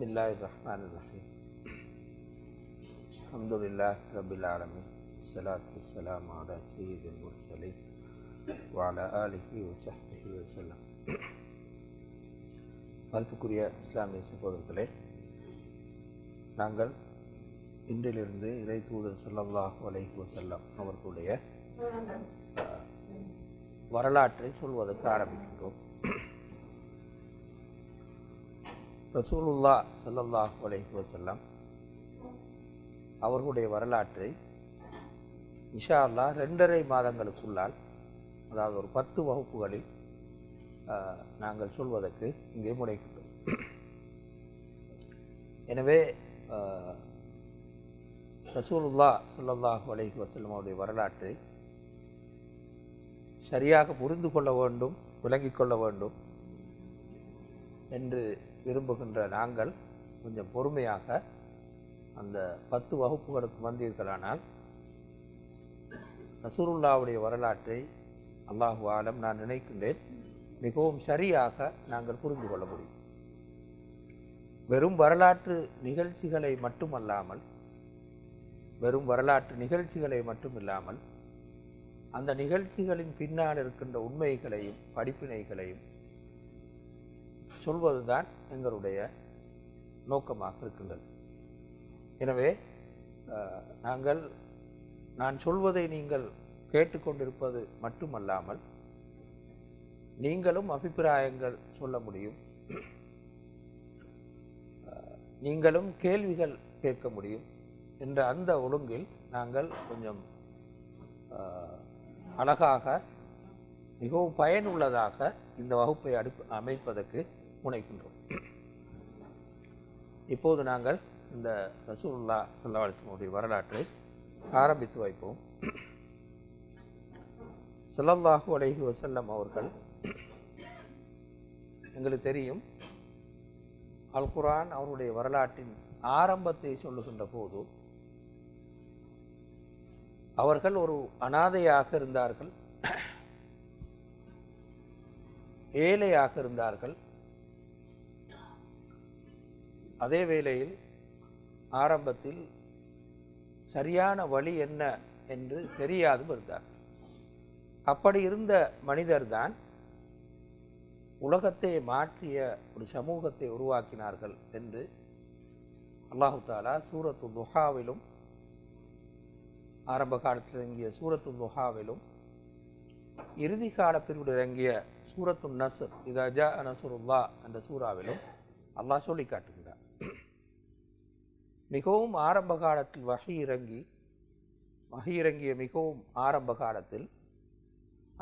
بسم الله الرحمن الرحيم الحمد لله رب العالمين الصلاة والسلام على سيد المرسلين وعلى آله وصحبه وسلم மதிப்புக்குரிய இஸ்லாமிய சகோதரர்களே நாங்கள் இன்றிலிருந்து இறை தூதர் சல்லாஹ் அலைஹி வசல்லம் அவர்களுடைய வரலாற்றை சொல்வதற்கு ஆரம்பிக்கின்றோம் ரசூலுல்லா சல்லல்லாஹ் அலைஹி வசல்லாம் அவர்களுடைய வரலாற்றை இஷா அல்லா ரெண்டரை மாதங்களுக்குள்ளால் அதாவது ஒரு பத்து வகுப்புகளில் நாங்கள் சொல்வதற்கு இங்கே முனைக்கின்றோம் எனவே ரசூலுல்லா சொல்லல்லாஹ் அலைஹி வசல்லம் அவருடைய வரலாற்றை சரியாக புரிந்து கொள்ள வேண்டும் விளங்கிக் கொள்ள வேண்டும் என்று விரும்புகின்ற நாங்கள் கொஞ்சம் பொறுமையாக அந்த பத்து வகுப்புகளுக்கு வந்தீர்களானால் நசூருல்லாவுடைய வரலாற்றை அல்லாஹு ஆலம் நான் நினைக்கின்றேன் மிகவும் சரியாக நாங்கள் புரிந்து கொள்ள முடியும் வெறும் வரலாற்று நிகழ்ச்சிகளை மட்டுமல்லாமல் வெறும் வரலாற்று நிகழ்ச்சிகளை மட்டுமில்லாமல் அந்த நிகழ்ச்சிகளின் பின்னால் இருக்கின்ற உண்மைகளையும் படிப்பினைகளையும் சொல்வதுதான் எங்களுடைய நோக்கமாக இருக்கின்றது எனவே நாங்கள் நான் சொல்வதை நீங்கள் கேட்டுக்கொண்டிருப்பது மட்டுமல்லாமல் நீங்களும் அபிப்பிராயங்கள் சொல்ல முடியும் நீங்களும் கேள்விகள் கேட்க முடியும் என்ற அந்த ஒழுங்கில் நாங்கள் கொஞ்சம் அழகாக மிகவும் பயனுள்ளதாக இந்த வகுப்பை அடுப்பு அமைப்பதற்கு முனைகின்றோம் இப்போது நாங்கள் இந்த ரசூல்லா சல்லா வரலாற்றை ஆரம்பித்து வைப்போம் சல்லல்லாஹு அலஹி வசல்லம் அவர்கள் எங்களுக்கு தெரியும் அல் குரான் அவருடைய வரலாற்றின் ஆரம்பத்தை சொல்லுகின்ற போது அவர்கள் ஒரு அனாதையாக இருந்தார்கள் ஏழையாக இருந்தார்கள் அதே வேளையில் ஆரம்பத்தில் சரியான வழி என்ன என்று தெரியாது இருந்தார் அப்படி இருந்த மனிதர்தான் உலகத்தை மாற்றிய ஒரு சமூகத்தை உருவாக்கினார்கள் என்று அல்லாஹு தாலா சூரத்து துஹாவிலும் ஆரம்ப காலத்தில் இறங்கிய சூரத்து துஹாவிலும் இறுதி காலத்தில் இறங்கிய சூரத்து நசர் இதா நசுருல்லா என்ற சூறாவிலும் அல்லாஹ் சொல்லி காட்டுகிறார் மிகவும் ஆரம்ப காலத்தில் வகை இறங்கி வகை இறங்கிய மிகவும் ஆரம்ப காலத்தில்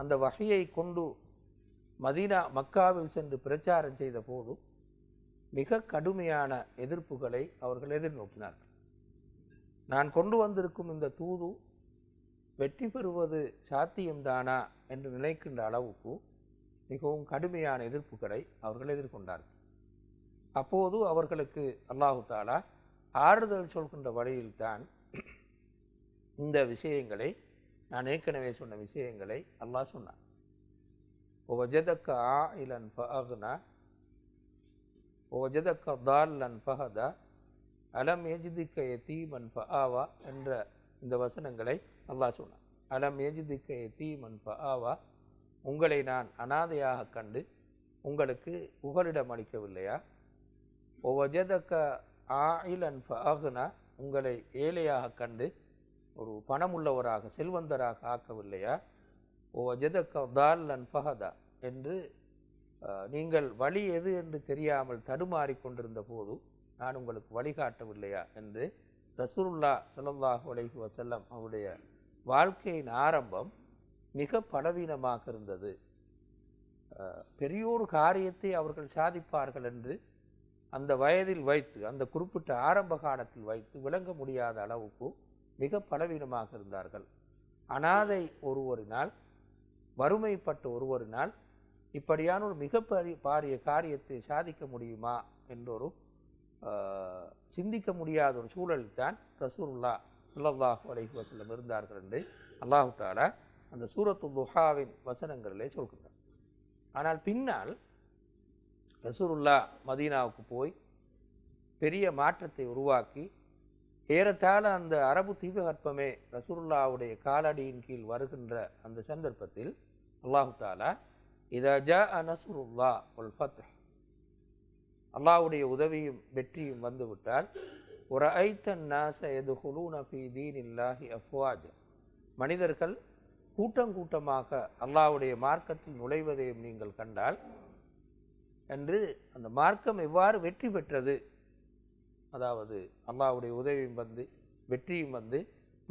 அந்த வகையை கொண்டு மதீனா மக்காவில் சென்று பிரச்சாரம் செய்த போது மிக கடுமையான எதிர்ப்புகளை அவர்கள் எதிர்நோக்கினார்கள் நான் கொண்டு வந்திருக்கும் இந்த தூது வெற்றி பெறுவது சாத்தியம்தானா என்று நினைக்கின்ற அளவுக்கு மிகவும் கடுமையான எதிர்ப்புகளை அவர்கள் எதிர்கொண்டார்கள் அப்போது அவர்களுக்கு அல்லாஹு தாலா ஆறுதல் சொல்கின்ற வழியில்தான் இந்த விஷயங்களை நான் ஏற்கனவே சொன்ன விஷயங்களை அல்லாஹ் சொன்னான் ஒஜதக்க ஆ இலன் அலம் ஏஜிதிக்க தீமன் ஃபஆவா என்ற இந்த வசனங்களை அல்லாஹ் சொன்னான் அலம் ஏஜிதிக்க தீமன் ஃபஆவா உங்களை நான் அனாதையாக கண்டு உங்களுக்கு புகலிடம் அளிக்கவில்லையா ஒவ்வொஜதக்க ஆயிலன் ஃபஹ்னா உங்களை ஏழையாக கண்டு ஒரு பணமுள்ளவராக செல்வந்தராக ஆக்கவில்லையா ஓ ஜதக்க தால்லன் ஃபஹதா என்று நீங்கள் வழி எது என்று தெரியாமல் தடுமாறி கொண்டிருந்த போது நான் உங்களுக்கு வழிகாட்டவில்லையா என்று ரசூருல்லா சல்லாஹ் உலகி வசல்லம் அவருடைய வாழ்க்கையின் ஆரம்பம் மிக பலவீனமாக இருந்தது பெரியோர் காரியத்தை அவர்கள் சாதிப்பார்கள் என்று அந்த வயதில் வைத்து அந்த குறிப்பிட்ட ஆரம்ப காலத்தில் வைத்து விளங்க முடியாத அளவுக்கு மிக பலவீனமாக இருந்தார்கள் அனாதை ஒருவரினால் வறுமைப்பட்ட ஒருவரினால் இப்படியான ஒரு மிகப்பெரிய பாரிய காரியத்தை சாதிக்க முடியுமா என்றொரு சிந்திக்க முடியாத ஒரு சூழலில் தான் ரசூருல்லா சுல்லாஹ் அலஹி வசல்லம் இருந்தார்கள் என்று அல்லாஹு தாலா அந்த சூரத்து துஹாவின் வசனங்களிலே சொல்கின்றார் ஆனால் பின்னால் ரசூருல்லா மதீனாவுக்கு போய் பெரிய மாற்றத்தை உருவாக்கி ஏறத்தாழ அந்த அரபு தீபகற்பமே ரசூருல்லாவுடைய காலடியின் கீழ் வருகின்ற அந்த சந்தர்ப்பத்தில் அல்லாஹு தாலா இதஜா நசூருல்லா உல் ஃபத் அல்லாவுடைய உதவியும் வெற்றியும் வந்துவிட்டால் ஒரு ஐத்தன் நாச எது ஹுலூனபி தீன் இல்லாஹி அஃப்வாஜ் மனிதர்கள் கூட்டம் கூட்டமாக அல்லாவுடைய மார்க்கத்தில் நுழைவதையும் நீங்கள் கண்டால் என்று அந்த மார்க்கம் எவ்வாறு வெற்றி பெற்றது அதாவது அல்லாவுடைய உதவியும் வந்து வெற்றியும் வந்து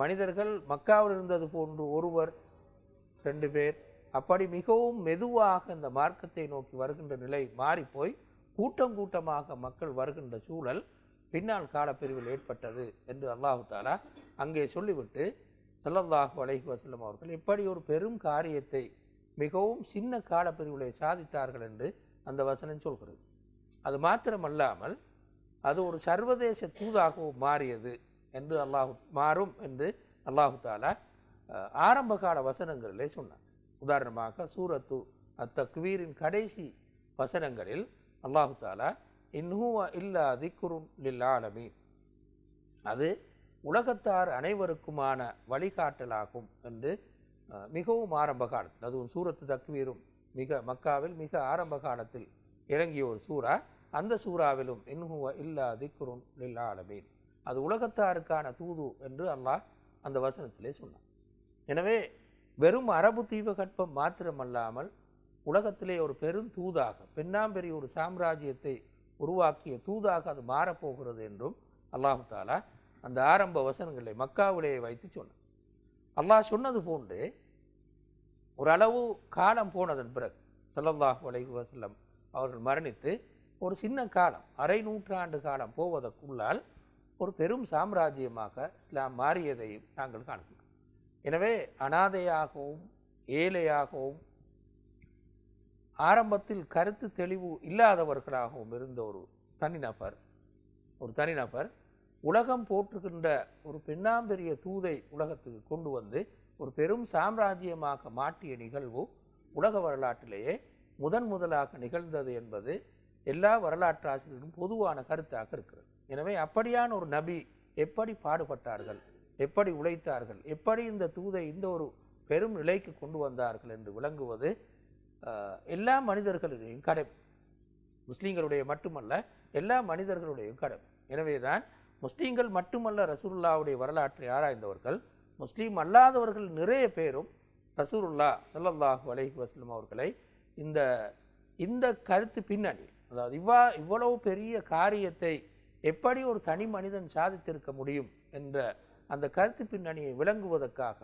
மனிதர்கள் மக்காவில் இருந்தது போன்று ஒருவர் ரெண்டு பேர் அப்படி மிகவும் மெதுவாக இந்த மார்க்கத்தை நோக்கி வருகின்ற நிலை மாறிப்போய் கூட்டம் கூட்டமாக மக்கள் வருகின்ற சூழல் பின்னால் காலப்பிரிவில் ஏற்பட்டது என்று அல்லாஹு தாலா அங்கே சொல்லிவிட்டு செல்லந்தாக அலஹி வசல்லம் அவர்கள் இப்படி ஒரு பெரும் காரியத்தை மிகவும் சின்ன காலப்பிரிவிலே சாதித்தார்கள் என்று அந்த வசனம் சொல்கிறது அது மாத்திரமல்லாமல் அது ஒரு சர்வதேச தூதாகவும் மாறியது என்று அல்லாஹு மாறும் என்று அல்லாஹு தாலா ஆரம்ப கால வசனங்களிலே சொன்னார் உதாரணமாக சூரத்து அத்தக்வீரின் கடைசி வசனங்களில் அல்லாஹு தாலா இன்னுவ இல்லா திக்குரும் அது உலகத்தார் அனைவருக்குமான வழிகாட்டலாகும் என்று மிகவும் ஆரம்ப காலத்தில் அதுவும் சூரத்து தக்வீரும் மிக மக்காவில் மிக ஆரம்ப காலத்தில் இறங்கிய ஒரு சூறா அந்த சூறாவிலும் இன்ஹுவ இல்லா திக்ரும் லில் அது உலகத்தாருக்கான தூது என்று அல்லாஹ் அந்த வசனத்திலே சொன்னான் எனவே வெறும் அரபு தீபகற்பம் மாத்திரமல்லாமல் உலகத்திலே ஒரு பெரும் தூதாக பெண்ணாம்பெரிய ஒரு சாம்ராஜ்யத்தை உருவாக்கிய தூதாக அது மாறப்போகிறது என்றும் அல்லாஹு தாலா அந்த ஆரம்ப வசனங்களை மக்காவிலேயே வைத்து சொன்னான் அல்லாஹ் சொன்னது போன்று ஓரளவு காலம் போனதன் பிறகு சல்லல்லாஹு அலைஹி வசல்லம் அவர்கள் மரணித்து ஒரு சின்ன காலம் அரை நூற்றாண்டு காலம் போவதற்குள்ளால் ஒரு பெரும் சாம்ராஜ்யமாக இஸ்லாம் மாறியதை நாங்கள் காண்கிறோம் எனவே அனாதையாகவும் ஏழையாகவும் ஆரம்பத்தில் கருத்து தெளிவு இல்லாதவர்களாகவும் இருந்த ஒரு தனிநபர் ஒரு தனிநபர் உலகம் போற்றுகின்ற ஒரு பெண்ணாம்பெரிய தூதை உலகத்துக்கு கொண்டு வந்து ஒரு பெரும் சாம்ராஜ்யமாக மாற்றிய நிகழ்வு உலக வரலாற்றிலேயே முதன் முதலாக நிகழ்ந்தது என்பது எல்லா வரலாற்றாசிரியர்களும் பொதுவான கருத்தாக இருக்கிறது எனவே அப்படியான ஒரு நபி எப்படி பாடுபட்டார்கள் எப்படி உழைத்தார்கள் எப்படி இந்த தூதை இந்த ஒரு பெரும் நிலைக்கு கொண்டு வந்தார்கள் என்று விளங்குவது எல்லா மனிதர்களுடையும் கடமை முஸ்லீம்களுடைய மட்டுமல்ல எல்லா மனிதர்களுடையும் கடமை எனவேதான் முஸ்லீம்கள் மட்டுமல்ல ரசூல்லாவுடைய வரலாற்றை ஆராய்ந்தவர்கள் முஸ்லீம் அல்லாதவர்கள் நிறைய பேரும் ரசூருல்லா சல்லல்லாஹு அலஹி வஸ்லம் அவர்களை இந்த இந்த கருத்து பின்னணி அதாவது இவ்வா இவ்வளவு பெரிய காரியத்தை எப்படி ஒரு தனி மனிதன் சாதித்திருக்க முடியும் என்ற அந்த கருத்து பின்னணியை விளங்குவதற்காக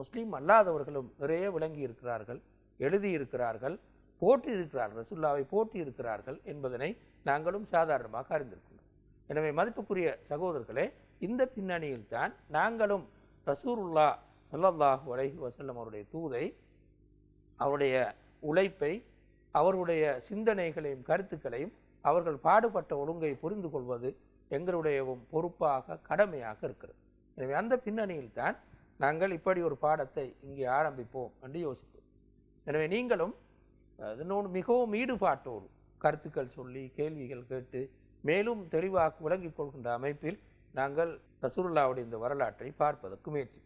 முஸ்லீம் அல்லாதவர்களும் நிறைய விளங்கி இருக்கிறார்கள் எழுதியிருக்கிறார்கள் போற்றியிருக்கிறார்கள் ரசுல்லாவை போற்றியிருக்கிறார்கள் என்பதனை நாங்களும் சாதாரணமாக அறிந்திருக்கிறோம் எனவே மதிப்புக்குரிய சகோதரர்களே இந்த பின்னணியில்தான் நாங்களும் ரசூருல்லா சொல்லல்லாஹு அலஹி வசல்லம் அவருடைய தூதை அவருடைய உழைப்பை அவருடைய சிந்தனைகளையும் கருத்துக்களையும் அவர்கள் பாடுபட்ட ஒழுங்கை புரிந்து கொள்வது எங்களுடைய பொறுப்பாக கடமையாக இருக்கிறது எனவே அந்த பின்னணியில் தான் நாங்கள் இப்படி ஒரு பாடத்தை இங்கே ஆரம்பிப்போம் என்று யோசித்தோம் எனவே நீங்களும் இன்னொன்று மிகவும் ஈடுபாட்டோடு கருத்துக்கள் சொல்லி கேள்விகள் கேட்டு மேலும் தெளிவாக விளங்கிக் கொள்கின்ற அமைப்பில் நாங்கள் ரசூல்லாவுடைய இந்த வரலாற்றை பார்ப்பதற்கு முயற்சிப்போம்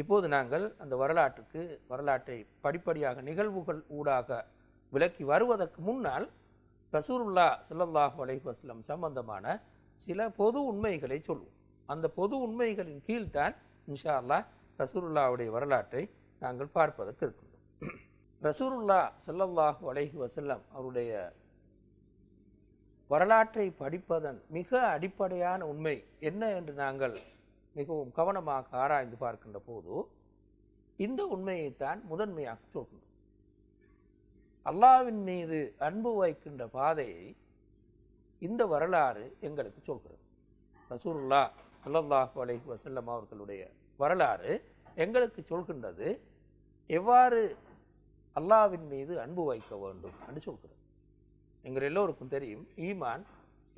இப்போது நாங்கள் அந்த வரலாற்றுக்கு வரலாற்றை படிப்படியாக நிகழ்வுகள் ஊடாக விளக்கி வருவதற்கு முன்னால் ரசூருல்லா சுல்லாஹு அலைஹஸ்லம் சம்பந்தமான சில பொது உண்மைகளை சொல்வோம் அந்த பொது உண்மைகளின் கீழ்தான் இன்ஷா அல்லா ரசூருல்லாவுடைய வரலாற்றை நாங்கள் பார்ப்பதற்கு இருக்கின்றோம் ரசூருல்லா சல்லல்லாஹு அலஹி வசல்லம் அவருடைய வரலாற்றை படிப்பதன் மிக அடிப்படையான உண்மை என்ன என்று நாங்கள் மிகவும் கவனமாக ஆராய்ந்து பார்க்கின்ற போது இந்த உண்மையைத்தான் முதன்மையாக சொல்கிறோம் அல்லாவின் மீது அன்பு வைக்கின்ற பாதையை இந்த வரலாறு எங்களுக்கு சொல்கிறது ரசூருல்லா சல்லாஹு அலஹி வசல்லம் அவர்களுடைய வரலாறு எங்களுக்கு சொல்கின்றது எவ்வாறு அல்லாவின் மீது அன்பு வைக்க வேண்டும் என்று சொல்கிறது எங்கள் எல்லோருக்கும் தெரியும் ஈமான்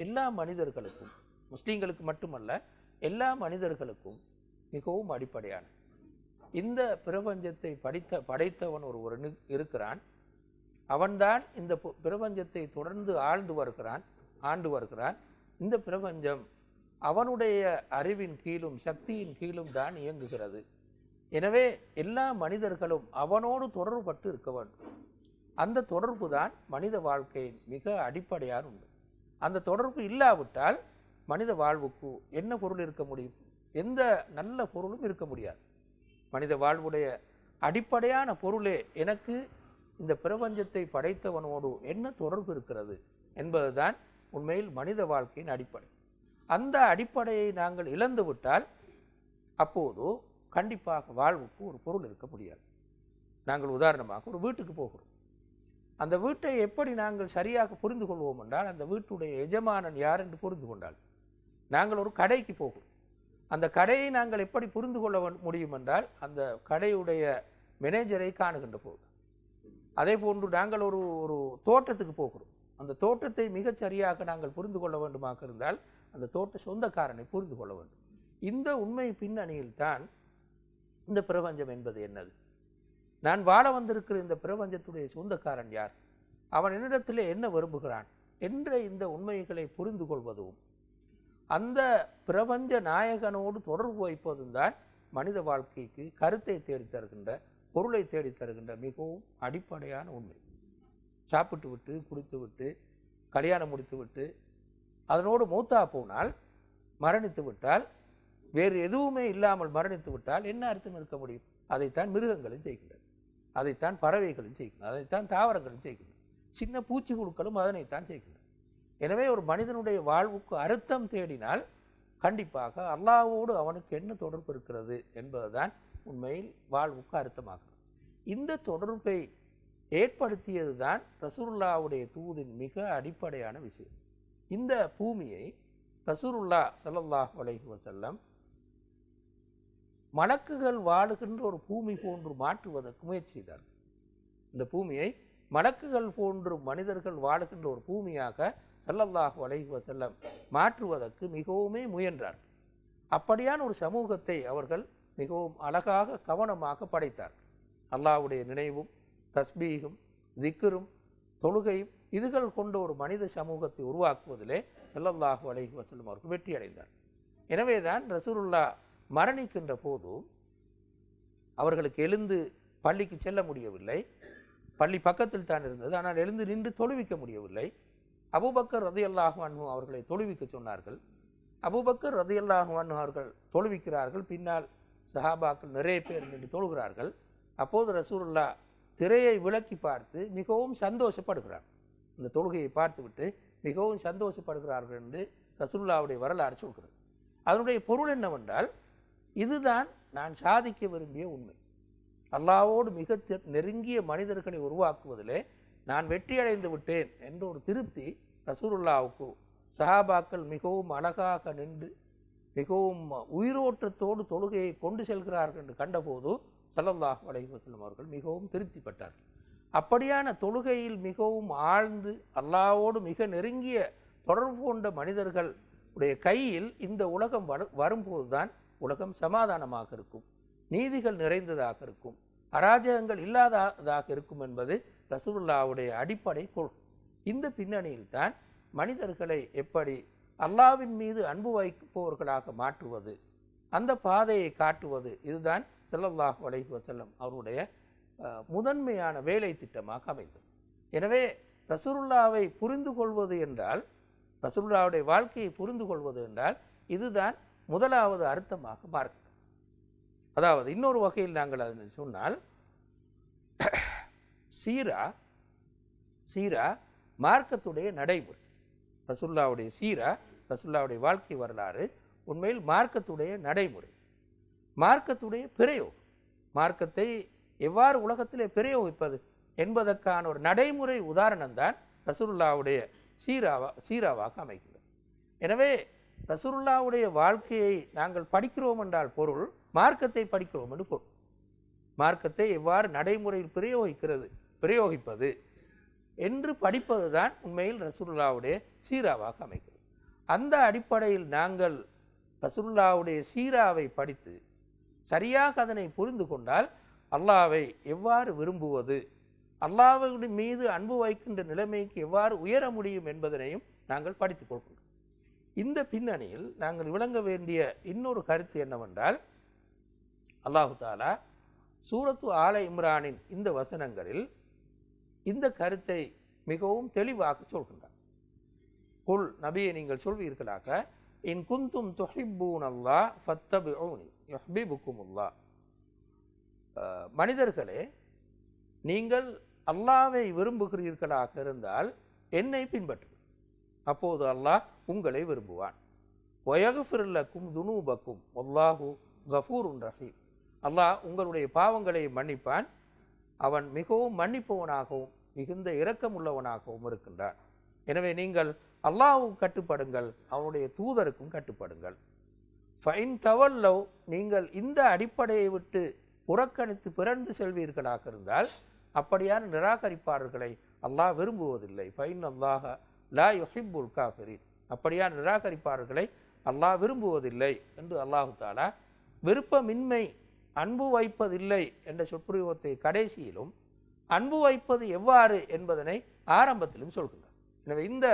எல்லா மனிதர்களுக்கும் முஸ்லீம்களுக்கு மட்டுமல்ல எல்லா மனிதர்களுக்கும் மிகவும் அடிப்படையான இந்த பிரபஞ்சத்தை படித்த படைத்தவன் ஒரு ஒரு இருக்கிறான் அவன்தான் இந்த பிரபஞ்சத்தை தொடர்ந்து ஆழ்ந்து வருகிறான் ஆண்டு வருகிறான் இந்த பிரபஞ்சம் அவனுடைய அறிவின் கீழும் சக்தியின் கீழும் தான் இயங்குகிறது எனவே எல்லா மனிதர்களும் அவனோடு தொடர்பட்டு இருக்க வேண்டும் அந்த தொடர்பு தான் மனித வாழ்க்கையின் மிக அடிப்படையான உண்மை அந்த தொடர்பு இல்லாவிட்டால் மனித வாழ்வுக்கு என்ன பொருள் இருக்க முடியும் எந்த நல்ல பொருளும் இருக்க முடியாது மனித வாழ்வுடைய அடிப்படையான பொருளே எனக்கு இந்த பிரபஞ்சத்தை படைத்தவனோடு என்ன தொடர்பு இருக்கிறது என்பதுதான் உண்மையில் மனித வாழ்க்கையின் அடிப்படை அந்த அடிப்படையை நாங்கள் இழந்துவிட்டால் அப்போது கண்டிப்பாக வாழ்வுக்கு ஒரு பொருள் இருக்க முடியாது நாங்கள் உதாரணமாக ஒரு வீட்டுக்கு போகிறோம் அந்த வீட்டை எப்படி நாங்கள் சரியாக புரிந்து கொள்வோம் என்றால் அந்த வீட்டுடைய எஜமானன் யார் என்று புரிந்து கொண்டால் நாங்கள் ஒரு கடைக்கு போகும் அந்த கடையை நாங்கள் எப்படி புரிந்து கொள்ள முடியும் என்றால் அந்த கடையுடைய மேனேஜரை காணுகின்ற போது அதே போன்று நாங்கள் ஒரு ஒரு தோட்டத்துக்கு போகிறோம் அந்த தோட்டத்தை மிகச் சரியாக நாங்கள் புரிந்து கொள்ள வேண்டுமாக இருந்தால் அந்த தோட்ட சொந்தக்காரனை புரிந்து கொள்ள வேண்டும் இந்த உண்மை பின்னணியில் தான் இந்த பிரபஞ்சம் என்பது என்னது நான் வாழ வந்திருக்கிற இந்த பிரபஞ்சத்துடைய சொந்தக்காரன் யார் அவன் என்னிடத்திலே என்ன விரும்புகிறான் என்ற இந்த உண்மைகளை புரிந்து கொள்வதும் அந்த பிரபஞ்ச நாயகனோடு தொடர்பு வைப்பதும் தான் மனித வாழ்க்கைக்கு கருத்தை தேடித் தருகின்ற பொருளை தேடித்தருகின்ற தருகின்ற மிகவும் அடிப்படையான உண்மை சாப்பிட்டு விட்டு குடித்து விட்டு கல்யாணம் முடித்து விட்டு அதனோடு மூத்தா போனால் மரணித்து விட்டால் வேறு எதுவுமே இல்லாமல் மரணித்து விட்டால் என்ன அர்த்தம் இருக்க முடியும் அதைத்தான் மிருகங்களும் செய்கின்றன அதைத்தான் பறவைகளும் செய்கின்றன அதைத்தான் தாவரங்களும் செய்கின்றன சின்ன பூச்சி குழுக்களும் அதனைத்தான் செய்கின்றன எனவே ஒரு மனிதனுடைய வாழ்வுக்கு அர்த்தம் தேடினால் கண்டிப்பாக அல்லாவோடு அவனுக்கு என்ன தொடர்பு இருக்கிறது என்பதுதான் உண்மையில் வாழ்வுக்கு அர்த்தமாகிறது இந்த தொடர்பை ஏற்படுத்தியது தான் ரசூருல்லாவுடைய தூதின் மிக அடிப்படையான விஷயம் இந்த பூமியை ரசூருல்லா சல்லாஹ் வலைஹி வசல்லம் மலக்குகள் வாழுகின்ற ஒரு பூமி போன்று மாற்றுவதற்கு முயற்சி செய்தார் இந்த பூமியை மலக்குகள் போன்று மனிதர்கள் வாழுகின்ற ஒரு பூமியாக செல்லல்லாக வளைவ செல்லம் மாற்றுவதற்கு மிகவுமே முயன்றார் அப்படியான ஒரு சமூகத்தை அவர்கள் மிகவும் அழகாக கவனமாக படைத்தார் அல்லாவுடைய நினைவும் தஸ்பீகும் திக்கரும் தொழுகையும் இதுகள் கொண்ட ஒரு மனித சமூகத்தை உருவாக்குவதிலே செல்லல்லாக வளைவ செல்லும் அவர்கள் வெற்றி அடைந்தார் எனவேதான் ரசூருல்லா மரணிக்கின்ற போது அவர்களுக்கு எழுந்து பள்ளிக்கு செல்ல முடியவில்லை பள்ளி பக்கத்தில் தான் இருந்தது ஆனால் எழுந்து நின்று தொழுவிக்க முடியவில்லை அபுபக்கர் ரதையல்லாஹு அவர்களை தொழுவிக்க சொன்னார்கள் அபுபக்கர் ரதையல்லாஹு அவர்கள் தொழுவிக்கிறார்கள் பின்னால் சஹாபாக்கள் நிறைய பேர் நின்று தொழுகிறார்கள் அப்போது ரசூருல்லா திரையை விளக்கி பார்த்து மிகவும் சந்தோஷப்படுகிறார் இந்த தொழுகையை பார்த்துவிட்டு மிகவும் சந்தோஷப்படுகிறார்கள் என்று ரசூல்லாவுடைய வரலாறு சொல்கிறது அதனுடைய பொருள் என்னவென்றால் இதுதான் நான் சாதிக்க விரும்பிய உண்மை அல்லாவோடு மிக நெருங்கிய மனிதர்களை உருவாக்குவதிலே நான் வெற்றி அடைந்து விட்டேன் என்ற ஒரு திருப்தி ரசூருல்லாவுக்கு சஹாபாக்கள் மிகவும் அழகாக நின்று மிகவும் உயிரோட்டத்தோடு தொழுகையை கொண்டு செல்கிறார்கள் என்று கண்டபோது சல்லல்லாஹ் அலைவசல்லம் அவர்கள் மிகவும் திருப்தி அப்படியான தொழுகையில் மிகவும் ஆழ்ந்து அல்லாவோடு மிக நெருங்கிய தொடர்பு கொண்ட மனிதர்கள் உடைய கையில் இந்த உலகம் வரும்போதுதான் உலகம் சமாதானமாக இருக்கும் நீதிகள் நிறைந்ததாக இருக்கும் அராஜகங்கள் இல்லாததாக இருக்கும் என்பது ரசூல்லாவுடைய அடிப்படை கொள் இந்த பின்னணியில் தான் மனிதர்களை எப்படி அல்லாவின் மீது அன்பு வைப்பவர்களாக மாற்றுவது அந்த பாதையை காட்டுவது இதுதான் செல்லல்லாஹ் வலைஹி வசல்லம் அவருடைய முதன்மையான வேலை திட்டமாக அமைந்தது எனவே ரசூருல்லாவை புரிந்து கொள்வது என்றால் ரசூல்லாவுடைய வாழ்க்கையை புரிந்து கொள்வது என்றால் இதுதான் முதலாவது அர்த்தமாக பார்க்க அதாவது இன்னொரு வகையில் நாங்கள் அதை சொன்னால் சீரா சீரா மார்க்கத்துடைய நடைமுறை ரசுல்லாவுடைய சீரா ரசுல்லாவுடைய வாழ்க்கை வரலாறு உண்மையில் மார்க்கத்துடைய நடைமுறை மார்க்கத்துடைய பிரயோகம் மார்க்கத்தை எவ்வாறு உலகத்திலே பிரயோகிப்பது என்பதற்கான ஒரு நடைமுறை உதாரணம்தான் ரசூல்லாவுடைய சீராவா சீராவாக அமைக்கிறது எனவே ரசூல்லாவுடைய வாழ்க்கையை நாங்கள் படிக்கிறோம் என்றால் பொருள் மார்க்கத்தை படிக்கிறோம் என்று பொருள் மார்க்கத்தை எவ்வாறு நடைமுறையில் பிரயோகிக்கிறது பிரயோகிப்பது என்று படிப்பதுதான் உண்மையில் ரசூல்லாவுடைய சீராவாக அமைக்கிறது அந்த அடிப்படையில் நாங்கள் ரசூல்லாவுடைய சீராவை படித்து சரியாக அதனை புரிந்து கொண்டால் அல்லாவை எவ்வாறு விரும்புவது அல்லாவின் மீது அன்பு வைக்கின்ற நிலைமைக்கு எவ்வாறு உயர முடியும் என்பதனையும் நாங்கள் படித்துக் கொள்கிறோம் இந்த பின்னணியில் நாங்கள் விளங்க வேண்டிய இன்னொரு கருத்து என்னவென்றால் அல்லாஹு தாலா சூரத்து ஆல இம்ரானின் இந்த வசனங்களில் இந்த கருத்தை மிகவும் தெளிவாக சொல்கின்றார் குல் நபியை நீங்கள் சொல்வீர்களாக இன் குந்தும் தொஹிப்பூன் ஃபத்தபி யஹ்பிபுக்கும் மனிதர்களே நீங்கள் அல்லாவை விரும்புகிறீர்களாக இருந்தால் என்னை பின்பற்று அப்போது அல்லாஹ் உங்களை விரும்புவான் ஒயகஃபிர்லக்கும் துனூபக்கும் அல்லாஹூ கஃபூருன் ரஹீம் அல்லாஹ் உங்களுடைய பாவங்களை மன்னிப்பான் அவன் மிகவும் மன்னிப்பவனாகவும் மிகுந்த இரக்கம் உள்ளவனாகவும் இருக்கின்றான் எனவே நீங்கள் அல்லாஹும் கட்டுப்படுங்கள் அவனுடைய தூதருக்கும் கட்டுப்படுங்கள் ஃபைன் தவல்லவ் நீங்கள் இந்த அடிப்படையை விட்டு புறக்கணித்து பிறந்து செல்வீர்களாக இருந்தால் அப்படியான நிராகரிப்பாளர்களை அல்லாஹ் விரும்புவதில்லை ஃபைன் அல்லாஹ லா யுஹிப்புல் காஃபிரின் அப்படியா நிராகரிப்பார்களை அல்லாஹ் விரும்புவதில்லை என்று அல்லாஹு தாலா விருப்பமின்மை அன்பு வைப்பதில்லை என்ற சொற்புரிவத்தை கடைசியிலும் அன்பு வைப்பது எவ்வாறு என்பதனை ஆரம்பத்திலும் சொல்கின்றார் எனவே இந்த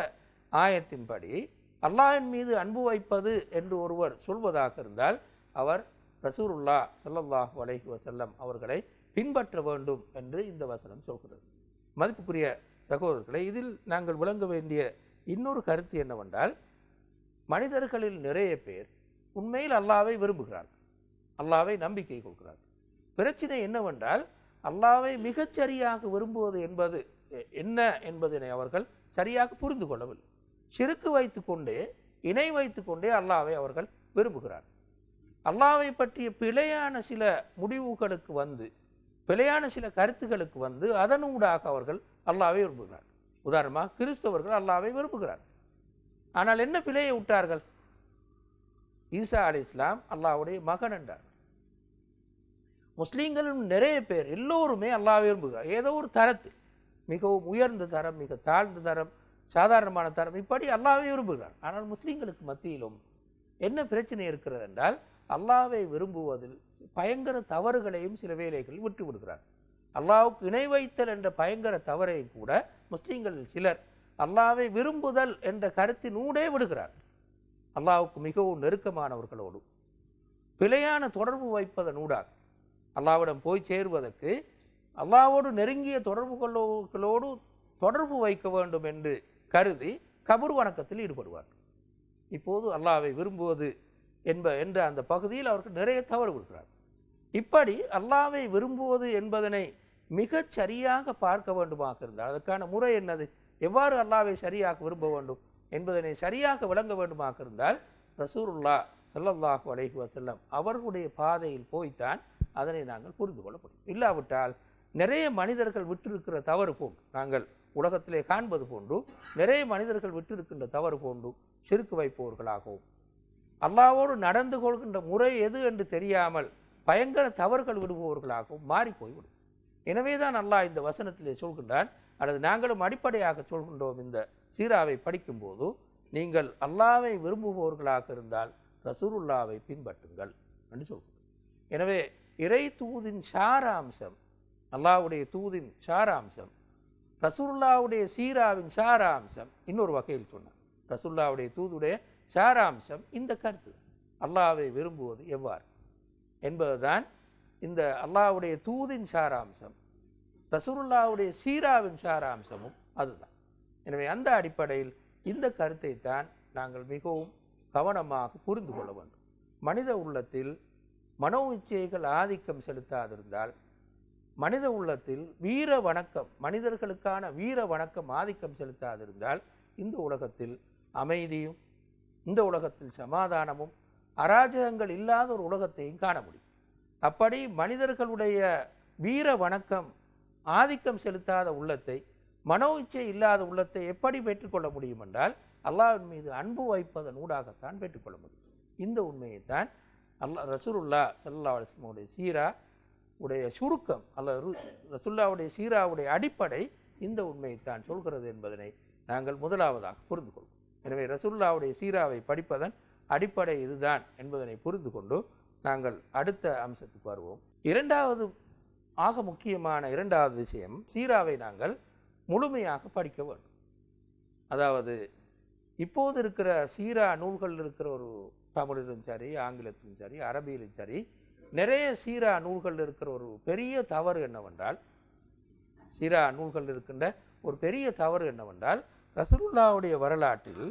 ஆயத்தின்படி அல்லாஹின் மீது அன்பு வைப்பது என்று ஒருவர் சொல்வதாக இருந்தால் அவர் ரசூருல்லா சல்லாஹ் வலைஹி வசல்லம் அவர்களை பின்பற்ற வேண்டும் என்று இந்த வசனம் சொல்கிறது மதிப்புக்குரிய சகோதரர்களை இதில் நாங்கள் விளங்க வேண்டிய இன்னொரு கருத்து என்னவென்றால் மனிதர்களில் நிறைய பேர் உண்மையில் அல்லாவை விரும்புகிறார்கள் அல்லாவை நம்பிக்கை கொள்கிறார்கள் பிரச்சனை என்னவென்றால் அல்லாவை மிகச்சரியாக விரும்புவது என்பது என்ன என்பதனை அவர்கள் சரியாக புரிந்து கொள்ளவில்லை சிறுக்கு வைத்து கொண்டே இணை வைத்து கொண்டே அல்லாவை அவர்கள் விரும்புகிறார்கள் அல்லாவை பற்றிய பிழையான சில முடிவுகளுக்கு வந்து பிழையான சில கருத்துகளுக்கு வந்து அதனூடாக அவர்கள் அல்லாவை விரும்புகிறார்கள் உதாரணமாக கிறிஸ்தவர்கள் அல்லாவை விரும்புகிறார் ஆனால் என்ன பிழையை விட்டார்கள் ஈசா அலி இஸ்லாம் அல்லாவுடைய மகன் என்றார் முஸ்லீம்களும் நிறைய பேர் எல்லோருமே அல்லாவை விரும்புகிறார் ஏதோ ஒரு தரத்தில் மிகவும் உயர்ந்த தரம் மிக தாழ்ந்த தரம் சாதாரணமான தரம் இப்படி அல்லாவை விரும்புகிறார் ஆனால் முஸ்லீம்களுக்கு மத்தியிலும் என்ன பிரச்சனை இருக்கிறது என்றால் அல்லாவை விரும்புவதில் பயங்கர தவறுகளையும் சில வேலைகள் விட்டு விடுகிறார் அல்லாவுக்கு இணை வைத்தல் என்ற பயங்கர தவறையும் கூட முஸ்லீம்கள் சிலர் அல்லாவை விரும்புதல் என்ற கருத்தினூடே விடுகிறார் அல்லாவுக்கு மிகவும் நெருக்கமானவர்களோடு பிழையான தொடர்பு வைப்பதனூடாக அல்லாவிடம் போய் சேருவதற்கு அல்லாவோடு நெருங்கிய தொடர்பு கொள்ளவர்களோடு தொடர்பு வைக்க வேண்டும் என்று கருதி கபுர் வணக்கத்தில் ஈடுபடுவார் இப்போது அல்லாவை விரும்புவது என்ப என்ற அந்த பகுதியில் அவருக்கு நிறைய தவறு கொடுக்கிறார் இப்படி அல்லாவை விரும்புவது என்பதனை மிகச் சரியாக பார்க்க வேண்டுமாக இருந்தால் அதற்கான முறை என்னது எவ்வாறு அல்லாவை சரியாக விரும்ப வேண்டும் என்பதனை சரியாக விளங்க வேண்டுமாக இருந்தால் ரசூருல்லா சல்லல்லாஹு அலைஹி வசல்லம் அவர்களுடைய பாதையில் போய்த்தான் அதனை நாங்கள் புரிந்து கொள்ள முடியும் இல்லாவிட்டால் நிறைய மனிதர்கள் விட்டிருக்கிற தவறு போன்று நாங்கள் உலகத்திலே காண்பது போன்று நிறைய மனிதர்கள் விட்டிருக்கின்ற தவறு போன்று சிறுக்கு வைப்பவர்களாகவும் அல்லாவோடு நடந்து கொள்கின்ற முறை எது என்று தெரியாமல் பயங்கர தவறுகள் விடுபவர்களாகவும் மாறிப்போய்விடும் எனவே தான் நல்லா இந்த வசனத்திலே சொல்கின்றான் அல்லது நாங்களும் அடிப்படையாக சொல்கின்றோம் இந்த சீராவை படிக்கும்போது நீங்கள் அல்லாவை விரும்புபவர்களாக இருந்தால் ரசூருல்லாவை பின்பற்றுங்கள் என்று சொல்கிறோம் எனவே இறை தூதின் சாராம்சம் அல்லாவுடைய தூதின் சாராம்சம் ரசூல்லாவுடைய சீராவின் சாராம்சம் இன்னொரு வகையில் சொன்னார் ரசுல்லாவுடைய தூதுடைய சாராம்சம் இந்த கருத்து அல்லாவை விரும்புவது எவ்வாறு என்பதுதான் இந்த அல்லாவுடைய தூதின் சாராம்சம் ரசூருல்லாவுடைய சீராவின் சாராம்சமும் அதுதான் எனவே அந்த அடிப்படையில் இந்த கருத்தை தான் நாங்கள் மிகவும் கவனமாக புரிந்து கொள்ள வேண்டும் மனித உள்ளத்தில் மனோ இச்சைகள் ஆதிக்கம் செலுத்தாதிருந்தால் மனித உள்ளத்தில் வீர வணக்கம் மனிதர்களுக்கான வீர வணக்கம் ஆதிக்கம் செலுத்தாதிருந்தால் இந்த உலகத்தில் அமைதியும் இந்த உலகத்தில் சமாதானமும் அராஜகங்கள் இல்லாத ஒரு உலகத்தையும் காண முடியும் அப்படி மனிதர்களுடைய வீர வணக்கம் ஆதிக்கம் செலுத்தாத உள்ளத்தை மனோ இச்சை இல்லாத உள்ளத்தை எப்படி பெற்றுக்கொள்ள முடியும் என்றால் அல்லாவின் மீது அன்பு வைப்பதன் ஊடாகத்தான் பெற்றுக்கொள்ள முடியும் இந்த உண்மையைத்தான் அல்லா ரசூருல்லா சல்லா அலிஸ்மோடைய சீரா உடைய சுருக்கம் அல்ல ரசுல்லாவுடைய சீராவுடைய அடிப்படை இந்த உண்மையைத்தான் சொல்கிறது என்பதனை நாங்கள் முதலாவதாக புரிந்து கொள்வோம் எனவே ரசுல்லாவுடைய சீராவை படிப்பதன் அடிப்படை இதுதான் என்பதனை புரிந்து கொண்டு நாங்கள் அடுத்த அம்சத்துக்கு வருவோம் இரண்டாவது ஆக முக்கியமான இரண்டாவது விஷயம் சீராவை நாங்கள் முழுமையாக படிக்க வேண்டும் அதாவது இப்போது இருக்கிற சீரா நூல்கள் இருக்கிற ஒரு தமிழிலும் சரி ஆங்கிலத்திலும் சரி அரபியிலும் சரி நிறைய சீரா நூல்கள் இருக்கிற ஒரு பெரிய தவறு என்னவென்றால் சீரா நூல்கள் இருக்கின்ற ஒரு பெரிய தவறு என்னவென்றால் ரசூல்லாவுடைய வரலாற்றில்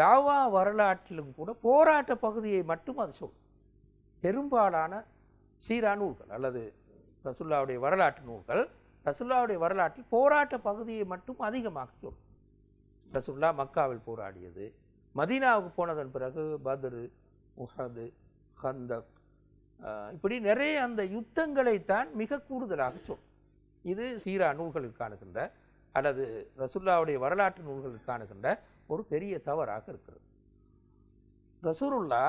தாவா வரலாற்றிலும் கூட போராட்ட பகுதியை மட்டும் அது சொல் பெரும்பாலான சீரா நூல்கள் அல்லது ரசுல்லாவுடைய வரலாற்று நூல்கள் ரசுல்லாவுடைய வரலாற்றில் போராட்ட பகுதியை மட்டும் அதிகமாக சொல் ரசுல்லா மக்காவில் போராடியது மதீனாவுக்கு போனதன் பிறகு பத்ரு முஹது ஹந்தக் இப்படி நிறைய அந்த யுத்தங்களைத்தான் மிக கூடுதலாக சொல் இது சீரா நூல்களில் காணுகின்ற அல்லது ரசுல்லாவுடைய வரலாற்று நூல்களில் காணுகின்ற ஒரு பெரிய தவறாக இருக்கிறது ரசூருல்லா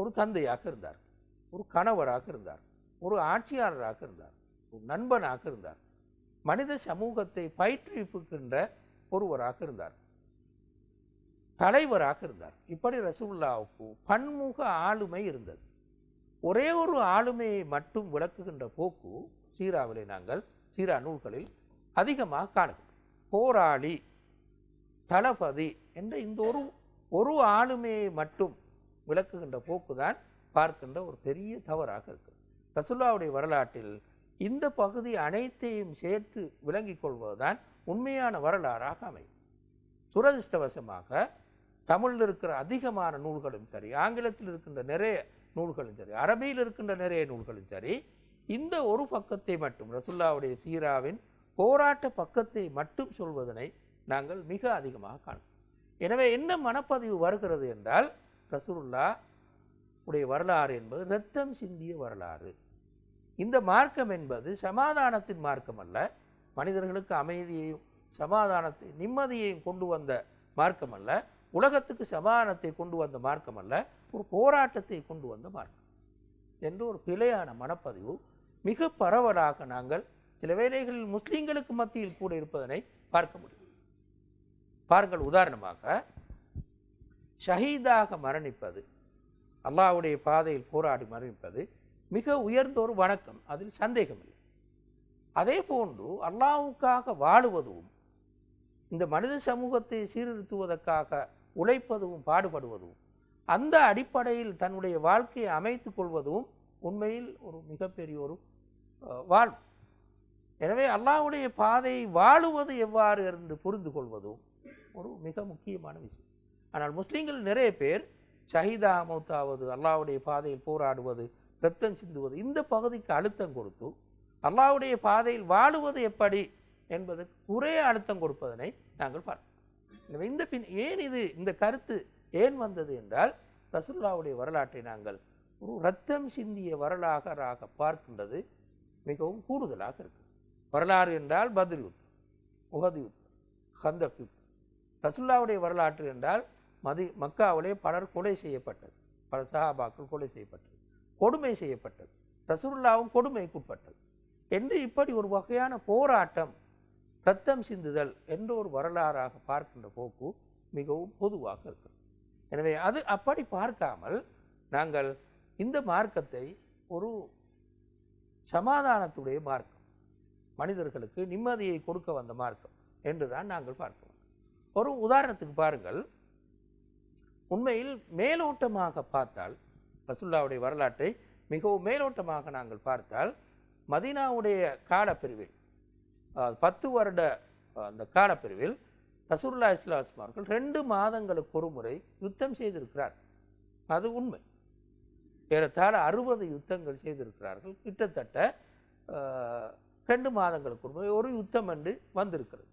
ஒரு தந்தையாக இருந்தார் ஒரு கணவராக இருந்தார் ஒரு ஆட்சியாளராக இருந்தார் ஒரு நண்பனாக இருந்தார் மனித சமூகத்தை பயிற்றுவிப்புக்கின்ற ஒருவராக இருந்தார் தலைவராக இருந்தார் இப்படி ரசூல்லாவுக்கு பன்முக ஆளுமை இருந்தது ஒரே ஒரு ஆளுமையை மட்டும் விளக்குகின்ற போக்கு சீராவிலே நாங்கள் சீரா நூல்களில் அதிகமாக காணுகிறோம் போராளி தளபதி என்ற இந்த ஒரு ஒரு ஆளுமையை மட்டும் விளக்குகின்ற போக்கு தான் பார்க்கின்ற ஒரு பெரிய தவறாக இருக்குது ரசுல்லாவுடைய வரலாற்றில் இந்த பகுதி அனைத்தையும் சேர்த்து விளங்கிக் கொள்வதுதான் உண்மையான வரலாறாக அமையும் துரதிருஷ்டவசமாக தமிழில் இருக்கிற அதிகமான நூல்களும் சரி ஆங்கிலத்தில் இருக்கின்ற நிறைய நூல்களும் சரி அரபியில் இருக்கின்ற நிறைய நூல்களும் சரி இந்த ஒரு பக்கத்தை மட்டும் ரசுல்லாவுடைய சீராவின் போராட்ட பக்கத்தை மட்டும் சொல்வதனை நாங்கள் மிக அதிகமாக காணோம் எனவே என்ன மனப்பதிவு வருகிறது என்றால் ரசூலுல்லா உடைய வரலாறு என்பது இரத்தம் சிந்திய வரலாறு இந்த மார்க்கம் என்பது சமாதானத்தின் மார்க்கம் அல்ல மனிதர்களுக்கு அமைதியையும் சமாதானத்தை நிம்மதியையும் கொண்டு வந்த மார்க்கம் அல்ல உலகத்துக்கு சமாதானத்தை கொண்டு வந்த மார்க்கம் அல்ல ஒரு போராட்டத்தை கொண்டு வந்த மார்க்கம் என்று ஒரு பிழையான மனப்பதிவு மிக பரவலாக நாங்கள் சில வேளைகளில் முஸ்லீம்களுக்கு மத்தியில் கூட இருப்பதனை பார்க்க முடியும் பாருங்கள் உதாரணமாக ஷஹீதாக மரணிப்பது அல்லாவுடைய பாதையில் போராடி மரணிப்பது மிக உயர்ந்த ஒரு வணக்கம் அதில் சந்தேகமில்லை அதே போன்று அல்லாவுக்காக வாழுவதும் இந்த மனித சமூகத்தை சீர்திருத்துவதற்காக உழைப்பதும் பாடுபடுவதும் அந்த அடிப்படையில் தன்னுடைய வாழ்க்கையை அமைத்து கொள்வதும் உண்மையில் ஒரு மிகப்பெரிய ஒரு வாழ்வு எனவே அல்லாவுடைய பாதையை வாழுவது எவ்வாறு என்று புரிந்து கொள்வதும் ஒரு மிக முக்கியமான விஷயம் ஆனால் முஸ்லீம்கள் நிறைய பேர் ஷஹிதா மௌத்தாவது அல்லாவுடைய பாதையில் போராடுவது ரத்தம் சிந்துவது இந்த பகுதிக்கு அழுத்தம் கொடுத்து அல்லாவுடைய பாதையில் வாழுவது எப்படி என்பது குறைய அழுத்தம் கொடுப்பதனை நாங்கள் பார்ப்போம் இந்த பின் ஏன் இது இந்த கருத்து ஏன் வந்தது என்றால் ரசுல்லாவுடைய வரலாற்றை நாங்கள் ஒரு ரத்தம் சிந்திய வரலாறாக பார்க்கின்றது மிகவும் கூடுதலாக இருக்கு வரலாறு என்றால் பதில் யுத்தம் உகதி யுத்தம் ஹந்தக் யுத்தம் ரசுல்லாவுடைய வரலாற்று என்றால் மதி மக்காவிலே பலர் கொலை செய்யப்பட்டது பல சஹாபாக்கள் கொலை செய்யப்பட்டது கொடுமை செய்யப்பட்டது ரசுல்லாவும் கொடுமைக்குட்பட்டது என்று இப்படி ஒரு வகையான போராட்டம் ரத்தம் சிந்துதல் என்ற ஒரு வரலாறாக பார்க்கின்ற போக்கு மிகவும் பொதுவாக இருக்கிறது எனவே அது அப்படி பார்க்காமல் நாங்கள் இந்த மார்க்கத்தை ஒரு சமாதானத்துடைய மார்க்கம் மனிதர்களுக்கு நிம்மதியை கொடுக்க வந்த மார்க்கம் என்று தான் நாங்கள் பார்க்கிறோம் ஒரு உதாரணத்துக்கு பாருங்கள் உண்மையில் மேலோட்டமாக பார்த்தால் ரசுல்லாவுடைய வரலாற்றை மிகவும் மேலோட்டமாக நாங்கள் பார்த்தால் மதினாவுடைய காலப்பிரிவில் பத்து வருட அந்த காலப்பிரிவில் ரசூல்லா இஸ்லாம் அவர்கள் ரெண்டு மாதங்களுக்கு ஒரு முறை யுத்தம் செய்திருக்கிறார் அது உண்மை ஏறத்தாழ அறுபது யுத்தங்கள் செய்திருக்கிறார்கள் கிட்டத்தட்ட ரெண்டு மாதங்களுக்கு ஒரு முறை ஒரு யுத்தம் என்று வந்திருக்கிறது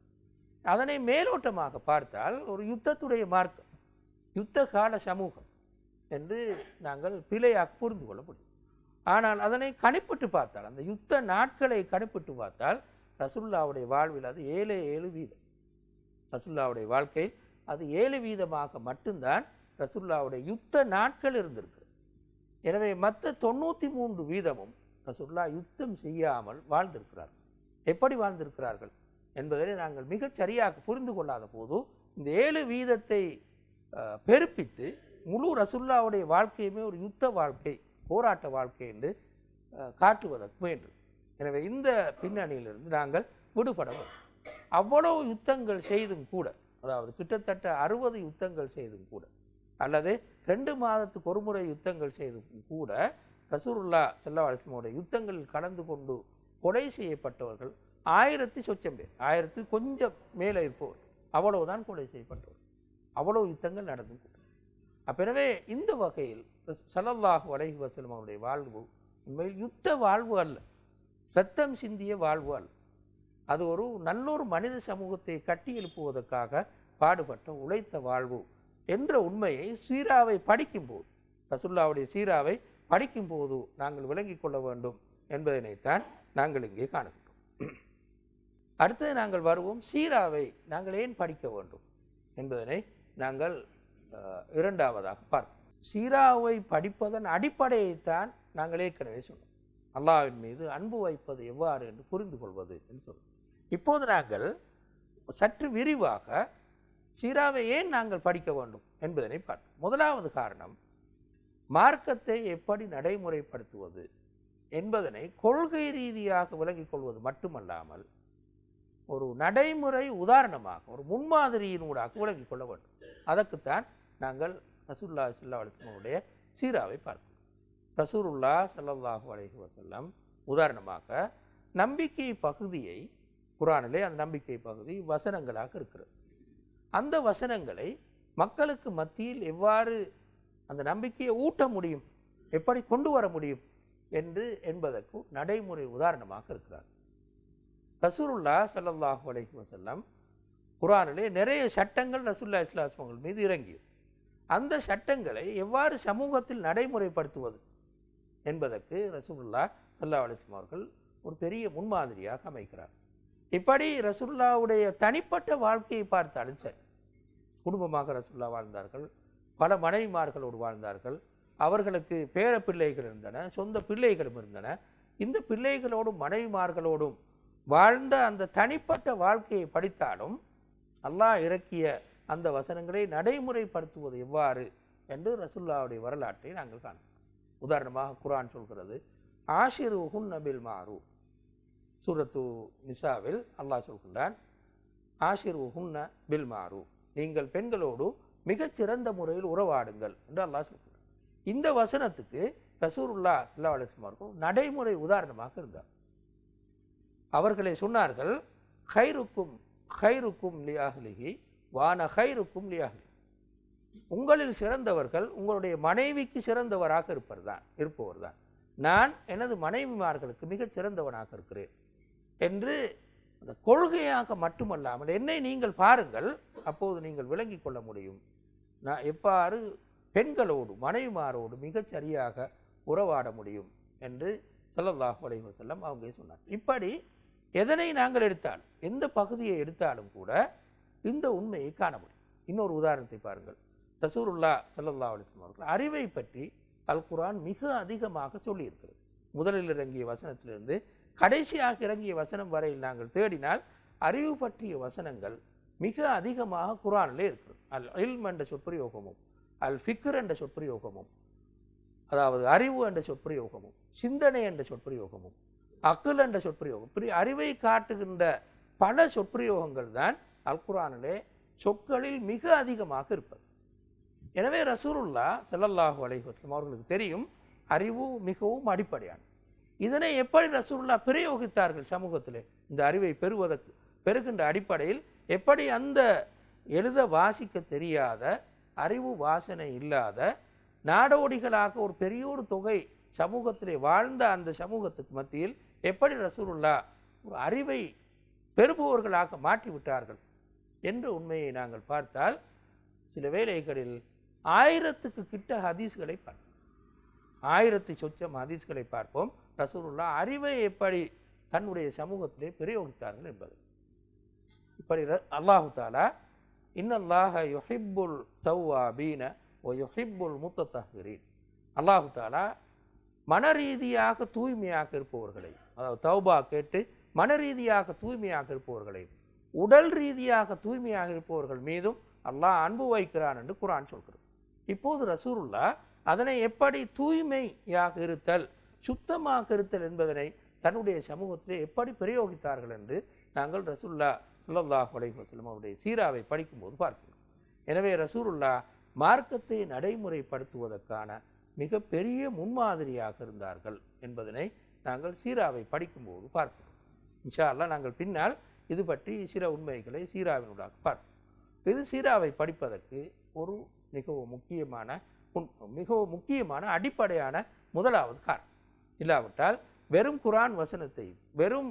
அதனை மேலோட்டமாக பார்த்தால் ஒரு யுத்தத்துடைய மார்க்கம் யுத்த கால சமூகம் என்று நாங்கள் பிழையாக புரிந்து கொள்ள முடியும் ஆனால் அதனை கணிப்பிட்டு பார்த்தால் அந்த யுத்த நாட்களை கணிப்பிட்டு பார்த்தால் ரசுல்லாவுடைய வாழ்வில் அது ஏழு ஏழு வீதம் ரசுல்லாவுடைய வாழ்க்கை அது ஏழு வீதமாக மட்டும்தான் ரசுல்லாவுடைய யுத்த நாட்கள் இருந்திருக்கு எனவே மற்ற தொண்ணூற்றி மூன்று வீதமும் ரசுல்லா யுத்தம் செய்யாமல் வாழ்ந்திருக்கிறார்கள் எப்படி வாழ்ந்திருக்கிறார்கள் என்பதனை நாங்கள் மிகச் சரியாக புரிந்து கொள்ளாத போது இந்த ஏழு வீதத்தை பெருப்பித்து முழு ரசுல்லாவுடைய வாழ்க்கையுமே ஒரு யுத்த வாழ்க்கை போராட்ட வாழ்க்கை என்று காட்டுவதற்கு வேண்டும் எனவே இந்த பின்னணியிலிருந்து நாங்கள் விடுபடவும் அவ்வளவு யுத்தங்கள் செய்தும் கூட அதாவது கிட்டத்தட்ட அறுபது யுத்தங்கள் செய்தும் கூட அல்லது ரெண்டு மாதத்துக்கு ஒரு முறை யுத்தங்கள் செய்தும் கூட ரசூருல்லா செல்லவாலிஸ்மோடைய யுத்தங்களில் கலந்து கொண்டு கொலை செய்யப்பட்டவர்கள் ஆயிரத்தி சொச்சம் பேர் ஆயிரத்து கொஞ்சம் மேலே இருப்போம் அவ்வளவுதான் கொலை செய்யப்பட்டவர் அவ்வளவு யுத்தங்கள் நடந்து அப்போ எனவே இந்த வகையில் சலல்லாஹு வடகி வசலம் அவருடைய வாழ்வு உண்மையில் யுத்த வாழ்வு அல்ல ரத்தம் சிந்திய வாழ்வு அல்ல அது ஒரு நல்லொரு மனித சமூகத்தை கட்டி எழுப்புவதற்காக பாடுபட்ட உழைத்த வாழ்வு என்ற உண்மையை சீராவை படிக்கும்போது ரசுல்லாவுடைய சீராவை படிக்கும்போது நாங்கள் விளங்கிக் கொள்ள வேண்டும் என்பதனைத்தான் நாங்கள் இங்கே காணுகிறோம் அடுத்தது நாங்கள் வருவோம் சீராவை நாங்கள் ஏன் படிக்க வேண்டும் என்பதனை நாங்கள் இரண்டாவதாக பார்ப்போம் சீராவை படிப்பதன் அடிப்படையைத்தான் நாங்கள் ஏற்கனவே சொன்னோம் அல்லாவின் மீது அன்பு வைப்பது எவ்வாறு என்று புரிந்து கொள்வது என்று சொன்னோம் இப்போது நாங்கள் சற்று விரிவாக சீராவை ஏன் நாங்கள் படிக்க வேண்டும் என்பதனை பார்ப்போம் முதலாவது காரணம் மார்க்கத்தை எப்படி நடைமுறைப்படுத்துவது என்பதனை கொள்கை ரீதியாக விளங்கிக் கொள்வது மட்டுமல்லாமல் ஒரு நடைமுறை உதாரணமாக ஒரு முன்மாதிரியினூடாக விளங்கிக் கொள்ள வேண்டும் அதற்குத்தான் நாங்கள் ரசூல்லா சல்லா அலிஸ்லமுடைய சீராவை பார்க்கிறோம் ரசூருல்லா சல்லாஹு அலஹி வசல்லம் உதாரணமாக நம்பிக்கை பகுதியை குரானிலே அந்த நம்பிக்கை பகுதி வசனங்களாக இருக்கிறது அந்த வசனங்களை மக்களுக்கு மத்தியில் எவ்வாறு அந்த நம்பிக்கையை ஊட்ட முடியும் எப்படி கொண்டு வர முடியும் என்று என்பதற்கு நடைமுறை உதாரணமாக இருக்கிறார்கள் ரசூருல்லா சல்லாஹு அலைஹி வசல்லாம் குரானிலே நிறைய சட்டங்கள் ரசூல்லா இஸ்லாஸ்மங்கள் மீது இறங்கியது அந்த சட்டங்களை எவ்வாறு சமூகத்தில் நடைமுறைப்படுத்துவது என்பதற்கு ரசூல்லா சல்லா அலிஸ்லாம் அவர்கள் ஒரு பெரிய முன்மாதிரியாக அமைக்கிறார் இப்படி ரசுல்லாவுடைய தனிப்பட்ட வாழ்க்கையை பார்த்தாலும் சரி குடும்பமாக ரசுல்லா வாழ்ந்தார்கள் பல மனைவிமார்களோடு வாழ்ந்தார்கள் அவர்களுக்கு பேர பிள்ளைகள் இருந்தன சொந்த பிள்ளைகளும் இருந்தன இந்த பிள்ளைகளோடும் மனைவிமார்களோடும் வாழ்ந்த அந்த தனிப்பட்ட வாழ்க்கையை படித்தாலும் அல்லாஹ் இறக்கிய அந்த வசனங்களை நடைமுறைப்படுத்துவது எவ்வாறு என்று ரசுல்லாவுடைய வரலாற்றை நாங்கள் காணோம் உதாரணமாக குரான் சொல்கிறது ஆஷிரு ஹுன் நபில் மாறு சூரத்து நிசாவில் அல்லாஹ் சொல்கின்றான் ஆஷிர் ஹுன்ன பில் மாறு நீங்கள் பெண்களோடு மிகச்சிறந்த முறையில் உறவாடுங்கள் என்று அல்லாஹ் சொல்கிறார் இந்த வசனத்துக்கு ரசூருல்லா அல்லா அலிஸ்மாருக்கும் நடைமுறை உதாரணமாக இருந்தார் அவர்களை சொன்னார்கள் ஹைருக்கும் ஹைருக்கும் லியாகலிகி வான ஹைருக்கும் லியாகலி உங்களில் சிறந்தவர்கள் உங்களுடைய மனைவிக்கு சிறந்தவராக இருப்பவர் தான் இருப்பவர் தான் நான் எனது மனைவிமார்களுக்கு மிகச் சிறந்தவனாக இருக்கிறேன் என்று அந்த கொள்கையாக மட்டுமல்லாமல் என்னை நீங்கள் பாருங்கள் அப்போது நீங்கள் விளங்கி கொள்ள முடியும் நான் எவ்வாறு பெண்களோடு மனைவிமாரோடு மிகச் சரியாக உறவாட முடியும் என்று சொல்லல்லாஹ் வலைவசல்லம் அவங்க சொன்னார் இப்படி எதனை நாங்கள் எடுத்தாலும் எந்த பகுதியை எடுத்தாலும் கூட இந்த உண்மையை காண முடியும் இன்னொரு உதாரணத்தை பாருங்கள் ரசூருல்லா சல்லா அலிஸ்லாம் அவர்கள் அறிவை பற்றி அல் குரான் மிக அதிகமாக சொல்லியிருக்கிறது முதலில் இறங்கிய வசனத்திலிருந்து கடைசியாக இறங்கிய வசனம் வரையில் நாங்கள் தேடினால் அறிவு பற்றிய வசனங்கள் மிக அதிகமாக குரானிலே இருக்கிறது அல் இல்ம் என்ற சொற்பிரயோகமும் அல் ஃபிக்ர் என்ற சொற்பிரயோகமும் அதாவது அறிவு என்ற சொற்பிரயோகமும் சிந்தனை என்ற சொற்பிரயோகமும் அக்குல் என்ற சொற்பிரயோகம் இப்படி அறிவை காட்டுகின்ற பல சொற்பிரயோகங்கள் தான் அல்குரானிலே சொற்களில் மிக அதிகமாக இருப்பது எனவே ரசூருல்லா செல்லல்லாஹு அலைஹஸ்லம் அவர்களுக்கு தெரியும் அறிவு மிகவும் அடிப்படையான இதனை எப்படி ரசூருல்லா பிரயோகித்தார்கள் சமூகத்திலே இந்த அறிவை பெறுவதற்கு பெறுகின்ற அடிப்படையில் எப்படி அந்த எழுத வாசிக்க தெரியாத அறிவு வாசனை இல்லாத நாடோடிகளாக ஒரு பெரிய ஒரு தொகை சமூகத்திலே வாழ்ந்த அந்த சமூகத்துக்கு மத்தியில் எப்படி ரசூலுல்லா ஒரு அறிவை பெறுபவர்களாக மாற்றிவிட்டார்கள் என்ற உண்மையை நாங்கள் பார்த்தால் சில வேலைகளில் ஆயிரத்துக்கு கிட்ட ஹதீஸ்களை பார்ப்போம் ஆயிரத்து சொச்சம் ஹதீஸ்களை பார்ப்போம் ரசூலுல்லா அறிவை எப்படி தன்னுடைய சமூகத்திலே பிரயோகித்தார்கள் என்பது இப்படி அல்லாஹு தாலா இன்னல்லாஹ தௌவா பீன ஒ யுஹிப்புல் முத்த தஹ்ரீன் அல்லாஹு தாலா மன ரீதியாக தூய்மையாக இருப்பவர்களை அதாவது தௌபா கேட்டு மன ரீதியாக தூய்மையாக இருப்பவர்களை உடல் ரீதியாக தூய்மையாக இருப்பவர்கள் மீதும் அல்லாஹ் அன்பு வைக்கிறான் என்று குரான் சொல்கிறது இப்போது ரசூருல்லா அதனை எப்படி தூய்மையாக இருத்தல் சுத்தமாக இருத்தல் என்பதனை தன்னுடைய சமூகத்திலே எப்படி பிரயோகித்தார்கள் என்று நாங்கள் ரசூல்லா சுல்லாஹ் அலைவசலம் அவருடைய சீராவை படிக்கும்போது பார்க்கிறோம் எனவே ரசூருல்லா மார்க்கத்தை நடைமுறைப்படுத்துவதற்கான மிகப்பெரிய முன்மாதிரியாக இருந்தார்கள் என்பதனை நாங்கள் சீராவை படிக்கும்போது பார்க்கிறோம் இன்ஷால்லா நாங்கள் பின்னால் இது பற்றி சில உண்மைகளை சீராவினுடாக பார்ப்போம் இது சீராவை படிப்பதற்கு ஒரு மிகவும் முக்கியமான மிகவும் முக்கியமான அடிப்படையான முதலாவது காரணம் இல்லாவிட்டால் வெறும் குரான் வசனத்தை வெறும்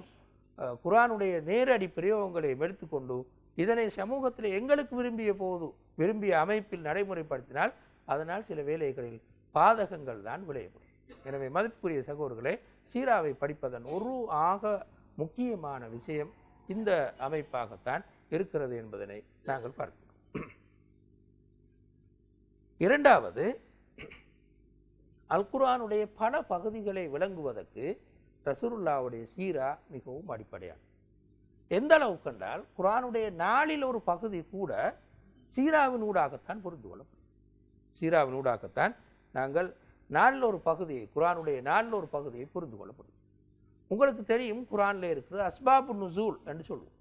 குரானுடைய நேரடி பிரயோகங்களை எடுத்துக்கொண்டு இதனை சமூகத்தில் எங்களுக்கு விரும்பிய போது விரும்பிய அமைப்பில் நடைமுறைப்படுத்தினால் அதனால் சில வேலைகளில் பாதகங்கள் தான் விளையப்படும் எனவே மதிப்புக்குரிய சகோதரர்களே சீராவை படிப்பதன் ஒரு ஆக முக்கியமான விஷயம் இந்த அமைப்பாகத்தான் இருக்கிறது என்பதனை நாங்கள் பார்க்கிறோம் இரண்டாவது அல்குரானுடைய பல பகுதிகளை விளங்குவதற்கு ரசூருல்லாவுடைய சீரா மிகவும் அடிப்படையானது எந்த அளவுக்கு கண்டால் குரானுடைய நாளில் ஒரு பகுதி கூட சீராவின் ஊடாகத்தான் புரிந்து கொள்ளப்படும் சீராவின் ஊடாகத்தான் நாங்கள் நாளில் ஒரு பகுதியை குரானுடைய நாளில் ஒரு பகுதியை புரிந்து கொள்ளப்படும் உங்களுக்கு தெரியும் குரானில் இருக்கிறது அஸ்பாபு நுசூல் என்று சொல்லுவோம்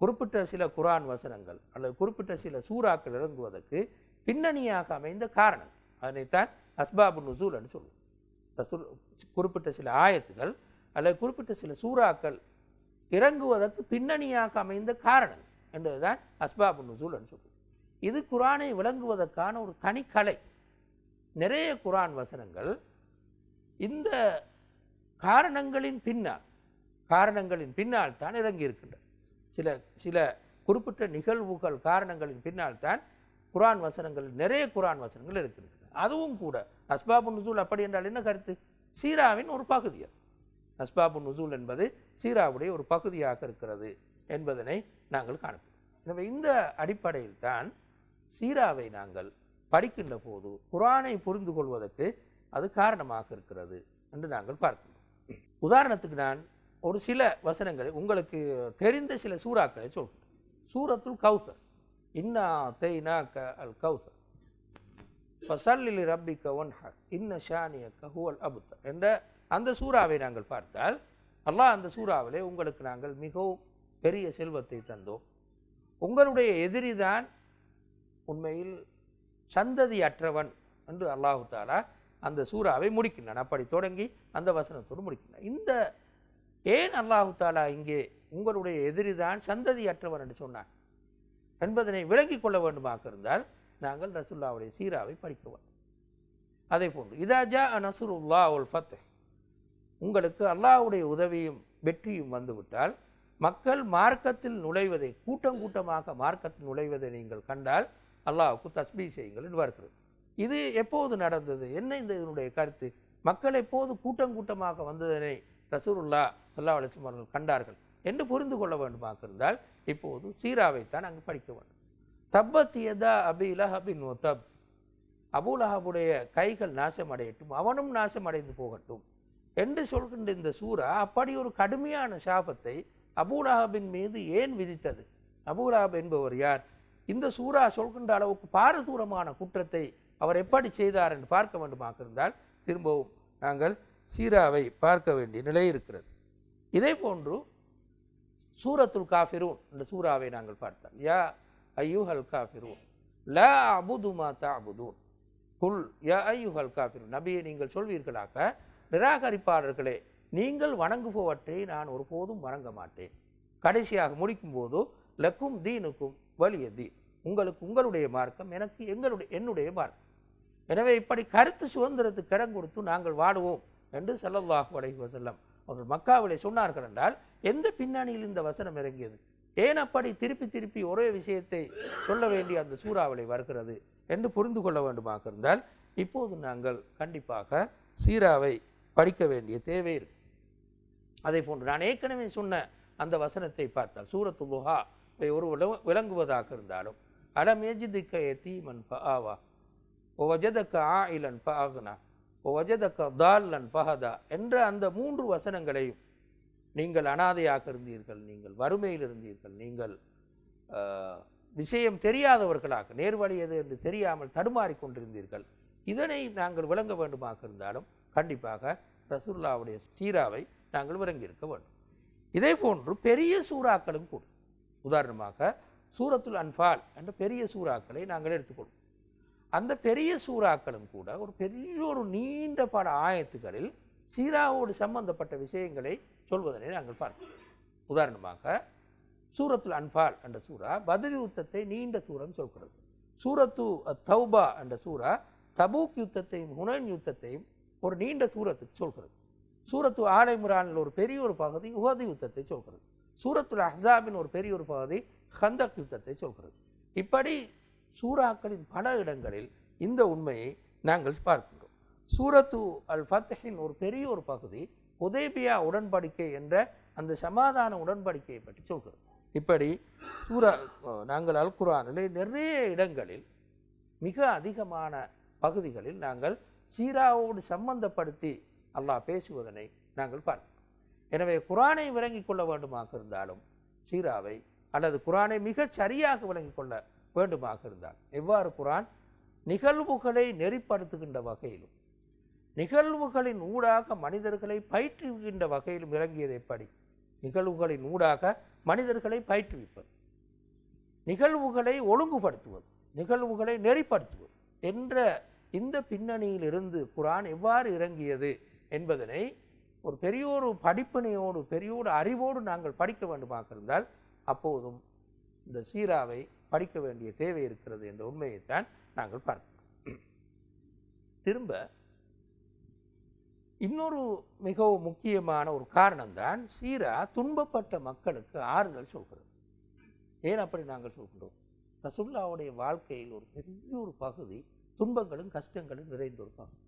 குறிப்பிட்ட சில குரான் வசனங்கள் அல்லது குறிப்பிட்ட சில சூறாக்கள் இறங்குவதற்கு பின்னணியாக அமைந்த காரணம் அதனைத்தான் அஸ்பாபு நுசூல் என்று சொல்லுவோம் குறிப்பிட்ட சில ஆயத்துகள் அல்லது குறிப்பிட்ட சில சூறாக்கள் இறங்குவதற்கு பின்னணியாக அமைந்த காரணம் என்பதுதான் அஸ்பாபு நுசூல் என்று சொல்லுவோம் இது குரானை விளங்குவதற்கான ஒரு தனிக்கலை நிறைய குரான் வசனங்கள் இந்த காரணங்களின் பின்னால் காரணங்களின் பின்னால் தான் இறங்கி இருக்கின்றன சில சில குறிப்பிட்ட நிகழ்வுகள் காரணங்களின் பின்னால் தான் குரான் வசனங்கள் நிறைய குரான் வசனங்கள் இருக்கின்றன அதுவும் கூட அஸ்பாபு நுசூல் அப்படி என்றால் என்ன கருத்து சீராவின் ஒரு பகுதி அது அஸ்பாபு நுசூல் என்பது சீராவுடைய ஒரு பகுதியாக இருக்கிறது என்பதனை நாங்கள் காணப்படுவோம் எனவே இந்த அடிப்படையில் தான் சீராவை நாங்கள் படிக்கின்ற போது குரானை புரிந்து கொள்வதற்கு அது காரணமாக இருக்கிறது என்று நாங்கள் பார்க்கிறோம் உதாரணத்துக்கு நான் ஒரு சில வசனங்களை உங்களுக்கு தெரிந்த சில சூறாக்களை சொல்கிறேன் சூரத்துல் கௌசர் இன்னா க அல் கௌசர் ஃபசல்லில் ரப்பி கவன்ஹர் இன்ன ஷானிய கஹுவல் அபுத்தர் என்ற அந்த சூறாவை நாங்கள் பார்த்தால் அல்லாஹ் அந்த சூறாவிலே உங்களுக்கு நாங்கள் மிகவும் பெரிய செல்வத்தை தந்தோம் உங்களுடைய எதிரிதான் உண்மையில் சந்ததி அற்றவன் என்று அல்லாஹு தாலா அந்த சூறாவை முடிக்கின்றான் அப்படி தொடங்கி அந்த வசனத்தோடு முடிக்கின்றான் இந்த ஏன் அல்லாஹு தாலா இங்கே உங்களுடைய எதிரி தான் சந்ததி அற்றவன் என்று சொன்னான் என்பதனை விளங்கி கொள்ள வேண்டுமாக இருந்தால் நாங்கள் ரசுல்லாவுடைய சீராவை படிக்குவோம் அதே போன்று இதாஜா நசுருல்லா உல் ஃபத் உங்களுக்கு அல்லாவுடைய உதவியும் வெற்றியும் வந்துவிட்டால் மக்கள் மார்க்கத்தில் நுழைவதை கூட்டம் கூட்டமாக மார்க்கத்தில் நுழைவதை நீங்கள் கண்டால் அல்லாவுக்கு தஸ்பி செய்யுங்கள் என்று வருகிறது இது எப்போது நடந்தது என்ன இந்த இதனுடைய கருத்து மக்கள் எப்போது கூட்டம் கூட்டமாக வந்ததனை ரசூருல்லா அல்லா அலிஸ்லம் அவர்கள் கண்டார்கள் என்று புரிந்து கொள்ள வேண்டுமாக இருந்தால் இப்போது சீராவைத்தான் அங்கு படிக்க வேண்டும் தப்பத் தப்பத்தியதா அபிலஹபின் ஒத்தப் அபுலஹபுடைய கைகள் நாசம் அடையட்டும் அவனும் நாசம் அடைந்து போகட்டும் என்று சொல்கின்ற இந்த சூரா அப்படி ஒரு கடுமையான சாபத்தை அபுலஹபின் மீது ஏன் விதித்தது அபுலஹப் என்பவர் யார் இந்த சூறா சொல்கின்ற அளவுக்கு பாரதூரமான குற்றத்தை அவர் எப்படி செய்தார் என்று பார்க்க வேண்டுமாக இருந்தால் திரும்பவும் நாங்கள் சீராவை பார்க்க வேண்டிய நிலை இருக்கிறது இதே போன்று சூரத்துல் காஃபிரூன் என்ற சூறாவை நாங்கள் பார்த்தோம் யா ஐயூஹல் காஃபிரூன் ல அபுதுமா தாபுதூன் குல் ய ஐயூஹல் காஃபிரூன் நபியை நீங்கள் சொல்வீர்களாக நிராகரிப்பாளர்களே நீங்கள் வணங்குபவற்றை நான் ஒருபோதும் வணங்க மாட்டேன் கடைசியாக முடிக்கும் போது லக்கும் தீனுக்கும் வலிய தீன் உங்களுக்கு உங்களுடைய மார்க்கம் எனக்கு எங்களுடைய என்னுடைய மார்க்கம் எனவே இப்படி கருத்து சுதந்திரத்துக்கு இடம் கொடுத்து நாங்கள் வாடுவோம் என்று சல்லல்லாஹு அலஹி அவர்கள் மக்காவிலே சொன்னார்கள் என்றால் எந்த பின்னணியில் இந்த வசனம் இறங்கியது ஏன் அப்படி திருப்பி திருப்பி ஒரே விஷயத்தை சொல்ல வேண்டிய அந்த சூறாவளி வருகிறது என்று புரிந்து கொள்ள வேண்டுமாக இருந்தால் இப்போது நாங்கள் கண்டிப்பாக சீராவை படிக்க வேண்டிய தேவை இருக்கு அதே போன்று நான் ஏற்கனவே சொன்ன அந்த வசனத்தை பார்த்தால் சூரத்து குஹா ஒரு விளங்குவதாக இருந்தாலும் அலம் எஜிதுக்க எத்தீமன் ப ஆவா ஓ வஜதக்க ஆயிலன் ப ஆகுனா ஓ வஜதக்க தால்லன் பஹதா என்ற அந்த மூன்று வசனங்களையும் நீங்கள் அனாதையாக இருந்தீர்கள் நீங்கள் வறுமையில் இருந்தீர்கள் நீங்கள் விஷயம் தெரியாதவர்களாக நேர்வழியது என்று தெரியாமல் தடுமாறி கொண்டிருந்தீர்கள் இதனை நாங்கள் விளங்க வேண்டுமாக இருந்தாலும் கண்டிப்பாக ரசுல்லாவுடைய சீராவை நாங்கள் விளங்கியிருக்க வேண்டும் இதே போன்று பெரிய சூறாக்களும் கூட உதாரணமாக சூரத்துல் அன்பால் என்ற பெரிய சூறாக்களை நாங்கள் எடுத்துக்கொள்வோம் அந்த பெரிய சூறாக்களும் கூட ஒரு பெரிய ஒரு நீண்ட பல ஆயத்துக்களில் சீராவோடு சம்பந்தப்பட்ட விஷயங்களை சொல்வதனை நாங்கள் பார்க்கிறோம் உதாரணமாக சூரத்துல் அன்பால் என்ற சூறா பதில் யுத்தத்தை நீண்ட சூரம் சொல்கிறது சூரத்து தௌபா என்ற சூறா தபூக் யுத்தத்தையும் ஹுனன் யுத்தத்தையும் ஒரு நீண்ட சூரத்துக்கு சொல்கிறது சூரத்து ஆலைமுரானில் ஒரு பெரிய ஒரு பகுதி உகதி யுத்தத்தை சொல்கிறது சூரத்துல் அஹாபின் ஒரு பெரிய ஒரு பகுதி கந்தக் யுத்தத்தை சொல்கிறது இப்படி சூறாக்களின் பல இடங்களில் இந்த உண்மையை நாங்கள் பார்க்கின்றோம் சூரத்து அல் ஃபத்தஹின் ஒரு பெரிய ஒரு பகுதி உதேபியா உடன்படிக்கை என்ற அந்த சமாதான உடன்படிக்கையை பற்றி சொல்கிறது இப்படி சூரா நாங்கள் அல் குரானில் நிறைய இடங்களில் மிக அதிகமான பகுதிகளில் நாங்கள் சீராவோடு சம்பந்தப்படுத்தி அல்லாஹ் பேசுவதனை நாங்கள் பார்க்கிறோம் எனவே குரானை விளங்கிக் கொள்ள வேண்டுமாக இருந்தாலும் சீராவை அல்லது குரானை மிகச் சரியாக விளங்கிக் கொள்ள வேண்டுமாக இருந்தால் எவ்வாறு குரான் நிகழ்வுகளை நெறிப்படுத்துகின்ற வகையிலும் நிகழ்வுகளின் ஊடாக மனிதர்களை பயிற்றுவிக்கின்ற வகையிலும் இறங்கியது எப்படி நிகழ்வுகளின் ஊடாக மனிதர்களை பயிற்றுவிப்பது நிகழ்வுகளை ஒழுங்குபடுத்துவது நிகழ்வுகளை நெறிப்படுத்துவது என்ற இந்த பின்னணியில் இருந்து குரான் எவ்வாறு இறங்கியது என்பதனை ஒரு பெரியோரு படிப்பினையோடு பெரியோரு அறிவோடு நாங்கள் படிக்க வேண்டுமாக இருந்தால் அப்போதும் இந்த சீராவை படிக்க வேண்டிய தேவை இருக்கிறது என்ற உண்மையைத்தான் நாங்கள் பார்க்கிறோம் திரும்ப இன்னொரு மிகவும் முக்கியமான ஒரு காரணம்தான் சீரா துன்பப்பட்ட மக்களுக்கு ஆறுதல் சொல்கிறது ஏன் அப்படி நாங்கள் சொல்கிறோம் ரசுல்லாவுடைய வாழ்க்கையில் ஒரு பெரிய ஒரு பகுதி துன்பங்களும் கஷ்டங்களும் நிறைந்த ஒரு பகுதி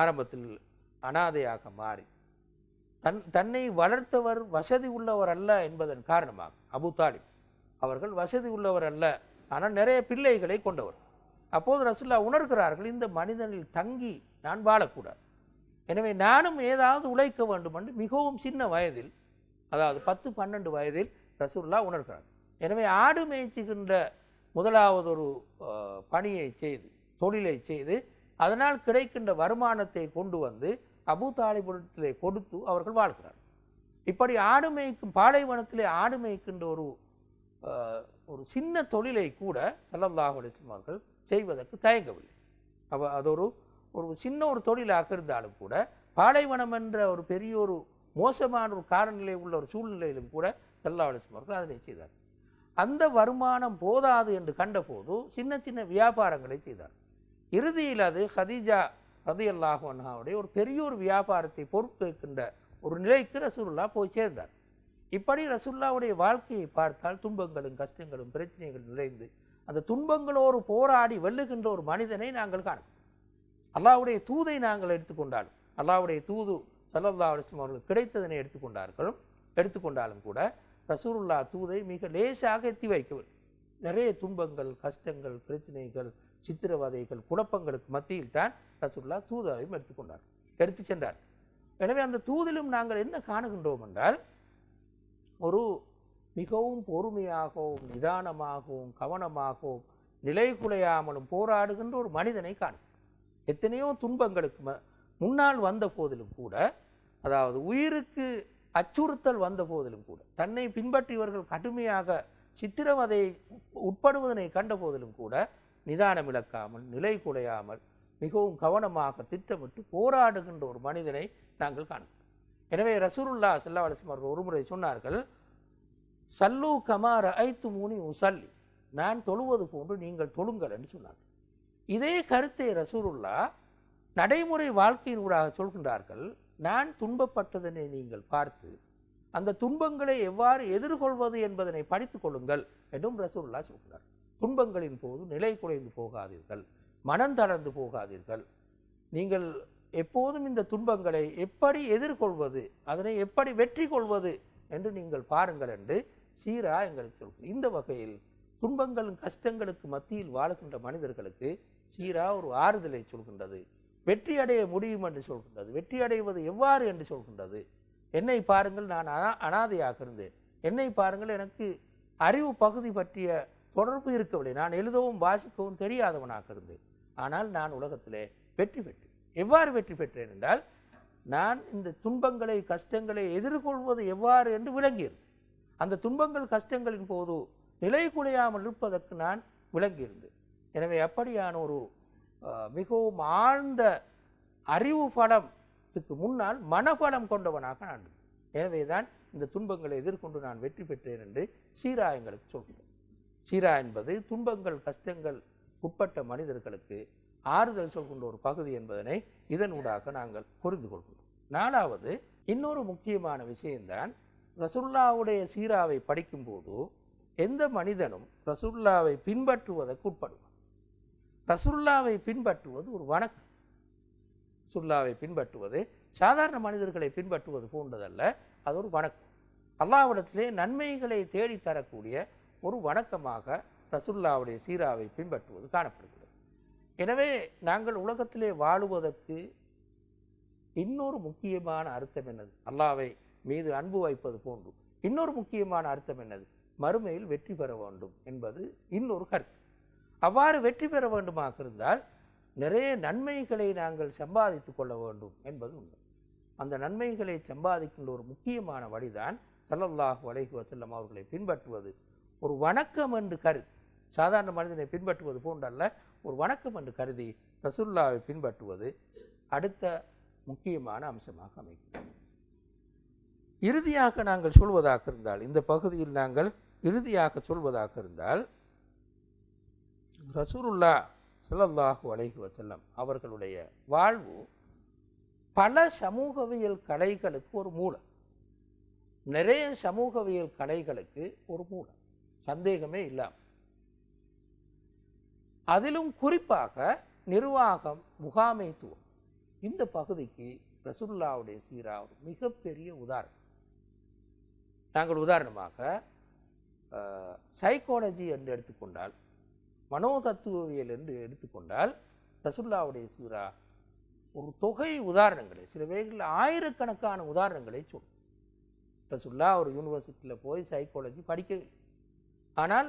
ஆரம்பத்தில் அனாதையாக மாறி தன் தன்னை வளர்த்தவர் வசதி உள்ளவர் அல்ல என்பதன் காரணமாக அபு தாலிப் அவர்கள் வசதி உள்ளவர் அல்ல ஆனால் நிறைய பிள்ளைகளை கொண்டவர் அப்போது ரசுல்லா உணர்கிறார்கள் இந்த மனிதனில் தங்கி நான் வாழக்கூடாது எனவே நானும் ஏதாவது உழைக்க வேண்டும் என்று மிகவும் சின்ன வயதில் அதாவது பத்து பன்னெண்டு வயதில் ரசூல்லா உணர்கிறார் எனவே ஆடு மேய்ச்சுகின்ற முதலாவது ஒரு பணியை செய்து தொழிலை செய்து அதனால் கிடைக்கின்ற வருமானத்தை கொண்டு வந்து அபு தாலிபுரத்திலே கொடுத்து அவர்கள் வாழ்கிறார்கள் இப்படி ஆடு மேய்க்கும் பாலைவனத்திலே ஆடு மேய்க்கின்ற ஒரு ஒரு சின்ன தொழிலை கூட சல்லல்லாஹு அவர்கள் செய்வதற்கு தயங்கவில்லை அவ அது ஒரு ஒரு சின்ன ஒரு தொழிலாக இருந்தாலும் கூட பாலைவனம் என்ற ஒரு பெரிய ஒரு மோசமான ஒரு காலநிலை உள்ள ஒரு சூழ்நிலையிலும் கூட சல்லா அலிஸ்மார்கள் அதனை செய்தார் அந்த வருமானம் போதாது என்று கண்டபோது சின்ன சின்ன வியாபாரங்களை செய்தார் இறுதியில் அது ஹதீஜா ரதி அண்ணாவுடைய ஒரு பெரிய ஒரு வியாபாரத்தை பொறுப்பேற்கின்ற ஒரு நிலைக்கு ரசூல்லா போய் சேர்ந்தார் இப்படி ரசுல்லாவுடைய வாழ்க்கையை பார்த்தால் துன்பங்களும் கஷ்டங்களும் பிரச்சனைகள் நிறைந்து அந்த துன்பங்களோடு போராடி வெல்லுகின்ற ஒரு மனிதனை நாங்கள் காணும் அல்லாவுடைய தூதை நாங்கள் எடுத்துக்கொண்டாலும் அல்லாவுடைய தூது சல்லா அலிஸ்லாம் அவர்கள் கிடைத்ததனை எடுத்துக்கொண்டார்களும் எடுத்துக்கொண்டாலும் கூட ரசூருல்லா தூதை மிக லேசாக எத்தி வைக்கவில்லை நிறைய துன்பங்கள் கஷ்டங்கள் பிரச்சனைகள் சித்திரவதைகள் குழப்பங்களுக்கு மத்தியில் தான் ரசூல்லா தூதாவையும் எடுத்துக்கொண்டார் எடுத்து சென்றார் எனவே அந்த தூதிலும் நாங்கள் என்ன காணுகின்றோம் என்றால் ஒரு மிகவும் பொறுமையாகவும் நிதானமாகவும் கவனமாகவும் நிலை குலையாமலும் போராடுகின்ற ஒரு மனிதனை காணும் எத்தனையோ துன்பங்களுக்கு முன்னால் வந்த போதிலும் கூட அதாவது உயிருக்கு அச்சுறுத்தல் வந்த போதிலும் கூட தன்னை பின்பற்றியவர்கள் கடுமையாக சித்திரவதை உட்படுவதனை கண்ட போதிலும் கூட நிதானம் இழக்காமல் நிலை குலையாமல் மிகவும் கவனமாக திட்டமிட்டு போராடுகின்ற ஒரு மனிதனை நாங்கள் காண்கிறோம் எனவே ரசூருல்லா செல்லா அலிஸ்லம் அவர்கள் ஒருமுறை சொன்னார்கள் சல்லு கமார் ஐத்து மூனி உசல்லி நான் தொழுவது போன்று நீங்கள் தொழுங்கள் என்று சொன்னார்கள் இதே கருத்தை ரசூருல்லா நடைமுறை வாழ்க்கையின் ஊடாக சொல்கின்றார்கள் நான் துன்பப்பட்டதனை நீங்கள் பார்த்து அந்த துன்பங்களை எவ்வாறு எதிர்கொள்வது என்பதனை படித்துக் கொள்ளுங்கள் என்றும் ரசூல்லா சொல்கிறார்கள் துன்பங்களின் போது நிலை குறைந்து போகாதீர்கள் மனம் தளர்ந்து போகாதீர்கள் நீங்கள் எப்போதும் இந்த துன்பங்களை எப்படி எதிர்கொள்வது அதனை எப்படி வெற்றி கொள்வது என்று நீங்கள் பாருங்கள் என்று சீரா எங்களுக்கு சொல்கிறோம் இந்த வகையில் துன்பங்களும் கஷ்டங்களுக்கு மத்தியில் வாழ்கின்ற மனிதர்களுக்கு சீரா ஒரு ஆறுதலை சொல்கின்றது வெற்றி அடைய முடியும் என்று சொல்கின்றது வெற்றி அடைவது எவ்வாறு என்று சொல்கின்றது என்னை பாருங்கள் நான் அனாதையாக இருந்தேன் என்னை பாருங்கள் எனக்கு அறிவு பகுதி பற்றிய தொடர்பு இருக்கவில்லை நான் எழுதவும் வாசிக்கவும் தெரியாதவனாக இருந்தேன் ஆனால் நான் உலகத்திலே வெற்றி பெற்றேன் எவ்வாறு வெற்றி பெற்றேன் என்றால் நான் இந்த துன்பங்களை கஷ்டங்களை எதிர்கொள்வது எவ்வாறு என்று விளங்கியிருந்தேன் அந்த துன்பங்கள் கஷ்டங்களின் போது நிலை குலையாமல் இருப்பதற்கு நான் விளங்கியிருந்தேன் எனவே அப்படியான ஒரு மிகவும் ஆழ்ந்த அறிவு பலத்துக்கு முன்னால் மனபலம் கொண்டவனாக நான் எனவே தான் இந்த துன்பங்களை எதிர்கொண்டு நான் வெற்றி பெற்றேன் என்று சீராயங்களுக்கு சொல்கிறேன் சீரா என்பது துன்பங்கள் கஷ்டங்கள் உட்பட்ட மனிதர்களுக்கு ஆறுதல் சொல்கின்ற ஒரு பகுதி என்பதனை இதனூடாக நாங்கள் புரிந்து கொள்கிறோம் நாலாவது இன்னொரு முக்கியமான விஷயம்தான் ரசுல்லாவுடைய சீராவை போது எந்த மனிதனும் ரசுல்லாவை பின்பற்றுவதற்கு உட்படுவான் ரசுல்லாவை பின்பற்றுவது ஒரு வணக்கம் சுல்லாவை பின்பற்றுவது சாதாரண மனிதர்களை பின்பற்றுவது போன்றதல்ல அது ஒரு வணக்கம் அல்லாவிடத்திலே நன்மைகளை தேடி தரக்கூடிய ஒரு வணக்கமாக ரசுல்லாவுடைய சீராவை பின்பற்றுவது காணப்படுகிறது எனவே நாங்கள் உலகத்திலே வாழுவதற்கு இன்னொரு முக்கியமான அர்த்தம் என்னது அல்லாவை மீது அன்பு வைப்பது போன்று இன்னொரு முக்கியமான அர்த்தம் என்னது மறுமையில் வெற்றி பெற வேண்டும் என்பது இன்னொரு கருத்து அவ்வாறு வெற்றி பெற வேண்டுமாக இருந்தால் நிறைய நன்மைகளை நாங்கள் சம்பாதித்துக் கொள்ள வேண்டும் என்பது உண்டு அந்த நன்மைகளை சம்பாதிக்கின்ற ஒரு முக்கியமான வழிதான் சல்லல்லாஹு அலைஹி செல்லம் அவர்களை பின்பற்றுவது ஒரு வணக்கம் என்று கருதி சாதாரண மனிதனை பின்பற்றுவது போன்றல்ல ஒரு வணக்கம் என்று கருதி ரசுல்லாவை பின்பற்றுவது அடுத்த முக்கியமான அம்சமாக அமைக்கும் இறுதியாக நாங்கள் சொல்வதாக இருந்தால் இந்த பகுதியில் நாங்கள் இறுதியாக சொல்வதாக இருந்தால் ரசூருல்லா சல்லல்லாஹு அலைஹி வசல்லம் அவர்களுடைய வாழ்வு பல சமூகவியல் கலைகளுக்கு ஒரு மூலம் நிறைய சமூகவியல் கலைகளுக்கு ஒரு மூலம் சந்தேகமே இல்லை அதிலும் குறிப்பாக நிர்வாகம் முகாமைத்துவம் இந்த பகுதிக்கு ரசுல்லாவுடைய சீரா ஒரு மிகப்பெரிய உதாரணம் நாங்கள் உதாரணமாக சைக்காலஜி என்று எடுத்துக்கொண்டால் மனோதத்துவவியல் என்று எடுத்துக்கொண்டால் ரசுல்லாவுடைய சீரா ஒரு தொகை உதாரணங்களை சில வேகளில் ஆயிரக்கணக்கான உதாரணங்களை சொல்லும் ரசுல்லா ஒரு யூனிவர்சிட்டியில் போய் சைக்காலஜி படிக்கவில்லை ஆனால்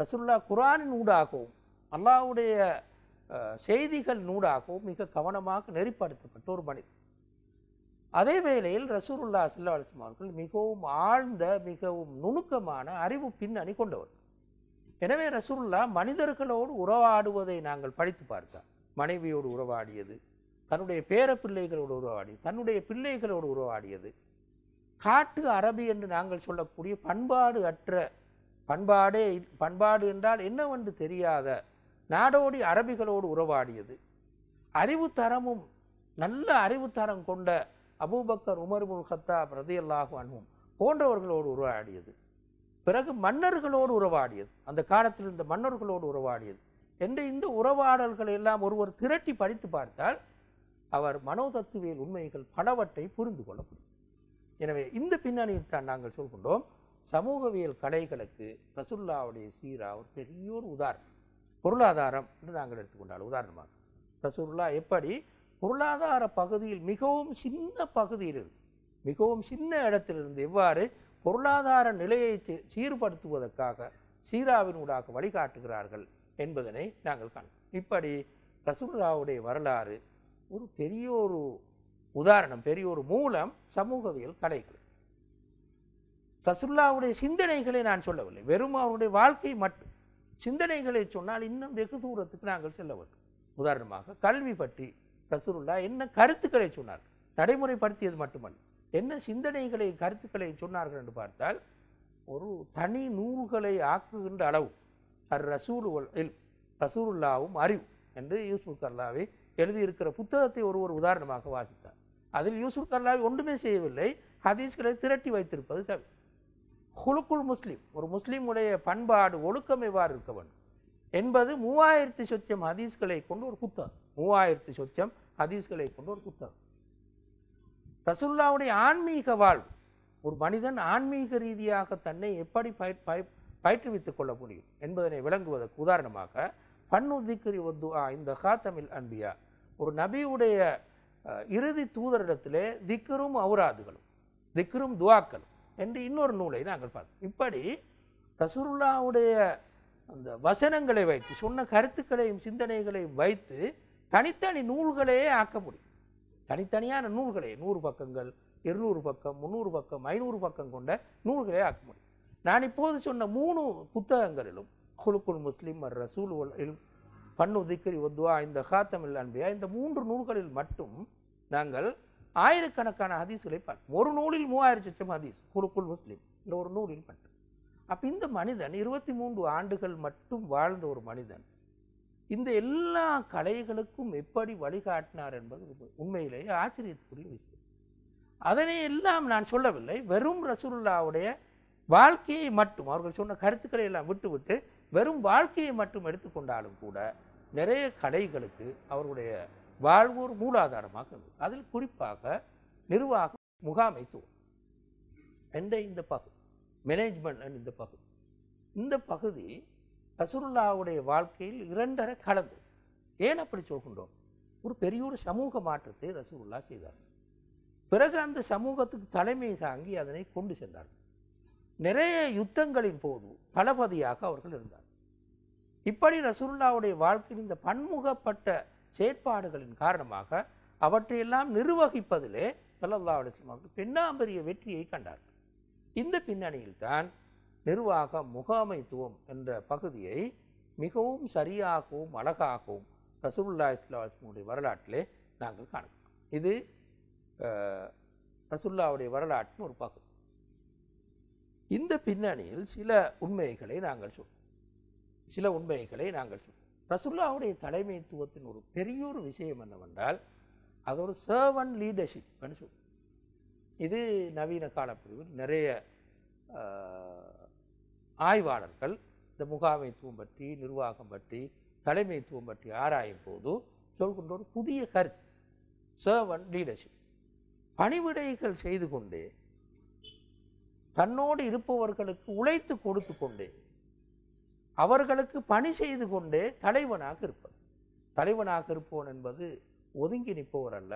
ரசுல்லா குரானின் ஊடாகவும் அல்லாவுடைய செய்திகள் நூடாகவும் மிக கவனமாக நெறிப்படுத்தப்பட்ட ஒரு மனிதர் அதே வேளையில் ரசூருல்லா சில்லா அவர்கள் மிகவும் ஆழ்ந்த மிகவும் நுணுக்கமான அறிவு பின்னணி கொண்டவர் எனவே ரசூருல்லா மனிதர்களோடு உறவாடுவதை நாங்கள் படித்து பார்த்தோம் மனைவியோடு உறவாடியது தன்னுடைய பேர பிள்ளைகளோடு உறவாடி தன்னுடைய பிள்ளைகளோடு உறவாடியது காட்டு அரபி என்று நாங்கள் சொல்லக்கூடிய பண்பாடு அற்ற பண்பாடே பண்பாடு என்றால் என்னவென்று தெரியாத நாடோடி அரபிகளோடு உறவாடியது அறிவு தரமும் நல்ல அறிவு தரம் கொண்ட அபூபக்கர் முல் ஹத்தா ரதியல்லாஹு அன்பும் போன்றவர்களோடு உறவாடியது பிறகு மன்னர்களோடு உறவாடியது அந்த காலத்தில் இருந்த மன்னர்களோடு உறவாடியது என்று இந்த உறவாடல்களை எல்லாம் ஒருவர் திரட்டி படித்து பார்த்தால் அவர் மனோதத்துவியல் உண்மைகள் பலவற்றை புரிந்து கொள்ள முடியும் எனவே இந்த பின்னணியில் தான் நாங்கள் சொல்கின்றோம் சமூகவியல் கலைகளுக்கு ரசுல்லாவுடைய சீரா ஒரு பெரிய ஒரு உதாரணம் பொருளாதாரம் என்று நாங்கள் எடுத்துக்கொண்டால் உதாரணமாக ரசுல்லா எப்படி பொருளாதார பகுதியில் மிகவும் சின்ன பகுதியில் மிகவும் சின்ன இடத்திலிருந்து எவ்வாறு பொருளாதார நிலையை சீர்படுத்துவதற்காக சீராவின் ஊடாக வழிகாட்டுகிறார்கள் என்பதனை நாங்கள் காணோம் இப்படி ரசுல்லாவுடைய வரலாறு ஒரு பெரிய ஒரு உதாரணம் பெரிய ஒரு மூலம் சமூகவியல் கலைகள் ரசுல்லாவுடைய சிந்தனைகளை நான் சொல்லவில்லை வெறும் அவருடைய வாழ்க்கை மட்டும் சிந்தனைகளை சொன்னால் இன்னும் வெகு தூரத்துக்கு நாங்கள் செல்ல வேண்டும் உதாரணமாக கல்வி பற்றி ரசூலுல்லா என்ன கருத்துக்களை சொன்னார் நடைமுறைப்படுத்தியது மட்டுமல்ல என்ன சிந்தனைகளை கருத்துக்களை சொன்னார்கள் என்று பார்த்தால் ஒரு தனி நூல்களை ஆக்குகின்ற அளவு அர் ரசூல் ரசூலுல்லாவும் அறிவு என்று யூசுஃப் கர்லாவை எழுதியிருக்கிற புத்தகத்தை ஒருவர் உதாரணமாக வாசித்தார் அதில் யூசுஃப் கர்லாவை ஒன்றுமே செய்யவில்லை ஹதீஸ்களை திரட்டி வைத்திருப்பது தவிர குழுக்குள் முஸ்லீம் ஒரு முஸ்லீமுடைய பண்பாடு ஒழுக்கம் எவ்வாறு இருக்க வேண்டும் என்பது மூவாயிரத்தி சொச்சம் ஹதீஸ்களை கொண்டு ஒரு புத்தகம் மூவாயிரத்து சொச்சம் ஹதீஸ்களை கொண்டு ஒரு புத்தகம் ரசுல்லாவுடைய ஆன்மீக வாழ்வு ஒரு மனிதன் ஆன்மீக ரீதியாக தன்னை எப்படி பயிற்றுவித்துக் கொள்ள முடியும் என்பதனை விளங்குவதற்கு உதாரணமாக பன்னு திக்ரி ஒத்துவா இந்த ஹாத்தமில் அன்பியா ஒரு நபியுடைய இறுதி தூதரிடத்திலே திக்கரும் அவுராதுகளும் திக்கரும் துவாக்களும் என்று இன்னொரு நூலை நாங்கள் பார்த்தோம் இப்படி ரசூருல்லாவுடைய அந்த வசனங்களை வைத்து சொன்ன கருத்துக்களையும் சிந்தனைகளையும் வைத்து தனித்தனி நூல்களையே ஆக்க முடியும் தனித்தனியான நூல்களை நூறு பக்கங்கள் இருநூறு பக்கம் முந்நூறு பக்கம் ஐநூறு பக்கம் கொண்ட நூல்களே ஆக்க முடியும் நான் இப்போது சொன்ன மூணு புத்தகங்களிலும் குலுக்குல் முஸ்லீம் அர் ரசூல் பண்ணு திக்கரி ஒத்துவா இந்த ஹாத்தமில் அன்பியா இந்த மூன்று நூல்களில் மட்டும் நாங்கள் ஆயிரக்கணக்கான ஹதீஸ்களை பார்க்கும் ஒரு நூலில் மூவாயிரம் சச்சம் ஹதீஸ் குழுக்குள் முஸ்லீம் இல்லை ஒரு நூலில் மட்டும் அப்போ இந்த மனிதன் இருபத்தி மூன்று ஆண்டுகள் மட்டும் வாழ்ந்த ஒரு மனிதன் இந்த எல்லா கலைகளுக்கும் எப்படி வழிகாட்டினார் என்பது உண்மையிலேயே ஆச்சரியத்துக்குரிய விஷயம் அதனை எல்லாம் நான் சொல்லவில்லை வெறும் ரசூல்லாவுடைய வாழ்க்கையை மட்டும் அவர்கள் சொன்ன கருத்துக்களை எல்லாம் விட்டுவிட்டு வெறும் வாழ்க்கையை மட்டும் எடுத்துக்கொண்டாலும் கூட நிறைய கலைகளுக்கு அவருடைய வாழ்வூர் மூலாதாரமாக இருந்தது அதில் குறிப்பாக நிர்வாகம் முகாமைத்துவம் என்ற இந்த பகுதி மேனேஜ்மெண்ட் இந்த பகுதி இந்த பகுதி ரசுருல்லாவுடைய வாழ்க்கையில் இரண்டரை கலந்து ஏன் அப்படி சொல்கின்றோம் ஒரு பெரிய ஒரு சமூக மாற்றத்தை ரசூருல்லா செய்தார் பிறகு அந்த சமூகத்துக்கு தலைமை தாங்கி அதனை கொண்டு சென்றார்கள் நிறைய யுத்தங்களின் போது தளபதியாக அவர்கள் இருந்தார் இப்படி ரசூருல்லாவுடைய வாழ்க்கையில் இந்த பன்முகப்பட்ட செயற்பாடுகளின் காரணமாக அவற்றையெல்லாம் நிர்வகிப்பதிலே சல்லல்லா அலிஸ்லாம் அவர்கள் பெண்ணாம்பரிய வெற்றியை கண்டார்கள் இந்த பின்னணியில்தான் நிர்வாக முகாமைத்துவம் என்ற பகுதியை மிகவும் சரியாகவும் அழகாகவும் ரசூல்லா இஸ்லாஸ்முடைய வரலாற்றிலே நாங்கள் காணலாம் இது ரசுல்லாவுடைய வரலாற்றின் ஒரு பகுதி இந்த பின்னணியில் சில உண்மைகளை நாங்கள் சொல்வோம் சில உண்மைகளை நாங்கள் சொல் ரசுல்லாவுடைய தலைமைத்துவத்தின் ஒரு பெரிய ஒரு விஷயம் என்னவென்றால் அது ஒரு சர்வன் லீடர்ஷிப் மனுஷன் இது நவீன காலப்பிரிவில் நிறைய ஆய்வாளர்கள் இந்த முகாமைத்துவம் பற்றி நிர்வாகம் பற்றி தலைமைத்துவம் பற்றி ஆராயும் போது சொல்கின்ற ஒரு புதிய கருத்து சர்வன் லீடர்ஷிப் பணிவிடைகள் செய்து கொண்டே தன்னோடு இருப்பவர்களுக்கு உழைத்து கொடுத்து கொண்டே அவர்களுக்கு பணி செய்து கொண்டே தலைவனாக இருப்பது தலைவனாக இருப்போன் என்பது ஒதுங்கி நிற்பவர் அல்ல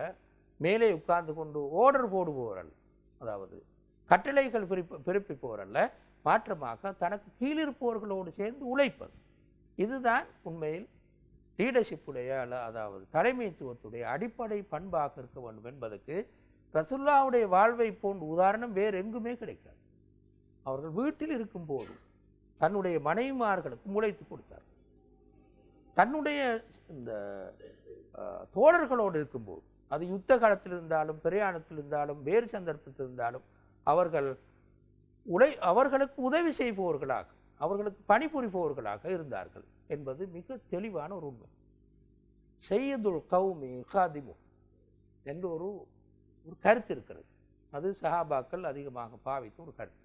மேலே உட்கார்ந்து கொண்டு ஓடர் போடுபவர் அல்ல அதாவது கட்டளைகள் பிறப்பி பிறப்பிப்பவர் அல்ல மாற்றமாக தனக்கு கீழிருப்பவர்களோடு சேர்ந்து உழைப்பது இதுதான் உண்மையில் லீடர்ஷிப்புடைய அதாவது தலைமைத்துவத்துடைய அடிப்படை பண்பாக இருக்க வேண்டும் என்பதற்கு ரசுல்லாவுடைய வாழ்வை போன்ற உதாரணம் வேறு எங்குமே கிடைக்காது அவர்கள் வீட்டில் இருக்கும்போது தன்னுடைய மனைவிமார்களுக்கு முளைத்து கொடுத்தார் தன்னுடைய இந்த தோழர்களோடு இருக்கும்போது அது யுத்த காலத்தில் இருந்தாலும் பிரயாணத்தில் இருந்தாலும் வேறு சந்தர்ப்பத்தில் இருந்தாலும் அவர்கள் உழை அவர்களுக்கு உதவி செய்பவர்களாக அவர்களுக்கு பணிபுரிபவர்களாக இருந்தார்கள் என்பது மிக தெளிவான ஒரு உண்மை செய்யதுல் கவுமி காதிமு என்ற ஒரு ஒரு கருத்து இருக்கிறது அது சஹாபாக்கள் அதிகமாக பாவித்த ஒரு கருத்து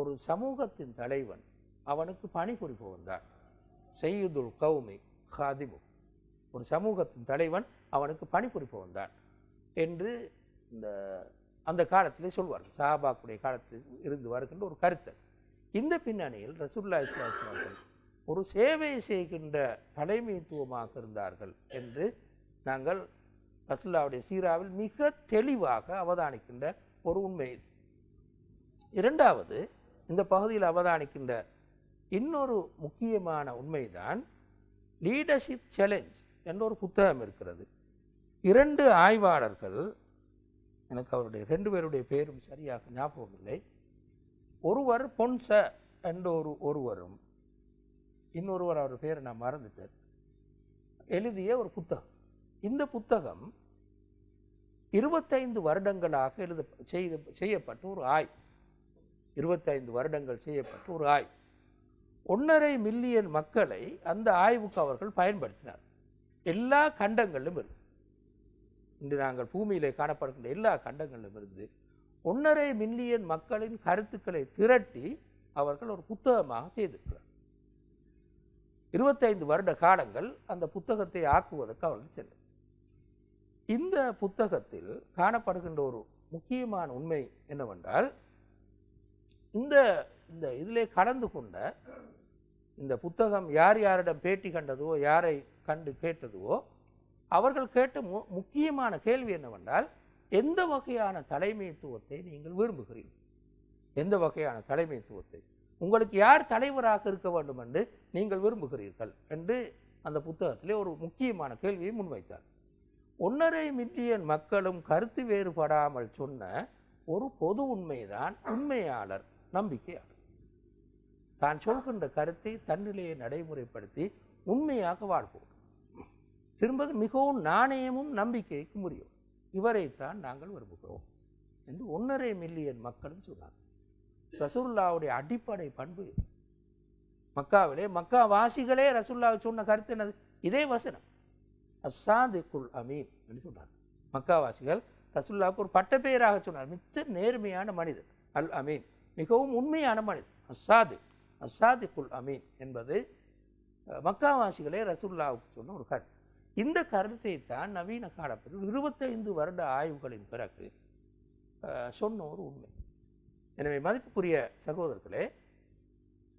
ஒரு சமூகத்தின் தலைவன் அவனுக்கு பணிபுரிபவன் வந்தார் செய்யுதுல் கௌமி ஹாதிபு ஒரு சமூகத்தின் தலைவன் அவனுக்கு பணிபுரிபவன் வந்தார் என்று இந்த அந்த காலத்திலே சொல்வார்கள் சாபாக்குடைய காலத்தில் இருந்து வருகின்ற ஒரு கருத்து இந்த பின்னணியில் ரசூல்லா இஸ்லாஸ்லார்கள் ஒரு சேவை செய்கின்ற தலைமைத்துவமாக இருந்தார்கள் என்று நாங்கள் ரசுல்லாவுடைய சீராவில் மிக தெளிவாக அவதானிக்கின்ற ஒரு உண்மை இரண்டாவது இந்த பகுதியில் அவதானிக்கின்ற இன்னொரு முக்கியமான உண்மைதான் லீடர்ஷிப் சேலஞ்ச் என்ற ஒரு புத்தகம் இருக்கிறது இரண்டு ஆய்வாளர்கள் எனக்கு அவருடைய ரெண்டு பேருடைய பேரும் சரியாக ஞாபகம் இல்லை ஒருவர் பொன்ச என்ற ஒரு ஒருவரும் இன்னொருவர் அவர் பேரை நான் மறந்துட்டேன் எழுதிய ஒரு புத்தகம் இந்த புத்தகம் இருபத்தைந்து வருடங்களாக எழுத செய்து செய்யப்பட்ட ஒரு ஆய்வு இருபத்தைந்து வருடங்கள் செய்யப்பட்ட ஒரு ஆய்வு ஒன்றரை மில்லியன் மக்களை அந்த ஆய்வுக்கு அவர்கள் பயன்படுத்தினார் எல்லா கண்டங்களிலும் இருந்து இன்று நாங்கள் பூமியிலே காணப்படுகின்ற எல்லா கண்டங்களிலும் இருந்து ஒன்றரை மில்லியன் மக்களின் கருத்துக்களை திரட்டி அவர்கள் ஒரு புத்தகமாக செய்திருக்கிறார் இருபத்தைந்து வருட காலங்கள் அந்த புத்தகத்தை ஆக்குவதற்கு அவர்கள் சென்றது இந்த புத்தகத்தில் காணப்படுகின்ற ஒரு முக்கியமான உண்மை என்னவென்றால் இந்த இந்த இதிலே கலந்து கொண்ட இந்த புத்தகம் யார் யாரிடம் பேட்டி கண்டதுவோ யாரை கண்டு கேட்டதுவோ அவர்கள் கேட்ட மு முக்கியமான கேள்வி என்னவென்றால் எந்த வகையான தலைமைத்துவத்தை நீங்கள் விரும்புகிறீர்கள் எந்த வகையான தலைமைத்துவத்தை உங்களுக்கு யார் தலைவராக இருக்க வேண்டும் என்று நீங்கள் விரும்புகிறீர்கள் என்று அந்த புத்தகத்திலே ஒரு முக்கியமான கேள்வியை முன்வைத்தார் ஒன்றரை மில்லியன் மக்களும் கருத்து வேறுபடாமல் சொன்ன ஒரு பொது உண்மைதான் உண்மையாளர் நம்பிக்கையாகும் தான் சொல்கின்ற கருத்தை தன்னிலையை நடைமுறைப்படுத்தி உண்மையாக வாழ்வோம் திரும்பது மிகவும் நாணயமும் நம்பிக்கைக்கு முடியும் இவரைத்தான் நாங்கள் விரும்புகிறோம் என்று ஒன்றரை மில்லியன் மக்களும் சொன்னார் ரசூல்லாவுடைய அடிப்படை பண்பு மக்காவிலே மக்கா வாசிகளே ரசூல்லாவை சொன்ன கருத்து என்னது இதே வசனம் அசாதிக்குள் அமீன் என்று சொன்னார் மக்காவாசிகள் ரசுல்லாவுக்கு ஒரு பட்ட பெயராக சொன்னார் மிச்ச நேர்மையான மனிதர் அல் அமீன் மிகவும் உண்மையான மனிதன் அசாது அசாது குல் அமீன் என்பது மக்காவாசிகளே ரசூல்லாவுக்கு சொன்ன ஒரு கருத்து இந்த கருத்தை தான் நவீன காலப்பகுதியில் இருபத்தைந்து வருட ஆய்வுகளின் பிறகு சொன்ன ஒரு உண்மை எனவே மதிப்புக்குரிய சகோதரர்களே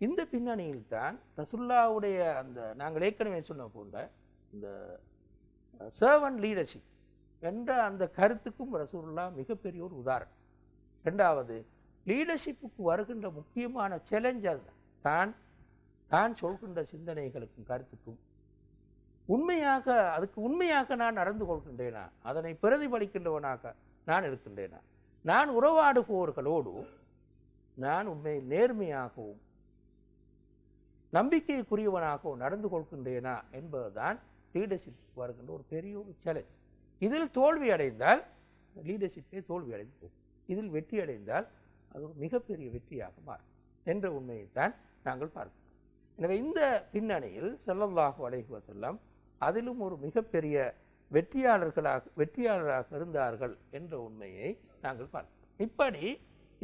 இந்த பின்னணியில் தான் ரசுல்லாவுடைய அந்த நாங்கள் ஏற்கனவே சொன்ன போன்ற இந்த சர்வன் லீடர்ஷிப் என்ற அந்த கருத்துக்கும் ரசூல்லா மிகப்பெரிய ஒரு உதாரணம் ரெண்டாவது லீடர்ஷிப்புக்கு வருகின்ற முக்கியமான சேலஞ்ச் அதுதான் தான் தான் சொல்கின்ற சிந்தனைகளுக்கும் கருத்துக்கும் உண்மையாக அதுக்கு உண்மையாக நான் நடந்து கொள்கின்றேனா அதனை பிரதிபலிக்கின்றவனாக நான் இருக்கின்றேனா நான் உறவாடுபவர்களோடு நான் உண்மை நேர்மையாகவும் நம்பிக்கைக்குரியவனாகவும் நடந்து கொள்கின்றேனா என்பதுதான் லீடர்ஷிப் வருகின்ற ஒரு பெரிய ஒரு சேலஞ்ச் இதில் தோல்வி அடைந்தால் லீடர்ஷிப்பே தோல்வி அடைந்து போகும் இதில் வெற்றி அடைந்தால் அது மிகப்பெரிய வெற்றியாக மாறும் என்ற உண்மையைத்தான் நாங்கள் பார்க்கிறோம் எனவே இந்த பின்னணியில் செல்லவாக அலைஹுவ செல்லம் அதிலும் ஒரு மிகப்பெரிய வெற்றியாளர்களாக வெற்றியாளராக இருந்தார்கள் என்ற உண்மையை நாங்கள் பார்க்கிறோம் இப்படி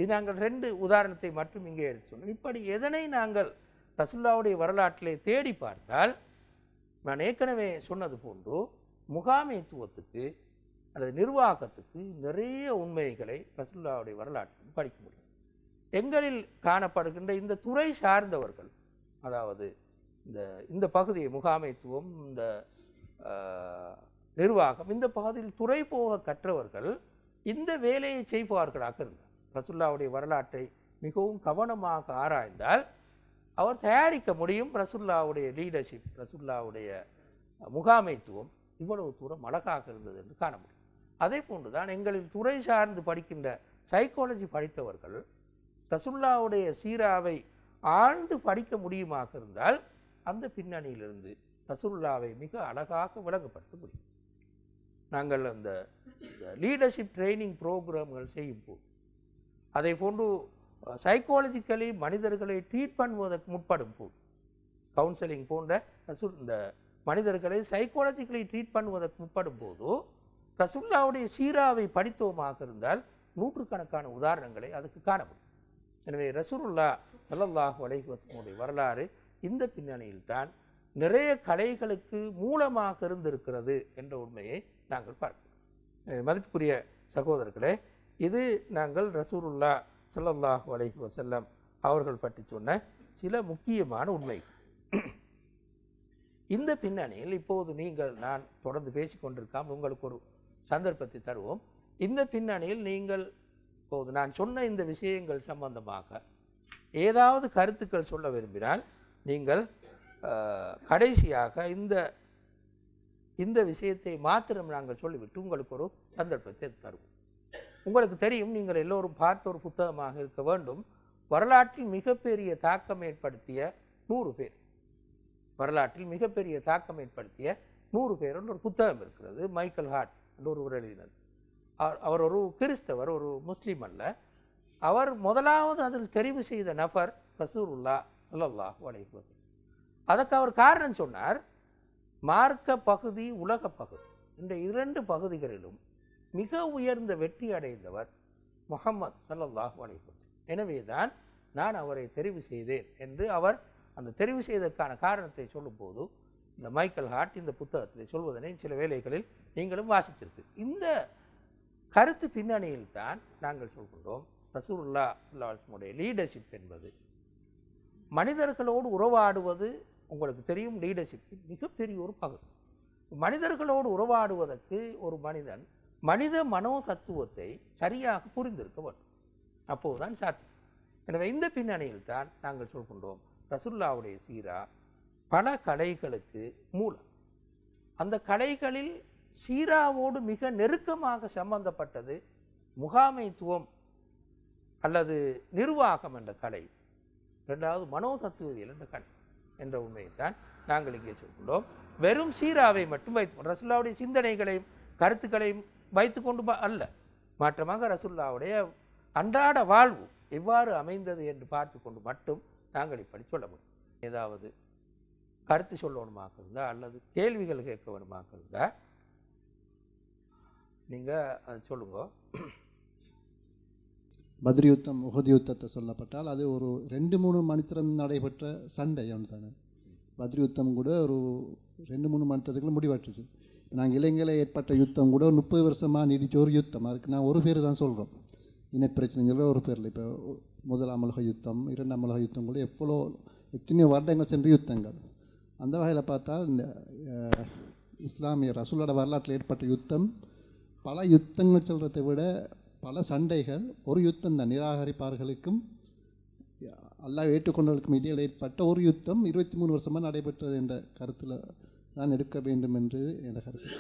இது நாங்கள் ரெண்டு உதாரணத்தை மட்டும் இங்கே எடுத்து சொன்னோம் இப்படி எதனை நாங்கள் ரசுல்லாவுடைய வரலாற்றிலே தேடி பார்த்தால் நான் ஏற்கனவே சொன்னது போன்று முகாமைத்துவத்துக்கு அல்லது நிர்வாகத்துக்கு நிறைய உண்மைகளை ரசுல்லாவுடைய வரலாற்றில் படிக்க முடியும் எங்களில் காணப்படுகின்ற இந்த துறை சார்ந்தவர்கள் அதாவது இந்த இந்த பகுதியை முகாமைத்துவம் இந்த நிர்வாகம் இந்த பகுதியில் துறை போக கற்றவர்கள் இந்த வேலையை செய்பவார்களாக இருந்தார் ரசுல்லாவுடைய வரலாற்றை மிகவும் கவனமாக ஆராய்ந்தால் அவர் தயாரிக்க முடியும் ரசுல்லாவுடைய லீடர்ஷிப் ரசுல்லாவுடைய முகாமைத்துவம் இவ்வளவு தூரம் அழகாக இருந்தது என்று காண முடியும் அதே போன்று தான் எங்களின் துறை சார்ந்து படிக்கின்ற சைக்காலஜி படித்தவர்கள் ரசுல்லாவுடைய சீராவை ஆழ்ந்து படிக்க முடியுமாக இருந்தால் அந்த பின்னணியிலிருந்து ரசுல்லாவை மிக அழகாக விளங்கப்படுத்த முடியும் நாங்கள் அந்த லீடர்ஷிப் ட்ரைனிங் ப்ரோக்ராம்கள் போது அதை போன்று சைக்காலஜிக்கலி மனிதர்களை ட்ரீட் பண்ணுவதற்கு முற்படும் போது கவுன்சிலிங் போன்ற இந்த மனிதர்களை சைக்காலஜிக்கலி ட்ரீட் பண்ணுவதற்கு முற்படும் போது ரசுல்லாவுடைய சீராவை படித்துவமாக இருந்தால் நூற்றுக்கணக்கான உதாரணங்களை அதுக்கு காண முடியும் எனவே ரசூருல்லா சல்லல்லாஹ் வலைகுவசனுடைய வரலாறு இந்த பின்னணியில்தான் நிறைய கலைகளுக்கு மூலமாக இருந்திருக்கிறது என்ற உண்மையை நாங்கள் பார்க்கிறோம் மதிப்புக்குரிய சகோதரர்களே இது நாங்கள் ரசூருல்லா சல்லல்லாஹ் வலைஹி வசல்லம் அவர்கள் பற்றி சொன்ன சில முக்கியமான உண்மை இந்த பின்னணியில் இப்போது நீங்கள் நான் தொடர்ந்து பேசிக்கொண்டிருக்காமல் உங்களுக்கு ஒரு சந்தர்ப்பத்தை தருவோம் இந்த பின்னணியில் நீங்கள் போது நான் சொன்ன இந்த விஷயங்கள் சம்பந்தமாக ஏதாவது கருத்துக்கள் சொல்ல விரும்பினால் நீங்கள் கடைசியாக இந்த இந்த விஷயத்தை மாத்திரம் நாங்கள் சொல்லிவிட்டு உங்களுக்கு ஒரு சந்தர்ப்பத்தை தருவோம் உங்களுக்கு தெரியும் நீங்கள் எல்லோரும் பார்த்த ஒரு புத்தகமாக இருக்க வேண்டும் வரலாற்றில் மிகப்பெரிய தாக்கம் ஏற்படுத்திய நூறு பேர் வரலாற்றில் மிகப்பெரிய தாக்கம் ஏற்படுத்திய நூறு பேருன்னு ஒரு புத்தகம் இருக்கிறது மைக்கேல் ஹார்ட் நூறு எழுதினது அவர் ஒரு கிறிஸ்தவர் ஒரு முஸ்லீம் அல்ல அவர் முதலாவது அதில் தெரிவு செய்த நபர் ரசூருல்லா சொல்லல்லாஹ் வலைகுவது அதற்கு அவர் காரணம் சொன்னார் மார்க்க பகுதி உலக பகுதி இந்த இரண்டு பகுதிகளிலும் மிக உயர்ந்த வெற்றி அடைந்தவர் முகமது சல்லாஹ் வலைகுவது எனவே தான் நான் அவரை தெரிவு செய்தேன் என்று அவர் அந்த தெரிவு செய்ததற்கான காரணத்தை சொல்லும்போது இந்த மைக்கேல் ஹார்ட் இந்த புத்தகத்தில் சொல்வதனை சில வேலைகளில் நீங்களும் வாசித்திருக்கு இந்த கருத்து பின்னணியில் தான் நாங்கள் சொல்கின்றோம் ரசூல்லா அல்லாஸ்முடைய லீடர்ஷிப் என்பது மனிதர்களோடு உறவாடுவது உங்களுக்கு தெரியும் லீடர்ஷிப்பின் மிகப்பெரிய ஒரு பகுதி மனிதர்களோடு உறவாடுவதற்கு ஒரு மனிதன் மனித மனோ தத்துவத்தை சரியாக புரிந்திருக்க வேண்டும் அப்போதுதான் சாத்தியம் எனவே இந்த பின்னணியில் தான் நாங்கள் சொல்கின்றோம் ரசுல்லாவுடைய சீரா பல கலைகளுக்கு மூலம் அந்த கலைகளில் சீராவோடு மிக நெருக்கமாக சம்பந்தப்பட்டது முகாமைத்துவம் அல்லது நிர்வாகம் என்ற கலை ரெண்டாவது மனோதத்துவவியல் என்ற கலை என்ற உண்மையைத்தான் நாங்கள் இங்கே சொல்கிறோம் வெறும் சீராவை மட்டும் வைத்து ரசுல்லாவுடைய சிந்தனைகளையும் கருத்துக்களையும் வைத்துக்கொண்டு அல்ல மாற்றமாக ரசுல்லாவுடைய அன்றாட வாழ்வு எவ்வாறு அமைந்தது என்று பார்த்து கொண்டு மட்டும் நாங்கள் இப்படி சொல்ல முடியும் ஏதாவது கருத்து சொல்லணுமாக இருந்தால் அல்லது கேள்விகள் கேட்க வேணுமாக இருந்தால் நீங்கள் சொல்லுங்க பதிரி யுத்தம் உகதி யுத்தத்தை சொல்லப்பட்டால் அது ஒரு ரெண்டு மூணு மணித்திரம் நடைபெற்ற சண்டை தானே பதிரி யுத்தம் கூட ஒரு ரெண்டு மூணு மணித்திரத்துக்குள்ள முடிவற்றுச்சு நாங்கள் இளைஞர்கள் ஏற்பட்ட யுத்தம் கூட ஒரு முப்பது வருஷமாக நீடித்த ஒரு யுத்தம் அதுக்கு நான் ஒரு பேர் தான் சொல்கிறோம் இனப்பிரச்சனைங்கிற ஒரு பேரில் இப்போ முதலாம் உலக யுத்தம் இரண்டாம் உலக யுத்தம் கூட எவ்வளோ எத்தனையோ வருடங்கள் சென்று யுத்தங்கள் அந்த வகையில் பார்த்தால் இந்த இஸ்லாமிய ரசூலோட வரலாற்றில் ஏற்பட்ட யுத்தம் பல யுத்தங்கள் சொல்கிறதை விட பல சண்டைகள் ஒரு யுத்தம் தான் நிராகரிப்பார்களுக்கும் எல்லா ஏற்றுக்கொண்டவர்களுக்கும் இடையில் ஏற்பட்ட ஒரு யுத்தம் இருபத்தி மூணு வருஷமாக நடைபெற்றது என்ற கருத்தில் தான் எடுக்க வேண்டும் என்று என்ற கருத்து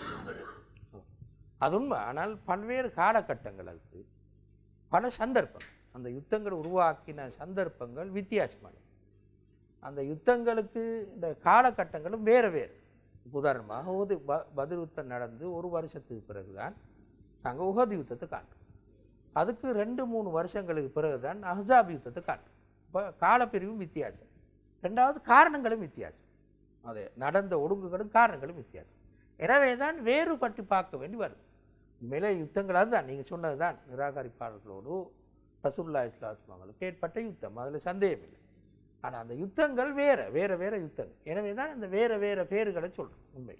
அது உண்மை ஆனால் பல்வேறு காலகட்டங்கள் அது பல சந்தர்ப்பம் அந்த யுத்தங்கள் உருவாக்கின சந்தர்ப்பங்கள் வித்தியாசமானது அந்த யுத்தங்களுக்கு இந்த காலகட்டங்களும் வேறு வேறு உதாரணமாக உதவி ப பதில் யுத்தம் நடந்து ஒரு வருஷத்துக்கு பிறகு தான் நாங்கள் உகது யுத்தத்தை காட்டுறோம் அதுக்கு ரெண்டு மூணு வருஷங்களுக்கு பிறகு தான் அஹாப் யுத்தத்தை காட்டுறோம் இப்போ காலப்பிரிவும் வித்தியாசம் ரெண்டாவது காரணங்களும் வித்தியாசம் அது நடந்த ஒழுங்குகளும் காரணங்களும் வித்தியாசம் எனவே தான் வேறுபட்டு பார்க்க வேண்டி வரும் உண்மையிலே யுத்தங்களாக தான் நீங்கள் சொன்னது தான் நிராகரிப்பாளர்களோடு ரசுல்லா இஸ்லாஸ்மங்களுக்கு ஏற்பட்ட யுத்தம் அதில் சந்தேகம் இல்லை ஆனால் அந்த யுத்தங்கள் வேறு வேறு வேறு யுத்தங்கள் எனவே தான் இந்த வேறு வேறு பேர்களை சொல்கிறோம் உண்மை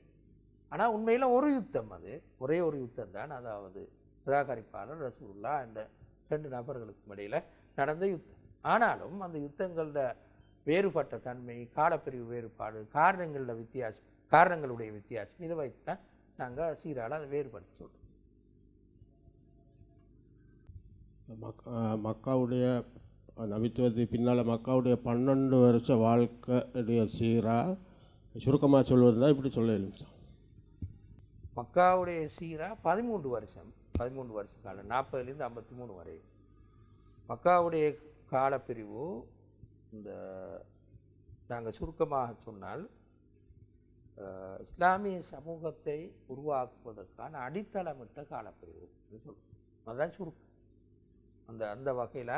ஆனால் உண்மையில் ஒரு யுத்தம் அது ஒரே ஒரு யுத்தம் தான் அதாவது நிராகரிப்பாளர் ரசூல்லா இந்த ரெண்டு நபர்களுக்கு இடையில் நடந்த யுத்தம் ஆனாலும் அந்த யுத்தங்களில் வேறுபட்ட தன்மை காலப்பிரிவு வேறுபாடு காரணங்களில் வித்தியாசம் காரணங்களுடைய வித்தியாசம் இதை வைத்து தான் நாங்கள் சீரால் அதை வேறுபடுத்தி சொல்கிறோம் மக்காவுடைய நவித்துவது பின்னால் மக்காவுடைய பன்னெண்டு வருஷ வாழ்க்கையுடைய சீரா சுருக்கமாக சொல்வதுனா இப்படி சொல்ல சார் மக்காவுடைய சீரா பதிமூன்று வருஷம் பதிமூன்று வருஷ காலம் நாற்பதுலேருந்து ஐம்பத்தி மூணு வரை மக்காவுடைய காலப்பிரிவு இந்த நாங்கள் சுருக்கமாக சொன்னால் இஸ்லாமிய சமூகத்தை உருவாக்குவதற்கான அடித்தளமிட்ட காலப்பிரிவு சொல்லுவோம் அதுதான் சுருக்கம் அந்த அந்த வகையில்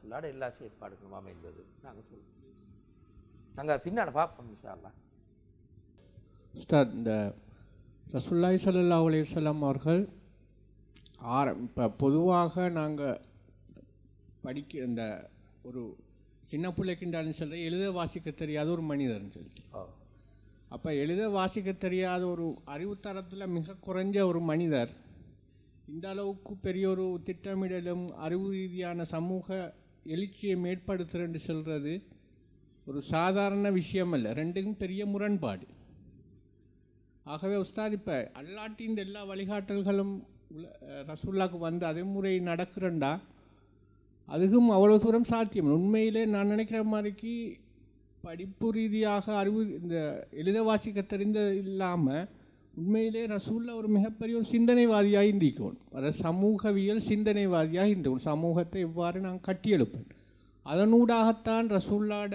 சொல்லாட எல்லா செயற்பாடுகளும் அமைந்தது நாங்கள் சொல்லுவோம் நாங்கள் பின்னால் பார்ப்போம் மிஷால்லா சார் இந்த ரசுல்லாய் சல்லா அலையம் அவர்கள் ஆர இப்போ பொதுவாக நாங்கள் படிக்க இந்த ஒரு சின்ன பிள்ளைக்குண்டாலும் சொல்கிற எழுத வாசிக்க தெரியாத ஒரு மனிதர்னு சொல்லிட்டு அப்போ எழுத வாசிக்க தெரியாத ஒரு அறிவுத்தரத்தில் மிக குறைஞ்ச ஒரு மனிதர் இந்த அளவுக்கு பெரிய ஒரு திட்டமிடலும் அறிவு ரீதியான சமூக எழுச்சியை மேற்படுத்துகிறேன்னு சொல்கிறது ஒரு சாதாரண விஷயம் அல்ல ரெண்டுக்கும் பெரிய முரண்பாடு ஆகவே உஸ்தாத் இப்போ அல்லாட்டி இந்த எல்லா வழிகாட்டல்களும் ரசுல்லாவுக்கு வந்து அதே முறை நடக்கிறண்டா அதுக்கும் அவ்வளோ தூரம் சாத்தியம் உண்மையிலே நான் நினைக்கிற மாதிரிக்கு படிப்பு ரீதியாக அறிவு இந்த எழுத வாசிக்க தெரிந்த இல்லாமல் உண்மையிலே ரசூலில் ஒரு மிகப்பெரிய ஒரு சிந்தனைவாதியாக இந்திக்கணும் வர சமூகவியல் சிந்தனைவாதியாக இந்திக்கணும் சமூகத்தை எவ்வாறு நான் கட்டியெழுப்பேன் அதனூடாகத்தான் ரசூல்லாட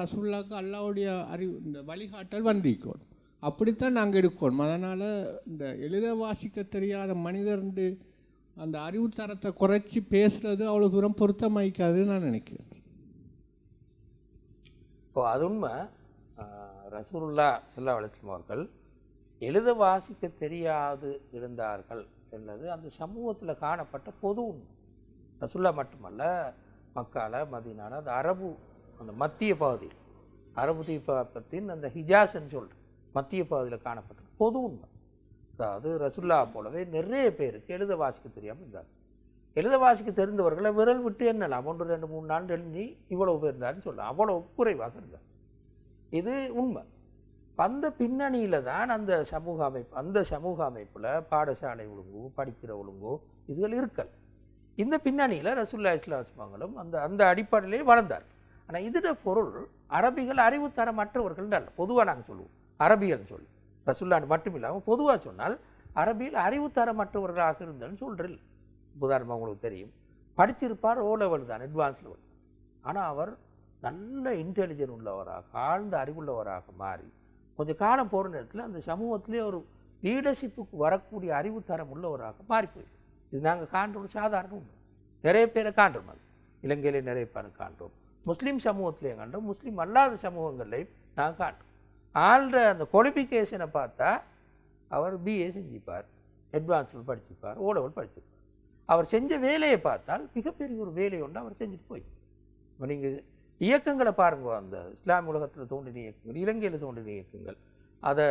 ரசூல்லாவுக்கு அல்லாவுடைய அறிவு இந்த வழிகாட்டல் வந்திக்கணும் அப்படித்தான் நாங்கள் எடுக்கணும் அதனால் இந்த எழுத வாசிக்க தெரியாத மனிதர்ந்து அந்த அறிவு தரத்தை குறைச்சி பேசுகிறது அவ்வளோ தூரம் பொருத்தமாய்க்காதுன்னு நான் நினைக்கிறேன் இப்போ அது உண்மை ரசூல்லா செல்லா வளர்ச்சி அவர்கள் எழுத வாசிக்க தெரியாது இருந்தார்கள் என்பது அந்த சமூகத்தில் காணப்பட்ட பொது உண்மை ரசுல்லா மட்டுமல்ல மக்கால மதினால அந்த அரபு அந்த மத்திய பகுதியில் அரபு தீபத்தின் அந்த ஹிஜாஸ்ன்னு சொல்கிறேன் மத்திய பகுதியில் காணப்பட்ட பொது உண்மை அதாவது ரசுல்லா போலவே நிறைய பேருக்கு எழுத வாசிக்க தெரியாமல் இருந்தார் எழுத வாசிக்க தெரிந்தவர்களை விரல் விட்டு என்னலாம் ஒன்று ரெண்டு மூணு நாள் எழுதி இவ்வளோ பேர் இருந்தாருன்னு சொல்லலாம் அவ்வளோ குறைவாக இருந்தார் இது உண்மை அந்த பின்னணியில தான் அந்த சமூக அமைப்பு அந்த சமூக அமைப்புல பாடசாலை ஒழுங்கு படிக்கிற ஒழுங்கோ இதுகள் இருக்கல் இந்த பின்னணியில் ரசுல்லா இஸ்லாஸ்மாங்களும் அந்த அந்த அடிப்படையிலே வளர்ந்தார் ஆனால் இதோட பொருள் அரபிகள் தர மற்றவர்கள் அல்ல பொதுவாக நாங்கள் சொல்லுவோம் அரபியல் சொல் ரசுல்லான்னு மட்டும் இல்லாமல் பொதுவாக சொன்னால் அரபியில் தர மற்றவர்களாக இருந்தேன்னு சொல்கிறேன் உதாரணமாக உங்களுக்கு தெரியும் படிச்சிருப்பார் ஓ லெவல் தான் அட்வான்ஸ் லெவல் ஆனால் அவர் நல்ல இன்டெலிஜென்ட் உள்ளவராக ஆழ்ந்த அறிவுள்ளவராக மாறி கொஞ்சம் காலம் போகிற நேரத்தில் அந்த சமூகத்திலே ஒரு லீடர்ஷிப்புக்கு வரக்கூடிய அறிவு தரம் உள்ளவராக மாறி இது நாங்கள் காண்றோம் சாதாரண உண்மை நிறைய பேரை காண்றோம் அது இலங்கையிலே நிறைய பேரை காண்றோம் முஸ்லீம் சமூகத்திலே காண்றோம் முஸ்லீம் அல்லாத சமூகங்களையும் நாங்கள் காண்றோம் ஆள்ற அந்த குவாலிஃபிகேஷனை பார்த்தா அவர் பிஏ செஞ்சுப்பார் அட்வான்ஸ்மெண்ட் படிச்சுப்பார் ஓலவல் படிச்சுப்பார் அவர் செஞ்ச வேலையை பார்த்தால் மிகப்பெரிய ஒரு வேலையை ஒன்று அவர் செஞ்சுட்டு போய் இப்போ நீங்கள் இயக்கங்களை பாருங்க அந்த இஸ்லாமிய உலகத்தில் தோன்றின இயக்கங்கள் இலங்கையில் தோன்றின இயக்கங்கள் அதை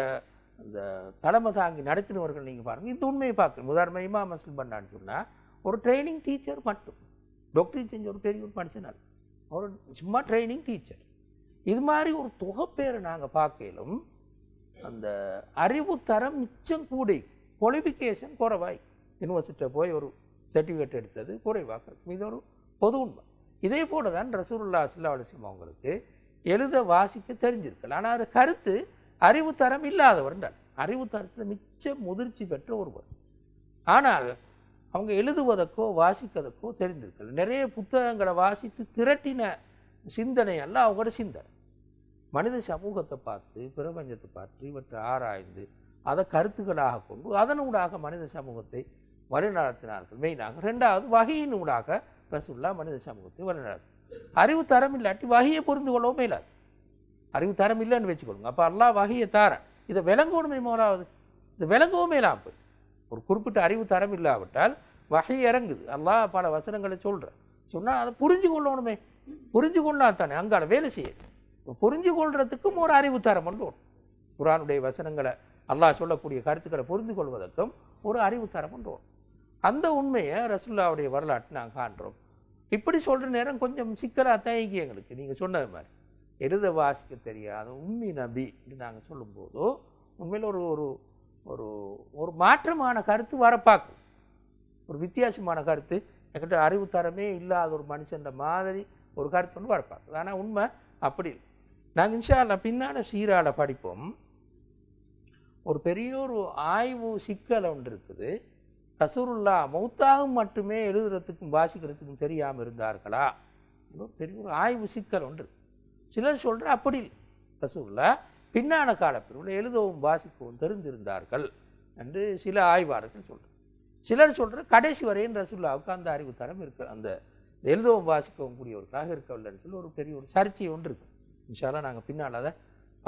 இந்த தலைமை தாங்கி நடத்தினவர்கள் நீங்கள் பாருங்கள் இந்த உண்மையை பார்க்கணும் உதாரணமாக இமா மசூல் பண்ணான்னு சொன்னால் ஒரு ட்ரைனிங் டீச்சர் மட்டும் டாக்டர் செஞ்ச ஒரு பெரிய ஒரு மனுஷனால் ஒரு சும்மா ட்ரைனிங் டீச்சர் இது மாதிரி ஒரு தொகைப்பேரை நாங்கள் பார்க்கலும் அந்த அறிவு தரம் மிச்சம் கூடி குவாலிஃபிகேஷன் குறைவாய் யூனிவர்சிட்டியில் போய் ஒரு சர்டிஃபிகேட் எடுத்தது குறைவாக இது ஒரு பொது உண்மை இதே போல தான் ரசூருல்லா சுல்லா அலுவலம் அவங்களுக்கு எழுத வாசிக்க தெரிஞ்சிருக்கல ஆனால் அது கருத்து அறிவு தரம் இல்லாதவர்ன்றார் அறிவு தரத்தில் மிச்ச முதிர்ச்சி பெற்ற ஒருவர் ஆனால் அவங்க எழுதுவதற்கோ வாசிக்கிறதுக்கோ தெரிஞ்சிருக்கல நிறைய புத்தகங்களை வாசித்து திரட்டின சிந்தனை அல்ல அவங்களோட சிந்தனை மனித சமூகத்தை பார்த்து பிரபஞ்சத்தை பார்த்து இவற்றை ஆராய்ந்து அதை கருத்துக்களாக கொண்டு அதனூடாக மனித சமூகத்தை வழிநடத்தினார்கள் மெயினாக ரெண்டாவது வகையினூடாக ரசுல்லா மனித சமூகத்தை வழிநடாது அறிவு தரம் இல்லாட்டி வகையை புரிந்து கொள்ளவும் இல்லாது அறிவு தரம் இல்லைன்னு வச்சுக்கொள்ளுங்க அப்போ அல்லா வகையை தார இதை விளங்கணுமே மூலாவது இது விளங்கவுமே இல்லாம போய் ஒரு குறிப்பிட்ட அறிவு தரம் இல்லாவிட்டால் வகை இறங்குது அல்லா பல வசனங்களை சொல்கிறேன் சொன்னால் அதை புரிஞ்சு கொள்ளணுமே புரிஞ்சு கொள்ளா தானே அங்கால வேலை செய்யணும் புரிஞ்சு கொள்றதுக்கும் ஒரு அறிவு தரம் ஒன்று குரானுடைய வசனங்களை அல்லாஹ் சொல்லக்கூடிய கருத்துக்களை புரிந்து கொள்வதற்கும் ஒரு அறிவு தரம் ஒன்று அந்த உண்மையை ரசுல்லாவுடைய வரலாற்று நாங்கள் காண்றோம் இப்படி சொல்கிற நேரம் கொஞ்சம் சிக்கலாக தயங்கி எங்களுக்கு நீங்கள் சொன்னது மாதிரி எழுத வாசிக்க தெரியாத உம்மி நபி இப்படி நாங்கள் சொல்லும்போது உண்மையில் ஒரு ஒரு ஒரு ஒரு மாற்றமான கருத்து வரப்பாக்கும் ஒரு வித்தியாசமான கருத்து என்கிட்ட அறிவு தரமே இல்லாத ஒரு மனுஷன்ற மாதிரி ஒரு கருத்து ஒன்று வரப்பாக்குது ஆனால் உண்மை அப்படி இல்லை நாங்கள் இன்ஷால்ல பின்னான சீரால படிப்போம் ஒரு பெரிய ஒரு ஆய்வு சிக்கல் ஒன்று இருக்குது ரசூருல்லா மௌத்தாகும் மட்டுமே எழுதுறதுக்கும் வாசிக்கிறதுக்கும் தெரியாமல் இருந்தார்களா இவ்வளோ பெரிய ஒரு ஆய்வு சிக்கல் ஒன்று சிலர் சொல்கிற அப்படி ரசூருல்லா பின்னான காலப்பிரிவில் எழுதவும் வாசிக்கவும் தெரிந்திருந்தார்கள் என்று சில ஆய்வாளர்கள் சொல்கிறார் சிலர் சொல்கிற கடைசி வரையும் ரசூல்லாவுக்கு அந்த தரம் இருக்க அந்த எழுதவும் வாசிக்கவும் கூடியவர்களாக இருக்கவில்லைன்னு சொல்லி ஒரு பெரிய ஒரு சர்ச்சை ஒன்று இருக்குது இன்ஷாலாம் நாங்கள் பின்னால் அதை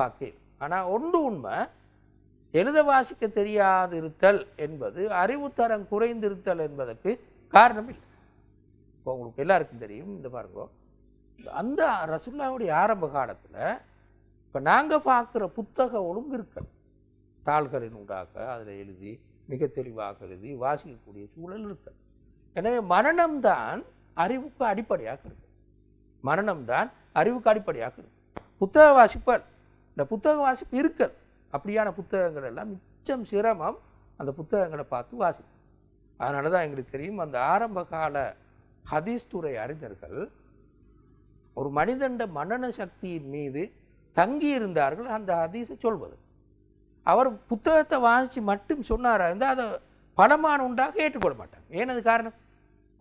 பார்க்கிறோம் ஆனால் ஒன்று உண்மை எழுத வாசிக்க தெரியாதிருத்தல் என்பது அறிவுத்தரம் குறைந்திருத்தல் என்பதற்கு காரணம் இல்லை இப்போ உங்களுக்கு எல்லாருக்கும் தெரியும் இந்த பாருங்க அந்த ரசுல்லாவுடைய ஆரம்ப காலத்தில் இப்போ நாங்கள் பார்க்குற புத்தக ஒழுங்கிருக்கல் தாள்களின் உண்டாக அதில் எழுதி மிக தெளிவாக எழுதி வாசிக்கக்கூடிய சூழல் இருக்கல் எனவே மரணம்தான் அறிவுக்கு அடிப்படையாக இருக்கு மரணம்தான் அறிவுக்கு அடிப்படையாக இருக்கு புத்தக வாசிப்பல் இந்த புத்தக வாசிப்பு இருக்கல் அப்படியான புத்தகங்கள் எல்லாம் மிச்சம் சிரமம் அந்த புத்தகங்களை பார்த்து வாசி அதனால தான் எங்களுக்கு தெரியும் அந்த ஆரம்ப கால ஹதீஸ் துறை அறிஞர்கள் ஒரு மனிதண்ட மன்னன சக்தியின் மீது தங்கி இருந்தார்கள் அந்த ஹதீஸை சொல்வது அவர் புத்தகத்தை வாசித்து மட்டும் சொன்னாரா இருந்தால் அதை பலமான உண்டாக ஏற்றுக்கொள்ள மாட்டாங்க ஏனது காரணம்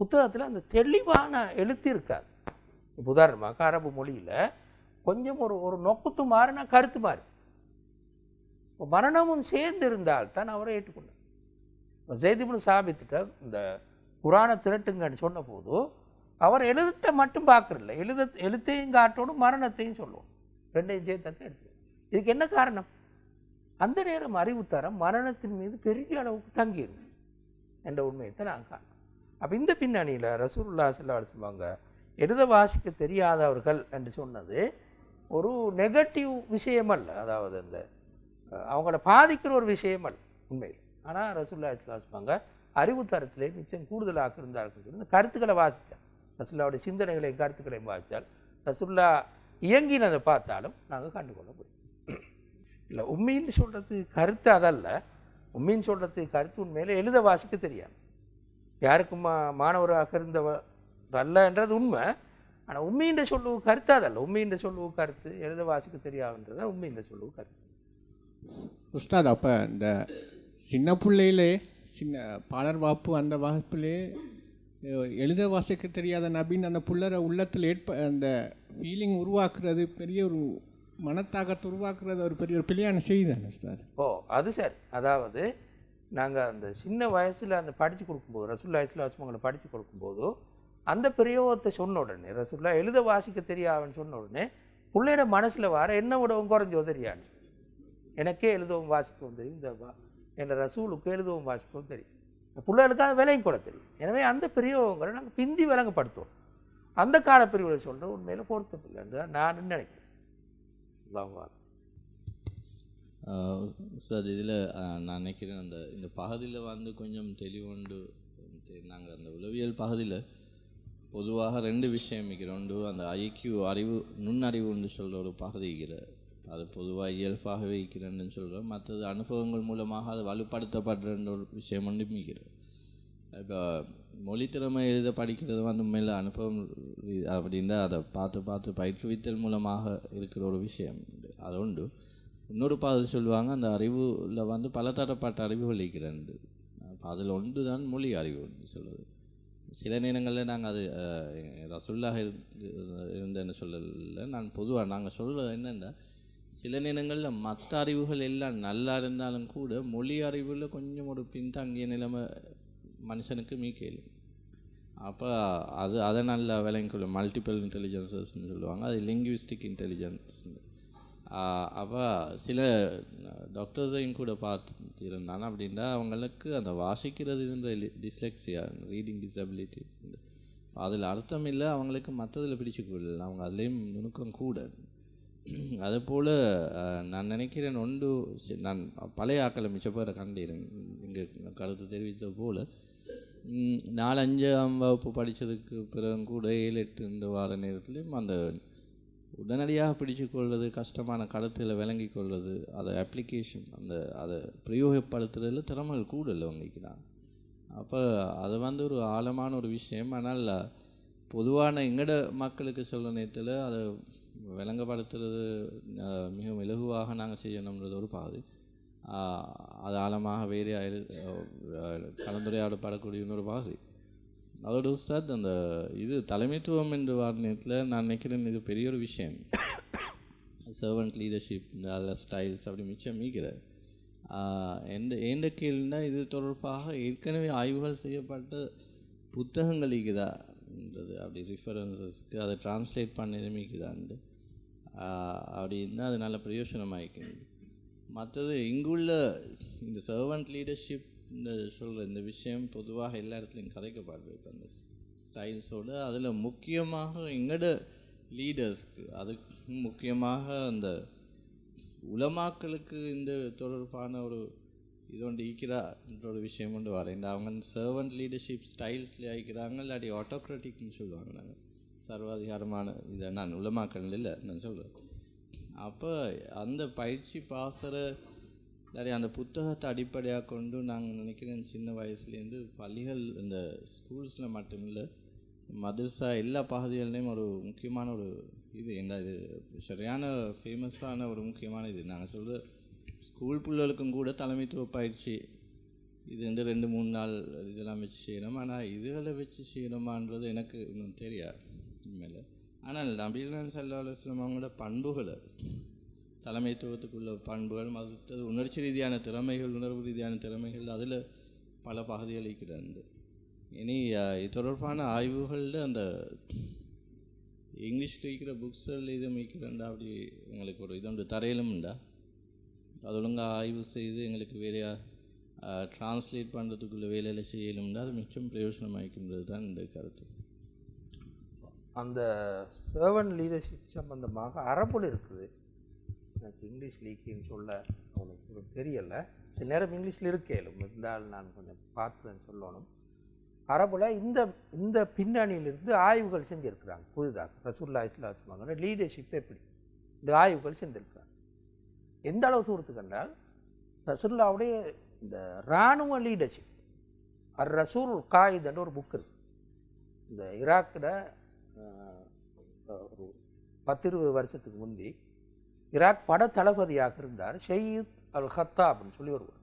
புத்தகத்தில் அந்த தெளிவான எழுத்து இருக்காது உதாரணமாக அரபு மொழியில் கொஞ்சம் ஒரு ஒரு நொக்குத்து மாறுனா கருத்து மாறி மரணமும் இருந்தால் தான் அவரை ஏற்றுக்கொண்டார் இப்போ ஜெய்திபுன் சாபித்துட்ட இந்த புராண திரட்டுங்கன்னு சொன்ன போது அவர் எழுதத்தை மட்டும் பார்க்குறல எழுத எழுத்தையும் காட்டோடும் மரணத்தையும் சொல்லுவோம் ரெண்டையும் சேர்த்தாக்க எடுத்து இதுக்கு என்ன காரணம் அந்த நேரம் அறிவுத்தரம் மரணத்தின் மீது பெரிய அளவுக்கு தங்கியிருந்தது என்ற உண்மையத்தை நான் காணும் அப்போ இந்த பின்னணியில் ரசூல்லா செல்லா சொல்லுவாங்க எழுத வாசிக்க தெரியாதவர்கள் என்று சொன்னது ஒரு நெகட்டிவ் விஷயம் அல்ல அதாவது அந்த அவங்கள பாதிக்கிற ஒரு விஷயம் அல்ல உண்மையில் ஆனால் ரசுல்லா வாசிப்பாங்க அறிவு தரத்திலே மிச்சம் கூடுதலாக இருந்தார்கள் இந்த கருத்துக்களை வாசித்தால் ரசுல்லாவுடைய சிந்தனைகளையும் கருத்துக்களையும் வாசித்தால் ரசுல்லா இயங்கினதை பார்த்தாலும் நாங்கள் கண்டுகொள்ள முடியும் இல்லை உண்மைன்னு சொல்கிறது கருத்து அதல்ல உண்மைன்னு சொல்கிறது கருத்து உண்மையில் எழுத வாசிக்க தெரியாது யாருக்கும் மா மாணவராக இருந்தவர் அல்லன்றது உண்மை ஆனால் உண்மைன்ற சொல்லுவோம் கருத்து அதல்ல உண்மைன்ற சொல்லுவோம் கருத்து எழுத வாசிக்க தெரியாதுன்றது உண்மைன்ற சொல்லுவோம் கருத்து உஸ்தாத் அப்போ இந்த சின்ன பிள்ளையிலே சின்ன பாடர் வாப்பு அந்த வாய்ப்பிலே எழுத வாசிக்க தெரியாத நபின்னு அந்த புள்ளரை உள்ளத்தில் ஏற்ப அந்த ஃபீலிங் உருவாக்குறது பெரிய ஒரு மனத்தாகத்தை உருவாக்குறது ஒரு பெரிய ஒரு பிள்ளையான செய்தி தானே சார் ஓ அது சார் அதாவது நாங்கள் அந்த சின்ன வயசில் அந்த படித்து கொடுக்கும்போது ரசுல்லா இஸ்லா வச்சுமங்களை படித்து கொடுக்கும்போது அந்த பிரயோகத்தை சொன்ன உடனே ரசுல்லா எழுத வாசிக்க தெரியாதுன்னு சொன்ன உடனே பிள்ளையோட மனசில் வர என்ன விடவும் குறைஞ்சோ தெரியாது எனக்கே எழுதவும் வாசிக்கவும் தெரியும் இந்த என்ற ரசூலுக்கு எழுதவும் வாசிக்கவும் தெரியும் அந்த விலையும் கூட தெரியும் எனவே அந்த பிரியோகங்களை நாங்கள் பிந்தி விலங்குப்படுத்துவோம் அந்த காலப்பிரிவுகளை சொல்கிற உண்மையில் இல்லை என்று நான் நினைக்கிறேன் சார் இதில் நான் நினைக்கிறேன் அந்த இந்த பகுதியில் வந்து கொஞ்சம் தெளிவுண்டு நாங்கள் அந்த உளவியல் பகுதியில் பொதுவாக ரெண்டு விஷயம் இருக்கிறோண்டு அந்த ஐக்கிய அறிவு நுண்ணறிவுன்னு சொல்கிற ஒரு பகுதிக்கிற அது பொதுவாக இயல்பாக வைக்கிறேன்னு சொல்கிறோம் மற்றது அனுபவங்கள் மூலமாக அது வலுப்படுத்தப்படுறன்ற ஒரு விஷயம் ஒன்று மிகிறது இப்போ மொழித்திறமை எழுத படிக்கிறது வந்து உண்மையில் அனுபவம் அப்படின்னா அதை பார்த்து பார்த்து பயிற்றுவித்தல் மூலமாக இருக்கிற ஒரு விஷயம் அது உண்டு இன்னொரு பாதை சொல்லுவாங்க அந்த அறிவில் வந்து பலதரப்பட்ட அறிவுகள் இருக்கிறது அப்போ அதில் ஒன்று தான் மொழி அறிவு சொல்வது சில நேரங்களில் நாங்கள் அது ரசுல்லாக இருந்து இருந்தேன்னு சொல்லலை நான் பொதுவாக நாங்கள் சொல்கிறது என்னென்னா சில நேரங்களில் மற்ற அறிவுகள் எல்லாம் நல்லா இருந்தாலும் கூட மொழி அறிவில் கொஞ்சம் ஒரு பின்தங்கிய நிலைமை மனுஷனுக்கு மீ மீக்கேள் அப்போ அது அதை நல்லா விளங்கிக்கொள்ளும் மல்டிபிள் இன்டெலிஜென்சஸ்ன்னு சொல்லுவாங்க அது லிங்குவிஸ்டிக் இன்டெலிஜென்ஸ் அப்போ சில டாக்டர்ஸையும் கூட பார்த்து இருந்தாங்க அப்படின்னா அவங்களுக்கு அந்த வாசிக்கிறதுன்ற டிஸ்லெக்ஸியா ரீடிங் டிசபிலிட்டி அதில் அர்த்தம் இல்லை அவங்களுக்கு மற்றதில் பிடிச்சு கொள்ளலாம் அவங்க அதுலேயும் நுணுக்கம் கூட அதுபோல் நான் நினைக்கிறேன் ஒன்று நான் பழைய ஆக்களை பேர் கண்டேன் இங்கே கருத்து தெரிவித்த போல் நாலு அஞ்சாம் வகுப்பு படித்ததுக்கு பிறகு கூட ஏழு எட்டு வார நேரத்துலேயும் அந்த உடனடியாக பிடிச்சு கொள்வது கஷ்டமான கருத்துகளை விளங்கி கொள்வது அதை அப்ளிகேஷன் அந்த அதை பிரயோகப்படுத்துறதில் திறமைகள் கூட இல்லை வங்கிக்கிறாங்க அப்போ அது வந்து ஒரு ஆழமான ஒரு விஷயம் ஆனால் பொதுவான எங்கட மக்களுக்கு சொல்ல நேரத்தில் அதை விளங்கப்படுத்துறது மிகவும் இலகுவாக நாங்கள் செய்யணுன்றது ஒரு பாதி அது ஆழமாக வேறு கலந்துரையாடப்படக்கூடிய இன்னொரு பாசி அதோடு சார் அந்த இது தலைமைத்துவம் என்று வாரணத்தில் நான் நினைக்கிறேன் இது பெரிய ஒரு விஷயம் சர்வன்ட் லீடர்ஷிப் அதில் ஸ்டைல்ஸ் அப்படி மிச்சம் மீக்கிறார் எந்த எந்த கீழ்னா இது தொடர்பாக ஏற்கனவே ஆய்வுகள் செய்யப்பட்ட புத்தகங்கள் இருக்குதான்றது அப்படி ரிஃபரன்சஸ்க்கு அதை டிரான்ஸ்லேட் பண்ணதுமே இருக்குதான்ட்டு அப்படின்னா அது நல்ல பிரயோஜனமாயிருக்கு மற்றது இங்குள்ள இந்த சர்வன்ட் லீடர்ஷிப் சொல்கிற இந்த விஷயம் பொதுவாக எல்லா இடத்துலையும் கதைக்கப்படுது இப்போ அந்த ஸ்டைல்ஸோடு அதில் முக்கியமாக எங்களோட லீடர்ஸ்க்கு அதுக்கு முக்கியமாக அந்த உலமாக்களுக்கு இந்த தொடர்பான ஒரு இது ஒன்று என்ற ஒரு விஷயம் கொண்டு வரேன் இந்த அவங்க சர்வன்ட் லீடர்ஷிப் ஸ்டைல்ஸ்லேயே ஆகிக்கிறாங்க இல்லாட்டி ஆட்டோக்ராட்டிக்னு சொல்லுவாங்க நாங்கள் சர்வாதிகாரமான இதை நான் உலமாக்கணும் இல்லை நான் சொல்கிறேன் அப்போ அந்த பயிற்சி பாசற சரி அந்த புத்தகத்தை அடிப்படையாக கொண்டு நாங்கள் நினைக்கிறேன் சின்ன வயசுலேருந்து பள்ளிகள் இந்த ஸ்கூல்ஸில் மட்டும் இல்லை மதர்சா எல்லா பகுதிகள்லேயும் ஒரு முக்கியமான ஒரு இது என்ன இது சரியான ஃபேமஸான ஒரு முக்கியமான இது நாங்கள் சொல்கிற ஸ்கூல் பிள்ளைகளுக்கும் கூட தலைமைத்துவ பயிற்சி இது வந்து ரெண்டு மூணு நாள் இதெல்லாம் வச்சு செய்கிறோம் ஆனால் இதுகளை வச்சு செய்யணுமான்றது எனக்கு இன்னும் தெரியாது மேலே ஆனால் நபீலான் சல்லா அலுவலம் அவங்களோட பண்புகளை தலைமைத்துவத்துக்குள்ள பண்புகள் மற்றது உணர்ச்சி ரீதியான திறமைகள் உணர்வு ரீதியான திறமைகள் அதில் பல பகுதியளிக்கிறது இனி இது தொடர்பான ஆய்வுகளில் அந்த இங்கிலீஷில் இருக்கிற புக்ஸில் இது மிக்கிறண்டா அப்படி எங்களுக்கு ஒரு இது உண்டு தரையிலும் உண்டா அது ஒழுங்காக ஆய்வு செய்து எங்களுக்கு வேறையா டிரான்ஸ்லேட் பண்ணுறதுக்குள்ள வேலையில் செய்யலும்னா அது மிச்சம் பிரயோஜனமாகிக்கின்றது தான் இந்த கருத்து அந்த சர்வன் லீடர்ஷிப் சம்பந்தமாக அரபுல இருக்குது எனக்கு இங்கிலீஷ் லீக்கின்னு சொல்ல அவனுக்கு தெரியலை சில நேரம் இங்கிலீஷில் இருக்கேலும் இருந்தால் நான் கொஞ்சம் பார்த்துன்னு சொல்லணும் அரபுல இந்த இந்த பின்னணியிலிருந்து ஆய்வுகள் செஞ்சுருக்கிறாங்க புதிதாக ரசூல்லா இஸ்லாத்துமாங்கிற லீடர்ஷிப் எப்படி இந்த ஆய்வுகள் செஞ்சிருக்கிறாங்க எந்த அளவு தூரத்துக்கு கண்டால் ரசுல்லாவுடைய இந்த இராணுவ லீடர்ஷிப் அர் ரசூல் காயிதன்னு ஒரு புக் இருக்குது இந்த ஈராக்கில் ஒரு பத்து இருபது வருஷத்துக்கு முந்தி இராக் பட தளபதியாக இருந்தார் ஷெயீத் அல் ஹத்தா அப்படின்னு சொல்லி ஒருவர்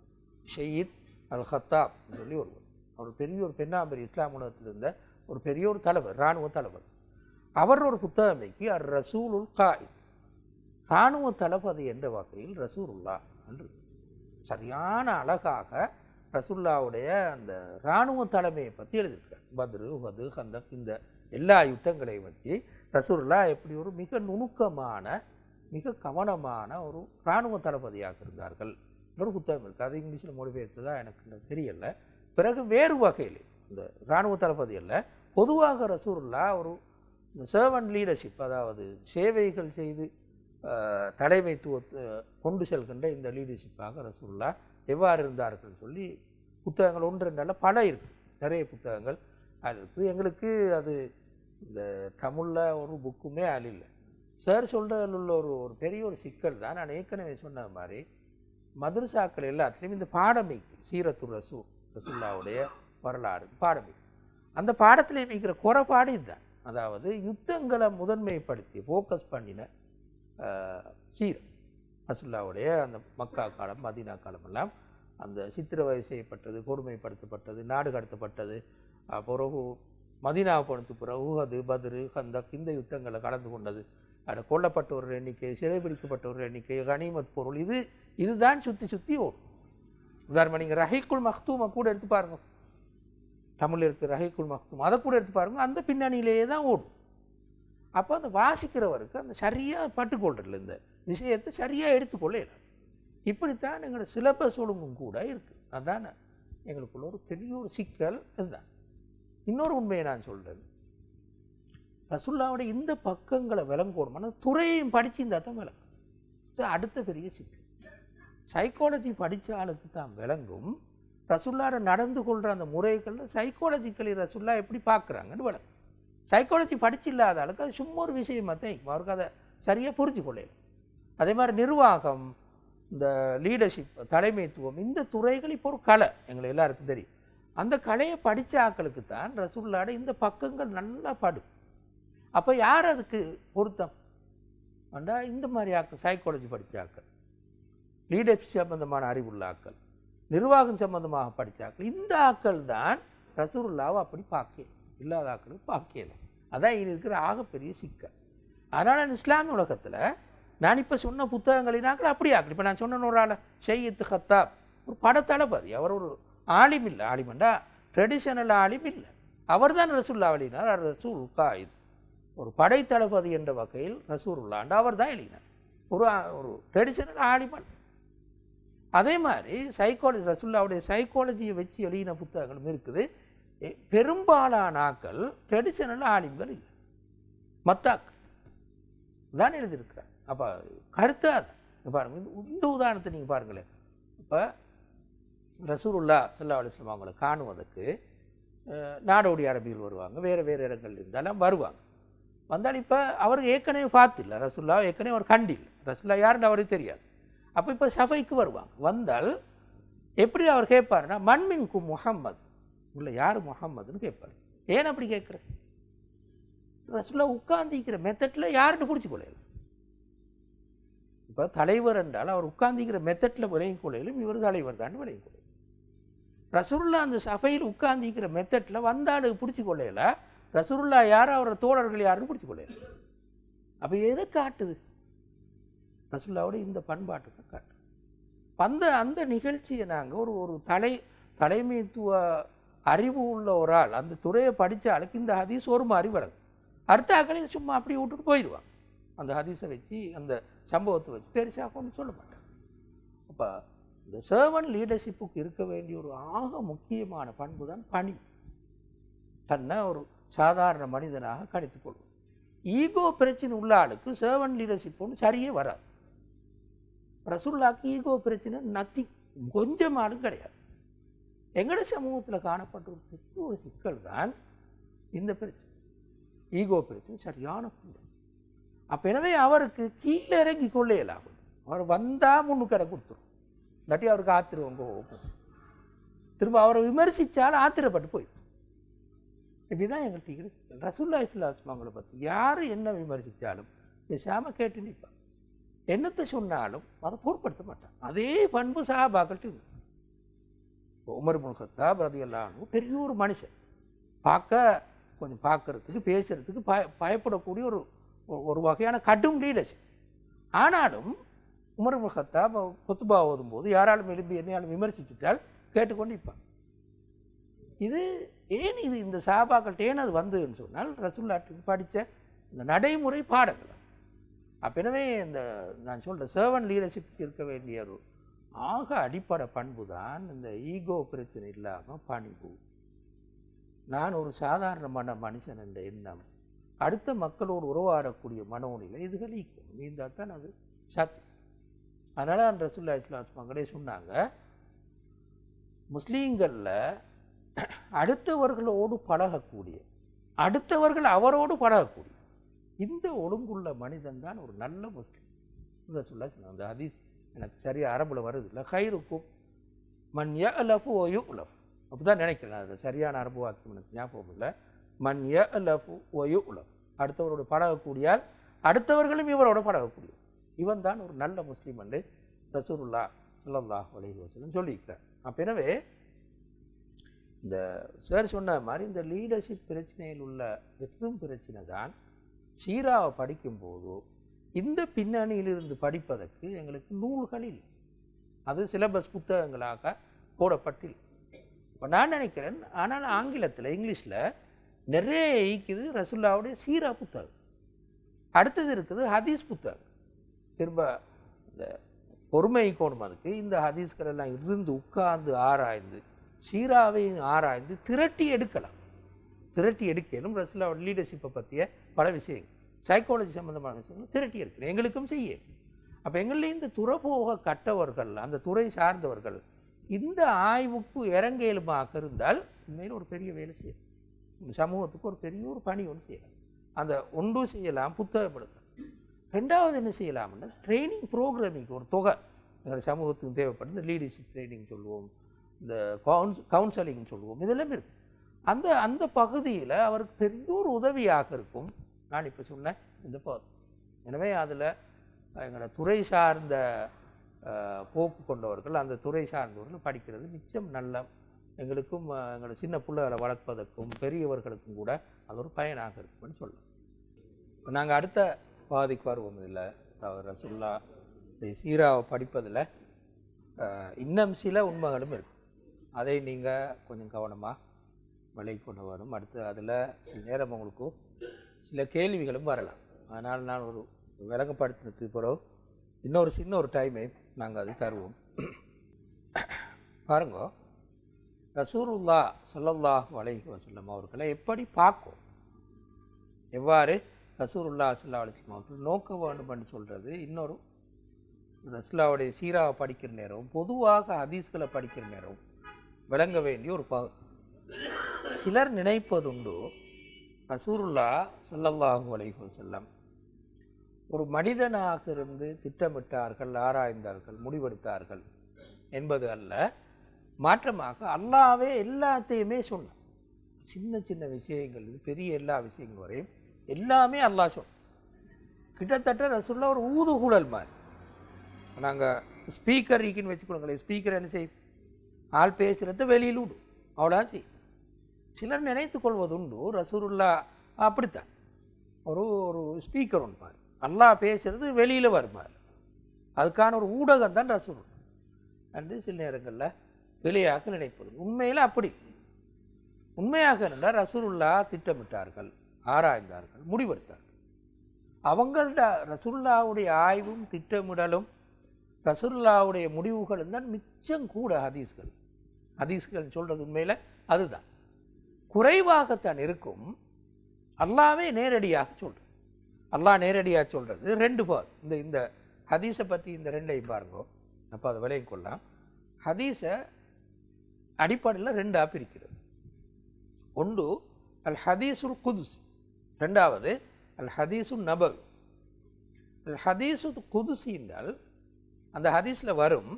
ஷெயீத் அல் ஹத்தா அப்படின்னு சொல்லி ஒருவர் அவர் பெரிய ஒரு பெண்ணாம்பரி இஸ்லாம் உலகத்தில் இருந்த ஒரு பெரிய ஒரு தலைவர் இராணுவ தலைவர் அவர் ஒரு புத்தகமைக்கு அர் ரசூல் உல் காயித் இராணுவ தளபதி என்ற வகையில் ரசூலுல்லா என்று சரியான அழகாக ரசுல்லாவுடைய அந்த இராணுவ தலைமையை பற்றி எழுதியிருக்கார் பத்ரு பது ஹந்தக் இந்த எல்லா யுத்தங்களை பற்றி ரசூர்லா எப்படி ஒரு மிக நுணுக்கமான மிக கவனமான ஒரு இராணுவ தளபதியாக இருந்தார்கள் ஒரு புத்தகம் இருக்குது அது இங்கிலீஷில் மொழிபெயர்த்து தான் எனக்கு தெரியலை பிறகு வேறு வகையில் இந்த இராணுவ தளபதி அல்ல பொதுவாக ரசூர்லா ஒரு சர்வன் லீடர்ஷிப் அதாவது சேவைகள் செய்து தலைமைத்துவத்தை கொண்டு செல்கின்ற இந்த லீடர்ஷிப்பாக ரசூல்லா எவ்வாறு இருந்தார்கள் சொல்லி புத்தகங்கள் ஒன்று இருந்தாலும் பல இருக்குது நிறைய புத்தகங்கள் அது இருக்குது எங்களுக்கு அது இந்த தமிழில் ஒரு புக்குமே அழில்லை சார் சொல்கிறதில் உள்ள ஒரு ஒரு பெரிய ஒரு சிக்கல் தான் நான் ஏற்கனவே சொன்ன மாதிரி மதுரசாக்கள் எல்லாத்துலேயும் இந்த பாடமைக்கு சீரத்து ரசூ ரசுல்லாவுடைய வரலாறு பாடமை அந்த பாடத்தில் இருக்கிற குறைபாடு இதுதான் அதாவது யுத்தங்களை முதன்மைப்படுத்தி ஃபோக்கஸ் பண்ணின சீர ரசுல்லாவுடைய அந்த மக்கா காலம் மதீனா காலமெல்லாம் அந்த சித்திரவதை செய்யப்பட்டது கொடுமைப்படுத்தப்பட்டது நாடு கடத்தப்பட்டது பிறகு மதினா போனது பிறகு உஹது பதரு ஹந்தக் இந்த யுத்தங்களை கலந்து கொண்டது அதில் கொல்லப்பட்டவர் எண்ணிக்கை சிறைபிடிக்கப்பட்டவர் எண்ணிக்கை கனிமத் பொருள் இது இதுதான் சுற்றி சுற்றி ஓடும் உதாரணமாக நீங்கள் ரஹீக்குல் மக்தூமை கூட எடுத்து பாருங்க தமிழ் இருக்குது ரஹீக்குல் மக்தூம் அதை கூட எடுத்து பாருங்க அந்த பின்னணியிலேயே தான் ஓடும் அப்போ அந்த வாசிக்கிறவருக்கு அந்த சரியாக பட்டுக்கொள்றதில்ல இந்த விஷயத்தை சரியாக எடுத்துக்கொள்ள இப்படித்தான் எங்களோட சிலபஸ் ஒழுங்கும் கூட இருக்குது அதான எங்களுக்குள்ள ஒரு பெரிய ஒரு சிக்கல் இதுதான் இன்னொரு உண்மையை நான் சொல்கிறேன் ரசுல்லாவுடைய இந்த பக்கங்களை ஆனால் துறையும் படித்து இந்த தான் விளங்கும் அடுத்த பெரிய சிக்கல் சைக்காலஜி படித்த ஆளுக்கு தான் விளங்கும் ரசுல்லாவில் நடந்து கொள்கிற அந்த முறைகளில் சைக்காலஜிக்கலி ரசுல்லா எப்படி பார்க்குறாங்கன்னு விளங்கும் சைக்காலஜி படிச்சு இல்லாத அளவுக்கு அது சும்மா ஒரு விஷயம் தான் அவருக்கு அதை சரியாக புரிஞ்சு கொள்ளையில அதே மாதிரி நிர்வாகம் இந்த லீடர்ஷிப் தலைமைத்துவம் இந்த துறைகள் இப்போ ஒரு கலை எங்களை எல்லாருக்கும் தெரியும் அந்த கலையை படித்த ஆக்களுக்கு தான் ரசூல்லாட இந்த பக்கங்கள் நல்லா பாடும் அப்போ யார் அதுக்கு பொருத்தம் வேண்டா இந்த மாதிரி ஆக்கள் சைக்காலஜி படித்த ஆக்கள் லீடர்ஷிப் சம்பந்தமான அறிவுள்ள ஆக்கள் நிர்வாகம் சம்பந்தமாக படித்த ஆக்கள் இந்த ஆக்கள் தான் ரசூல்லாவை அப்படி பார்க்க இல்லாத ஆக்களுக்கு பார்க்கல அதான் இது இருக்கிற ஆகப்பெரிய சிக்கல் அதனால் இஸ்லாமிய உலகத்தில் நான் இப்போ சொன்ன புத்தகங்களினாக்கள் அப்படி ஆக்கல் இப்போ நான் சொன்ன ஒரு ஆளை ஷெய்யத்து ஹத்தாப் ஒரு படத்தளபதி அவர் ஒரு ஆலிம் இல்லை ஆலிம்ண்டா ட்ரெடிஷனல் ஆலிம் இல்லை அவர் தான் ரசூல்லா அலினார் ரசூல் காயித் ஒரு படைத்தளபதி என்ற வகையில் உள்ளாண்டு அவர் தான் எழுதினார் ஒரு ஒரு ட்ரெடிஷனல் ஆலிமன் அதே மாதிரி சைக்காலஜி ரசூல்லாவுடைய சைக்காலஜியை வச்சு எழுதின புத்தகங்களும் இருக்குது பெரும்பாலான ஆக்கள் ட்ரெடிஷனல் ஆலிம்கள் இல்லை மத்தாக் தான் எழுதியிருக்கிறார் அப்போ கருத்தாக பாருங்கள் இந்த உதாரணத்தை நீங்கள் பாருங்களேன் இப்போ ரசூருல்லா சல்லா அலுவலம் அவங்களை காணுவதற்கு நாடோடி அரபியில் வருவாங்க வேறு வேறு இடங்கள் இருந்தாலும் வருவாங்க வந்தால் இப்போ அவருக்கு ஏற்கனவே இல்லை ரசுல்லா ஏற்கனவே அவர் கண்டில் ரசுல்லா யாருன்னு அவருக்கு தெரியாது அப்போ இப்போ சபைக்கு வருவாங்க வந்தால் எப்படி அவர் கேட்பாருன்னா கு முகம்மது உள்ள யார் முகம்மதுன்னு கேட்பார் ஏன் அப்படி கேட்குற ரசுல்லா உட்காந்திக்கிற மெத்தட்டில் யாருன்னு பிடிச்சி கொள்ளையில் இப்போ தலைவர் என்றால் அவர் உட்காந்திக்கிற மெத்தட்டில் விளையும் கொள்ளையிலும் இவர் தலைவர் தான் விளையும் கொள்ளையில் ரசூருல்லா அந்த சஃபையில் உட்கார்ந்திக்கிற மெத்தட்ல வந்தாடு பிடிச்சி கொள்ளையில ரசூருல்லா யாரும் அவரோட தோழர்கள் யாருன்னு பிடிச்சி கொள்ளையில அப்போ எதை காட்டுது ரசூல்லாவோட இந்த பண்பாட்டுக்கு காட்டுது அந்த அந்த நிகழ்ச்சியை நாங்கள் ஒரு ஒரு தலை தலைமைத்துவ அறிவு உள்ள ஒரு ஆள் அந்த துறையை படித்த ஆளுக்கு இந்த ஹதீஸ் ஒரு மாதிரி வரும் அடுத்த ஆக்களை சும்மா அப்படியே விட்டுட்டு போயிடுவாங்க அந்த ஹதீஸை வச்சு அந்த சம்பவத்தை வச்சு பெருசாக கொண்டு சொல்ல மாட்டாங்க அப்போ இந்த சர்வன் லீடர்ஷிப்புக்கு இருக்க வேண்டிய ஒரு ஆக முக்கியமான பண்பு தான் பணி தன்னை ஒரு சாதாரண மனிதனாக கணித்துக்கொள்வோம் ஈகோ பிரச்சனை உள்ள ஆளுக்கு சர்வன் லீடர்ஷிப் ஒன்று சரியே வராது ரசுல்லாக்கு ஈகோ பிரச்சனை நத்தி கொஞ்சமானும் கிடையாது எங்கட சமூகத்தில் காணப்பட்ட ஒரு பெரிய ஒரு சிக்கல் தான் இந்த பிரச்சனை ஈகோ பிரச்சனை சரியான பிரச்சனை அப்போ எனவே அவருக்கு கீழே இறங்கி கொள்ளே இல்லாமல் அவர் வந்தால் கடை கொடுத்துரும் இல்லாட்டி அவருக்கு ஆத்திரம் ரொம்ப போகும் திரும்ப அவரை விமர்சித்தாலும் ஆத்திரப்பட்டு போய் இப்படிதான் எங்கள்கிட்ட இருக்கு ரசுல்லா இஸ்லாஸ்மாங்களை பற்றி யார் என்ன விமர்சித்தாலும் பேசாமல் கேட்டு நிற்பான் என்னத்தை சொன்னாலும் அதை பொருட்படுத்த மாட்டான் அதே பண்பு சாபாக்கள்ட்டு உமர் பிரதி எல்லாம் பெரிய ஒரு மனுஷன் பார்க்க கொஞ்சம் பார்க்கறதுக்கு பேசுறதுக்கு பய பயப்படக்கூடிய ஒரு ஒரு வகையான கடும் லீடர்ஷிப் ஆனாலும் உமர் ஹத்தாப் குத்துபா ஓதும்போது யாராலும் எழுப்பி என்னையாலும் விமர்சிச்சுட்டால் கேட்டுக்கொண்டு இப்பான் இது ஏன் இது இந்த சாபாக்கள்கிட்ட ஏன் அது வந்ததுன்னு சொன்னால் ரசுல்லாட்டு படித்த இந்த நடைமுறை பாடங்கள் அப்பெனவே இந்த நான் சொல்கிற சர்வன் லீடர்ஷிப் இருக்க வேண்டிய ஒரு ஆக அடிப்படை பண்பு தான் இந்த ஈகோ பிரச்சனை இல்லாமல் பணிபு நான் ஒரு சாதாரணமான மனுஷன் என்ற எண்ணம் அடுத்த மக்களோடு உறவாடக்கூடிய மனோநிலை இதுகள் ஈக்கணும் நீந்தால் தான் அது சாத்தியம் அதனால் அந்த ரசூல்லா இஸ்லாம் மகளே சொன்னாங்க முஸ்லீம்களில் அடுத்தவர்களோடு பழகக்கூடிய அடுத்தவர்கள் அவரோடு பழகக்கூடிய இந்த ஒழுங்குள்ள மனிதன் தான் ஒரு நல்ல முஸ்லீம் ரசூல்லா அந்த ஹதீஸ் எனக்கு சரியாக அரபில் வருது இல்லை ஹைருக்கும் மண் ய லஃபு ஓ உலஃப் அப்படிதான் அப்படி தான் நினைக்கிறேன் அது சரியான அரபு வாக்கியம் எனக்கு ஞாபகம் இல்லை மண் ய லஃபு ஓ யு அடுத்தவரோடு பழகக்கூடியால் அடுத்தவர்களும் இவரோட பழகக்கூடிய இவன் தான் ஒரு நல்ல முஸ்லீம் என்று ரசூருல்லா சொல்லல்லா வலி வசலம் சொல்லியிருக்கிறார் அப்போ எனவே இந்த சார் சொன்ன மாதிரி இந்த லீடர்ஷிப் பிரச்சனையில் உள்ள பெரும் பிரச்சனை தான் சீராவை படிக்கும்போது இந்த பின்னணியிலிருந்து படிப்பதற்கு எங்களுக்கு நூல்களில் அது சிலபஸ் புத்தகங்களாக போடப்பட்டில் இப்போ நான் நினைக்கிறேன் ஆனால் ஆங்கிலத்தில் இங்கிலீஷில் நிறைய ஈக்குது ரசுல்லாவுடைய சீரா புத்தகம் அடுத்தது இருக்குது ஹதீஸ் புத்தகம் திரும்ப இந்த பொறுமை கோணும் அதுக்கு இந்த ஹதீஸ்கள் எல்லாம் இருந்து உட்கார்ந்து ஆராய்ந்து சீராவை ஆராய்ந்து திரட்டி எடுக்கலாம் திரட்டி எடுக்கணும் ரசிலாவோட லீடர்ஷிப்பை பற்றிய பல விஷயங்கள் சைக்காலஜி சம்மந்தமான விஷயங்கள் திரட்டி எடுக்கணும் எங்களுக்கும் செய்ய அப்போ எங்களில் இந்த துறபோக கட்டவர்கள் அந்த துறை சார்ந்தவர்கள் இந்த ஆய்வுக்கு இறங்கேலுமாக இருந்தால் உண்மையில் ஒரு பெரிய வேலை செய்யலாம் சமூகத்துக்கு ஒரு பெரிய ஒரு பணி ஒன்று செய்யலாம் அந்த ஒன்றும் செய்யலாம் புத்தகப்படுத்தலாம் ரெண்டாவது என்ன செய்யலாம்னா ட்ரைனிங் ப்ரோக்ராமிங் ஒரு தொகை எங்கள் சமூகத்துக்கு தேவைப்படுது இந்த லீடர்ஷிப் ட்ரைனிங் சொல்லுவோம் இந்த கவுன்ஸ் கவுன்சலிங் சொல்லுவோம் இதெல்லாம் இருக்குது அந்த அந்த பகுதியில் அவருக்கு பெரிய ஒரு உதவியாக இருக்கும் நான் இப்போ சொன்னேன் இந்த பகுதி எனவே அதில் எங்களோட துறை சார்ந்த போக்கு கொண்டவர்கள் அந்த துறை சார்ந்தவர்கள் படிக்கிறது மிச்சம் நல்ல எங்களுக்கும் எங்களை சின்ன பிள்ளைகளை வளர்ப்பதற்கும் பெரியவர்களுக்கும் கூட அது ஒரு பயனாக இருக்கும்னு சொல்லலாம் நாங்கள் அடுத்த பாதிக்கு இல்லை அவர் ரசுல்லா சீராவை படிப்பதில் இன்னும் சில உண்மைகளும் இருக்கு அதை நீங்கள் கொஞ்சம் கவனமாக விலை கொண்டு வரும் அடுத்து அதில் சில நேரம் உங்களுக்கு சில கேள்விகளும் வரலாம் அதனால் நான் ஒரு விளக்கப்படுத்தினதுக்கு பிறகு இன்னொரு சின்ன ஒரு டைமை நாங்கள் அது தருவோம் பாருங்க ரசூருல்லா சொல்லல்லாஹ் வலை சொல்லம் அவர்களை எப்படி பார்க்கும் எவ்வாறு ரசூருல்லா அசுல்லா அலிஸ்லாம் அவர்கள் நோக்க வேண்டும் என்று சொல்கிறது இன்னொரு ரசுல்லாவுடைய சீராவை படிக்கிற நேரம் பொதுவாக ஹதீஸ்களை படிக்கிற நேரம் விளங்க வேண்டிய ஒரு பகுதி சிலர் நினைப்பதுண்டு ரசூருல்லா சல்லல்லாஹு அலைஹு செல்லம் ஒரு மனிதனாக இருந்து திட்டமிட்டார்கள் ஆராய்ந்தார்கள் முடிவெடுத்தார்கள் என்பது அல்ல மாற்றமாக அல்லாவே எல்லாத்தையுமே சொன்னார் சின்ன சின்ன விஷயங்கள் பெரிய எல்லா விஷயங்கள் வரையும் எல்லாமே அல்லா சொல் கிட்டத்தட்ட ரசுல்லா ஒரு ஊதுகுழல் மாதிரி நாங்கள் ஸ்பீக்கர் இருக்குன்னு வச்சுக்கோங்களேன் ஸ்பீக்கர் என்ன செய்யும் ஆள் பேசுகிறது வெளியில் விடும் அவ்வளோ செய்யும் சிலர் நினைத்து உண்டு ரசூருல்லா அப்படித்தான் ஒரு ஒரு ஸ்பீக்கர் உண்பார் மாதிரி பேசுகிறது வெளியில் வருமாறு அதுக்கான ஒரு ஊடகம் தான் ரசூல் என்று சில நேரங்களில் வெளியாக நினைப்பது உண்மையில் அப்படி உண்மையாக இருந்தால் ரசூலுல்லா திட்டமிட்டார்கள் ஆராய்ந்தார்கள் முடிவெடுத்தார்கள் அவங்கள்ட ரசுல்லாவுடைய ஆய்வும் திட்டமிடலும் ரசுல்லாவுடைய முடிவுகளும் தான் மிச்சம் கூட ஹதீஸ்கள் ஹதீஸ்கள் சொல்கிறது உண்மையில் அதுதான் குறைவாகத்தான் இருக்கும் அல்லாவே நேரடியாக சொல்கிறது அல்லாஹ் நேரடியாக சொல்கிறது ரெண்டு பார் இந்த இந்த ஹதீஸை பற்றி இந்த ரெண்டையும் பாருங்க அப்போ அதை விலையை கொள்ளலாம் ஹதீஸை அடிப்படையில் ரெண்டாக பிரிக்கிறது ஒன்று அல் ஹதீஸுல் குதுஸ் ரெண்டாவது அல் ஹதீசு நபவி அல் ஹதீசு குதுசி என்றால் அந்த ஹதீஸில் வரும்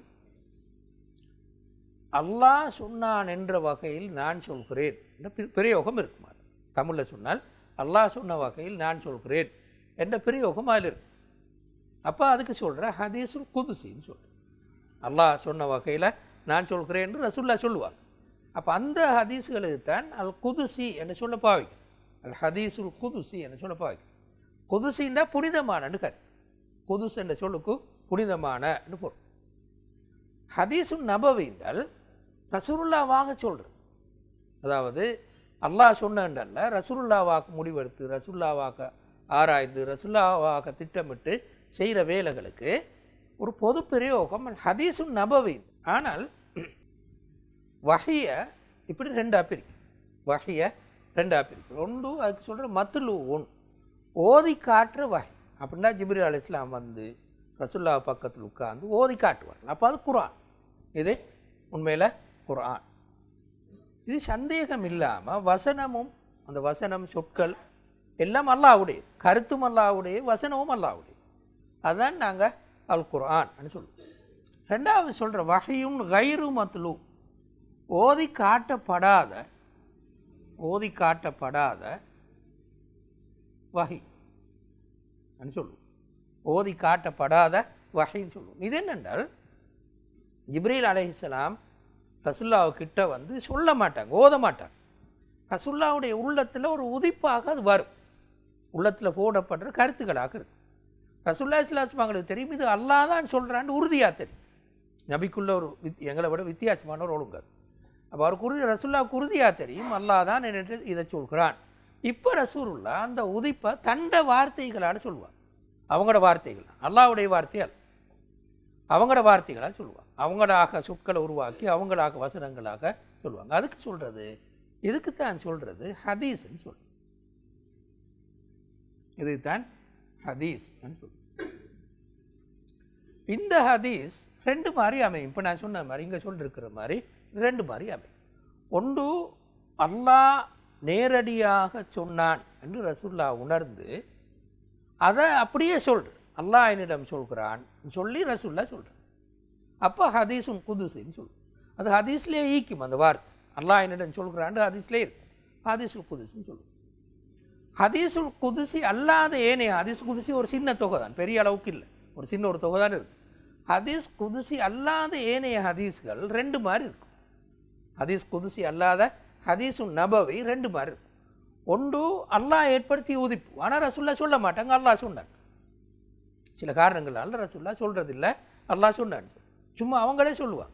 அல்லாஹ் சொன்னான் என்ற வகையில் நான் சொல்கிறேன் என்ற பிரயோகம் இருக்குமா தமிழில் சொன்னால் அல்லாஹ் சொன்ன வகையில் நான் சொல்கிறேன் என்ற பிரயோகம் அதில் இருக்கு அப்போ அதுக்கு சொல்கிற ஹதீசு குதுசின்னு சொல்கிறேன் அல்லாஹ் சொன்ன வகையில் நான் சொல்கிறேன் என்று ரசுல்லா சொல்லுவார் அப்போ அந்த ஹதீஸுகளுக்கு தான் அல் குதுசி என்று சொல்ல பாவிக்கும் அல் ஹதீசுல் குதுசி என்று சொல்லப்பாய் கொதுசின்னா புனிதமானன்னு கரு கொதுசு என்ற சொல்லுக்கு புனிதமான பொருள் ஹதீசு நபவீண்டல் ரசூருல்லாவாக சொல்கிறது அதாவது அல்லாஹ் சொன்னல்ல ரசூல்லாவாக்கு முடிவெடுத்து ரசூல்லாவாக்க ஆராய்ந்து ரசூல்லாவாக்க திட்டமிட்டு செய்கிற வேலைகளுக்கு ஒரு பொது பிரயோகம் ஹதீசும் நபவீன் ஆனால் வகைய இப்படி ரெண்டாக பிரிக்கும் வகையை ரெண்டு ஆப் இருக்குது அதுக்கு சொல்கிற மத்துலு ஒன் ஓதி காட்டுற வகை அப்படின்னா ஜிபிரி அலி இஸ்லாம் வந்து ரசுல்லா பக்கத்தில் உட்காந்து ஓதி காட்டுவார்கள் அப்போ அது குரான் இது உண்மையில் குரான் இது சந்தேகம் இல்லாமல் வசனமும் அந்த வசனம் சொற்கள் எல்லாம் அல்லாவுடைய கருத்தும் அல்லாவுடைய வசனமும் அல்லாவுடைய அதுதான் நாங்கள் அல் குரான் சொல்லுவோம் ரெண்டாவது சொல்கிற வகையும் கயிறு மத்லு ஓதி காட்டப்படாத ஓதி காட்டப்படாத வகை சொல்லுவோம் ஓதி காட்டப்படாத வகைன்னு சொல்லுவோம் இது என்னென்றால் ஜிப்ரீல் அலைஹிஸ்லாம் ரசுல்லாவுக்கிட்ட வந்து சொல்ல மாட்டாங்க ஓத மாட்டாங்க ரசுல்லாவுடைய உள்ளத்தில் ஒரு உதிப்பாக அது வரும் உள்ளத்தில் போடப்படுற கருத்துக்களாக இருக்குது ரசுல்லா இஸ்லாஸ்மாங்களுக்கு தெரியும் இது அல்லா தான் சொல்கிறான்னு உறுதியாக தெரியும் நபிக்குள்ள ஒரு வித் எங்களை விட வித்தியாசமான ஒரு ஒழுங்காது அப்போ அவர் குருதி ரசுல்லா குருதியாக தெரியும் அல்லா தான் இதை சொல்கிறான் இப்போ ரசூருல்லா அந்த உதிப்பை தண்ட வார்த்தைகளால் சொல்லுவார் அவங்களோட வார்த்தைகள் அல்லாவுடைய வார்த்தையால் அவங்களோட வார்த்தைகளாக சொல்லுவாங்க அவங்களாக சொற்களை உருவாக்கி அவங்களாக வசனங்களாக சொல்லுவாங்க அதுக்கு சொல்கிறது இதுக்கு தான் சொல்கிறது ஹதீஸ்ன்னு சொல் இதுதான் ஹதீஸ் சொல்லுவோம் இந்த ஹதீஸ் ரெண்டு மாதிரி அமையும் இப்போ நான் சொன்ன மாதிரி இங்கே சொல்லிருக்கிற மாதிரி ரெண்டு மாதிரி அமை ஒன்று அல்லாஹ் நேரடியாக சொன்னான் என்று ரசுல்லா உணர்ந்து அதை அப்படியே சொல்ற அல்லாஹ் என்னிடம் சொல்கிறான் சொல்லி ரசுல்லா சொல்கிறேன் அப்போ ஹதீஸும் குதுசுன்னு சொல்லு அது ஹதீஸ்லேயே ஈக்கும் அந்த வார்த்தை அல்லாஹ் என்னிடம் சொல்கிறான்னு ஹதீஸ்லே இருக்கும் ஹதீசுல் குதுசுன்னு சொல்லுவோம் ஹதீசுல் குதிசி அல்லாத ஏனைய ஹதீஸ் குதிசி ஒரு சின்ன தொகை தான் பெரிய அளவுக்கு இல்லை ஒரு சின்ன ஒரு தொகை தான் இருக்குது ஹதீஸ் குதிசி அல்லாத ஏனைய ஹதீஸ்கள் ரெண்டு மாதிரி இருக்கும் ஹதீஸ் குதிசி அல்லாத ஹதீஸும் நபவை ரெண்டு மாதிரி ஒன்று அல்லாஹ் ஏற்படுத்தி உதிப்பு ஆனால் ரசுல்லா சொல்ல மாட்டாங்க அல்லாஹ் சொன்னான் சில காரணங்களால் ரசுல்லா சொல்கிறதில்ல அல்லாஹ் சொன்னான் சும்மா அவங்களே சொல்லுவாங்க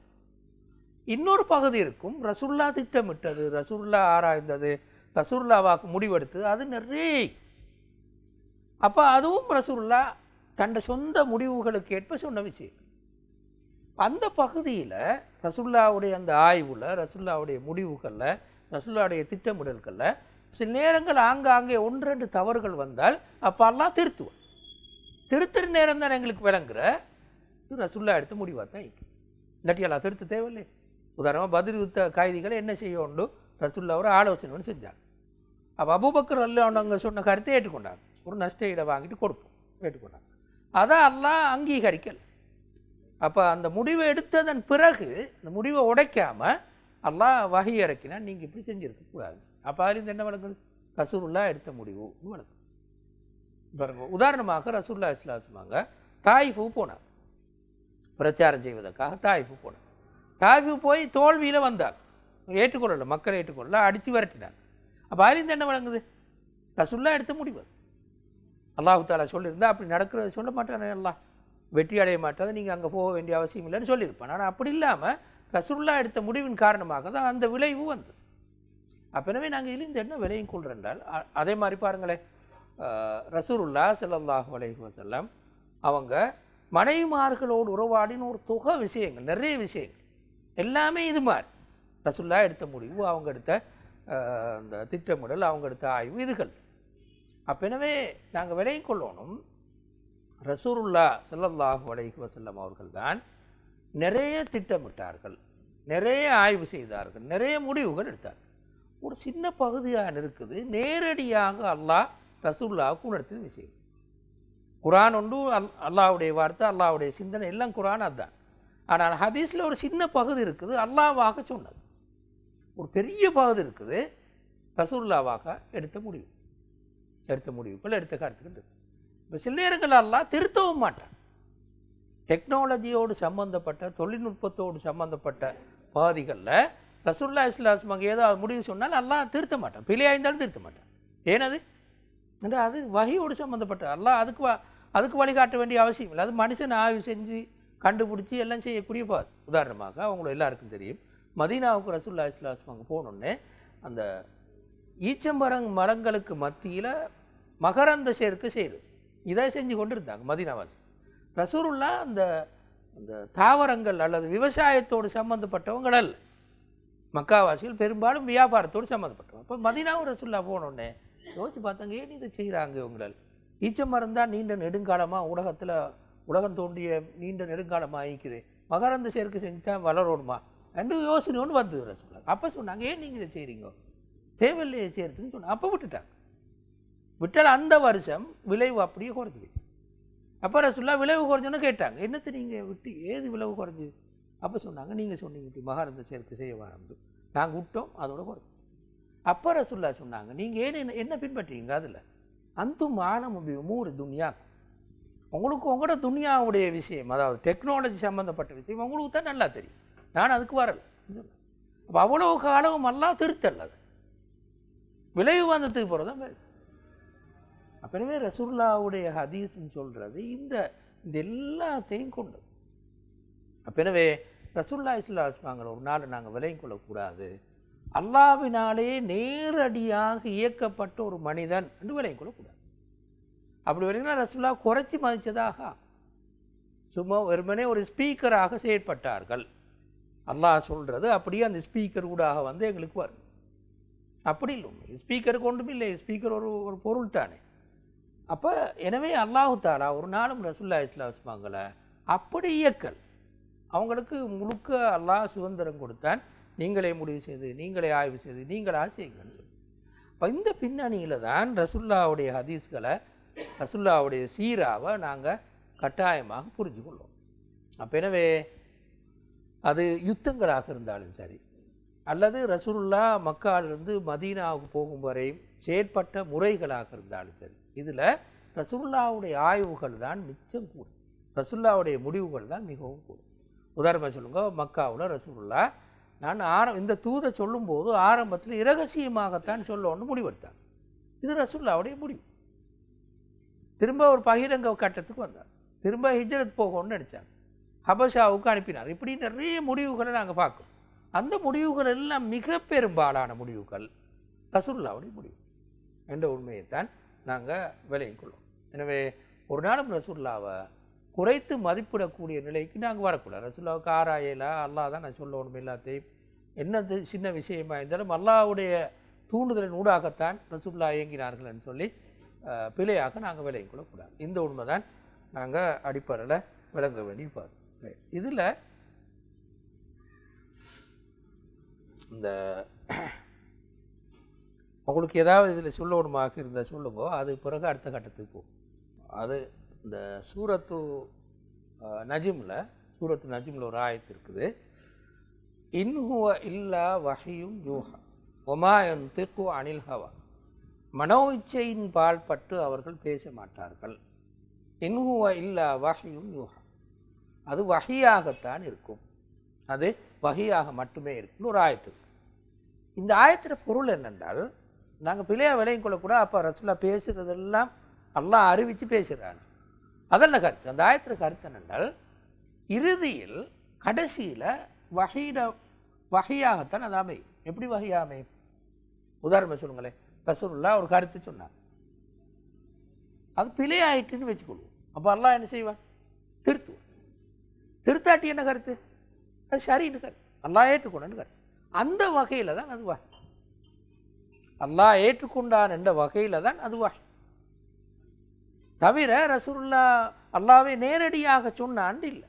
இன்னொரு பகுதி இருக்கும் ரசுல்லா திட்டமிட்டது ரசுல்லா ஆராய்ந்தது ரசுல்லாவாக்கு முடிவெடுத்து அது நிறைய அப்போ அதுவும் ரசுல்லா தண்ட சொந்த முடிவுகளுக்கு ஏற்ப சொன்ன விஷயம் அந்த பகுதியில் ரசுல்லாவுடைய அந்த ஆய்வில் ரசுல்லாவுடைய முடிவுகளில் ரசுல்லாவுடைய திட்டமிடல்களில் சில நேரங்கள் ஆங்காங்கே ஒன்று ரெண்டு தவறுகள் வந்தால் அப்பெல்லாம் திருத்துவோம் திருத்துற நேரம் தானே எங்களுக்கு விளங்குற ரசுல்லா எடுத்து முடிவாக தான் இருக்கும் இல்லாட்டி எல்லாம் திருத்த தேவையில்லை உதாரணமாக பதில் யுத்த கைதிகளை என்ன செய்யணும்னு ரசுல்லா ஒரு ஆலோசனை ஒன்று செஞ்சாங்க அப்போ அபுபக்கர் அல்லாங்க சொன்ன கருத்தை ஏற்றுக்கொண்டாங்க ஒரு நஷ்ட இடம் வாங்கிட்டு கொடுப்போம் ஏற்றுக்கொண்டாங்க அதான் எல்லாம் அங்கீகரிக்கலை அப்போ அந்த முடிவை எடுத்ததன் பிறகு இந்த முடிவை உடைக்காம அல்லாஹ் வகை இறக்கினா நீங்கள் இப்படி செஞ்சுருக்க கூடாது அப்போ அதுலேருந்து என்ன வழங்குது ரசூல்லா எடுத்த முடிவு வழக்கு பாருங்க உதாரணமாக ரசூல்லா இஸ்லாசுமாங்க தாய்ஃபு போனார் பிரச்சாரம் செய்வதற்காக தாய்ஃபு போனார் தாய்ஃபு போய் தோல்வியில் வந்தார் ஏற்றுக்கொள்ளல மக்களை ஏற்றுக்கொள்ளல அடித்து விரட்டினார் அப்போ அதுலேருந்து என்ன வழங்குது ரசூல்லா எடுத்த முடிவு அல்லாஹு தாலா சொல்லியிருந்தா அப்படி நடக்கிறது சொல்ல மாட்டேன் எல்லாம் வெற்றி அடைய மாட்டாது நீங்கள் அங்கே போக வேண்டிய அவசியம் இல்லைன்னு சொல்லியிருப்பேன் ஆனால் அப்படி இல்லாமல் ரசுல்லா எடுத்த முடிவின் காரணமாக தான் அந்த விளைவு வந்தது அப்பனவே நாங்கள் இழிந்த என்ன விலையும் கொள்றென்றால் அதே மாதிரி பாருங்களேன் ரசூருல்லா செல்லல்லாஹு அலைஹி செல்லம் அவங்க மனைவிமார்களோடு உறவாடின ஒரு தொகை விஷயங்கள் நிறைய விஷயங்கள் எல்லாமே இது மாதிரி ரசுல்லா எடுத்த முடிவு அவங்க எடுத்த அந்த திட்டமிடல் அவங்க எடுத்த ஆய்வு இதுகள் அப்போ எனவே நாங்கள் விலையும் கொள்ளணும் ரசூருல்லா சல்லல்லாஹு அலைஹி வசல்லம் அவர்கள் தான் நிறைய திட்டமிட்டார்கள் நிறைய ஆய்வு செய்தார்கள் நிறைய முடிவுகள் எடுத்தார்கள் ஒரு சின்ன பகுதியாக இருக்குது நேரடியாக அல்லாஹ் ரசூல்லாவுக்கு உணர்த்தின விஷயம் குரான் ஒன்று அல் அல்லாவுடைய வார்த்தை அல்லாவுடைய சிந்தனை எல்லாம் குரான் அதுதான் ஆனால் ஹதீஸில் ஒரு சின்ன பகுதி இருக்குது அல்லாவாக சொன்னது ஒரு பெரிய பகுதி இருக்குது ரசூல்லாவாக எடுத்த முடிவு எடுத்த முடிவுக்குள் எடுத்த இருக்குது இப்போ சில நேரங்கள் எல்லாம் திருத்தவும் மாட்டேன் டெக்னாலஜியோடு சம்மந்தப்பட்ட தொழில்நுட்பத்தோடு சம்மந்தப்பட்ட பாதிகளில் ரசூல்லா இஸ்லாஸ்மங்க ஏதோ அது முடிவு சொன்னால் நல்லா திருத்த மாட்டேன் பிழையாக இருந்தாலும் திருத்த மாட்டேன் ஏனது என்று அது வகையோடு சம்மந்தப்பட்ட எல்லாம் அதுக்கு அதுக்கு வழிகாட்ட வேண்டிய அவசியம் இல்லை அது மனுஷன் ஆய்வு செஞ்சு கண்டுபிடிச்சி எல்லாம் செய்யக்கூடிய பா உதாரணமாக அவங்கள எல்லாருக்கும் தெரியும் மதீனாவுக்கு ரசூல்லா இஸ்லாஸ்மங்க போனோடனே அந்த ஈச்சம்பரங் மரங்களுக்கு மத்தியில் மகரந்த சேர்க்கை செய்யுது இதை செஞ்சு கொண்டு இருந்தாங்க மதினாவாசி ரசூருல்லா அந்த அந்த தாவரங்கள் அல்லது விவசாயத்தோடு சம்மந்தப்பட்டவங்கள் அல்ல மக்காவாசிகள் பெரும்பாலும் வியாபாரத்தோடு சம்மந்தப்பட்டவங்க அப்போ மதினாவும் ரசூல்லா போனோடனே யோசிச்சு பார்த்தாங்க ஏன் இதை செய்கிறாங்க இவங்களால் ஈச்ச மரம் தான் நீண்ட நெடுங்காலமாக உலகத்தில் உலகம் தோண்டிய நீண்ட நெடுங்காலமாக ஆயிக்குது மகரந்த சேர்க்கை செஞ்சுட்டா வளரணுமா ரெண்டு யோசனை ஒன்று வந்தது ரசூல்லா அப்போ சொன்னாங்க ஏன் நீங்கள் இதை செய்கிறீங்க தேவையில்லையை செய்கிறதுன்னு சொன்னாங்க அப்போ விட்டுட்டாங்க விட்டால் அந்த வருஷம் விளைவு அப்படியே குறைஞ்சிது அப்போ ரசுல்லா விளைவு குறைஞ்சோன்னு கேட்டாங்க என்னத்தை நீங்கள் விட்டு ஏது விளைவு குறைஞ்சிது அப்போ சொன்னாங்க நீங்கள் சொன்னீங்க இப்படி மகாரந்த சேர்த்து செய்ய வரம்பு நாங்கள் விட்டோம் அதோட குறைஞ்சி அப்போ ரசுல்லா சொன்னாங்க நீங்கள் ஏன் என்ன என்ன பின்பற்றுறீங்க அதில் அந்தும் ஆனமுடைய மூறு துனியா உங்களுக்கு உங்களோட துனியாவுடைய விஷயம் அதாவது டெக்னாலஜி சம்மந்தப்பட்ட விஷயம் உங்களுக்கு தான் நல்லா தெரியும் நான் அதுக்கு வரல அப்போ அவ்வளோ காலமும் எல்லாம் திருத்தல் அது விளைவு வந்ததுக்கு போகிறதான் அப்போ எனவே ரசூல்லாவுடைய ஹதீஸ்ன்னு சொல்கிறது இந்த இந்த எல்லாத்தையும் கொண்டது அப்போ எனவே ரசூல்லா இஸ்லா இஸ்லாங்கள ஒரு நாள் நாங்கள் விலையும் கொள்ளக்கூடாது அல்லாவினாலே நேரடியாக இயக்கப்பட்ட ஒரு மனிதன் என்று விலையும் கொள்ளக்கூடாது அப்படி வரைக்கும் ரசூல்லா குறைச்சி மதித்ததாக சும்மா வெறுமனே ஒரு ஸ்பீக்கராக செயற்பட்டார்கள் அல்லாஹ் சொல்கிறது அப்படியே அந்த ஸ்பீக்கர் கூடாக வந்து எங்களுக்கு வரும் அப்படி இல்லை ஸ்பீக்கருக்கு ஒன்றும் இல்லை ஸ்பீக்கர் ஒரு ஒரு பொருள் தானே அப்போ எனவே அல்லாஹு தாலா ஒரு நாளும் ரசுல்லா வச்சுப்பாங்கள அப்படி இயக்கல் அவங்களுக்கு முழுக்க அல்லாஹ் சுதந்திரம் கொடுத்தான் நீங்களே முடிவு செய்து நீங்களே ஆய்வு செய்து நீங்களாக செய்யுங்கள் இப்போ இந்த பின்னணியில் தான் ரசுல்லாவுடைய ஹதீஸ்களை ரசுல்லாவுடைய சீராவை நாங்கள் கட்டாயமாக புரிஞ்சு கொள்வோம் அப்போ எனவே அது யுத்தங்களாக இருந்தாலும் சரி அல்லது ரசூல்லா மக்காலிருந்து மதீனாவுக்கு போகும் வரை செயற்பட்ட முறைகளாக இருந்தாலும் சரி இதில் ரசுல்லாவுடைய ஆய்வுகள் தான் மிச்சம் கூடும் ரசுல்லாவுடைய முடிவுகள் தான் மிகவும் கூடும் உதாரணமாக சொல்லுங்க மக்காவில் ரசூல்லா நான் ஆரம் இந்த தூதை சொல்லும்போது ஆரம்பத்தில் இரகசியமாகத்தான் சொல்லணும்னு முடிவெடுத்தான் இது ரசுல்லாவுடைய முடிவு திரும்ப ஒரு பகிரங்க கட்டத்துக்கு வந்தார் திரும்ப ஹிஜ்ரத் போகணும்னு நினச்சாங்க ஹபஷாவுக்கு அனுப்பினார் இப்படி நிறைய முடிவுகளை நாங்கள் பார்க்கணும் அந்த முடிவுகள் எல்லாம் மிக பெரும்பாலான முடிவுகள் ரசுல்லாவுடைய முடிவு என்ற உண்மையைத்தான் நாங்கள் விளையிக்கொள்ளும் எனவே ஒரு நாளும் ரசுல்லாவை குறைத்து மதிப்பிடக்கூடிய நிலைக்கு நாங்கள் வரக்கூடாது ரசுல்லாவுக்கு ஆராயலா அல்லா தான் நான் சொல்லணும் எல்லாத்தையும் என்னது சின்ன விஷயமா இருந்தாலும் அல்லாவுடைய தூண்டுதலின் ஊடாகத்தான் ரசுல்லா இயங்கினார்கள் என்று சொல்லி பிழையாக நாங்கள் விலகி கொள்ளக்கூடாது இந்த உண்மை தான் நாங்கள் அடிப்படையில் விளங்க வேண்டிய பாது இதில் இந்த உங்களுக்கு ஏதாவது இதில் சொல்லணுமாக இருந்தால் சொல்லுங்கோ அது பிறகு அடுத்த கட்டத்துக்கு போகும் அது இந்த சூரத்து நஜிமில் சூரத்து நஜிமில் ஒரு ஆயத்து இருக்குது இன்ஹுவ இல்லா வகையும் யூஹா ஒமாயன் திக்கு அனில் ஹவா மனோ இச்சையின் பால்பட்டு அவர்கள் பேச மாட்டார்கள் இன்ஹுவ இல்லா வகையும் யூஹா அது வகையாகத்தான் இருக்கும் அது வகையாக மட்டுமே இருக்குன்னு ஒரு ஆயத்து இந்த ஆயத்தில் பொருள் என்னென்றால் நாங்கள் விலையும் கொள்ள கூட அப்போ ரசுல்லா பேசுகிறதெல்லாம் எல்லாம் அறிவித்து பேசுகிறாங்க அதென்ன கருத்து அந்த ஆயத்தில் கருத்து என்னென்னால் இறுதியில் கடைசியில் வகையிட வகையாகத்தான் அது அமையும் எப்படி வகையாக அமையும் உதாரணம் சொல்லுங்களேன் ரசூல்லா ஒரு கருத்து சொன்னார் அது ஆயிட்டுன்னு வச்சுக்கொள்வோம் அப்போ எல்லாம் என்ன செய்வான் திருத்துவான் திருத்தாட்டி என்ன கருத்து அது சரின்னு கருத்து நல்லா ஏற்றுக்கணும்னு கருத்து அந்த வகையில் தான் அது வகை அல்லாஹ் ஏற்றுக்கொண்டான் என்ற வகையில் தான் அது வகை தவிர ரசூல்லா அல்லாவே நேரடியாக சொன்ன இல்லை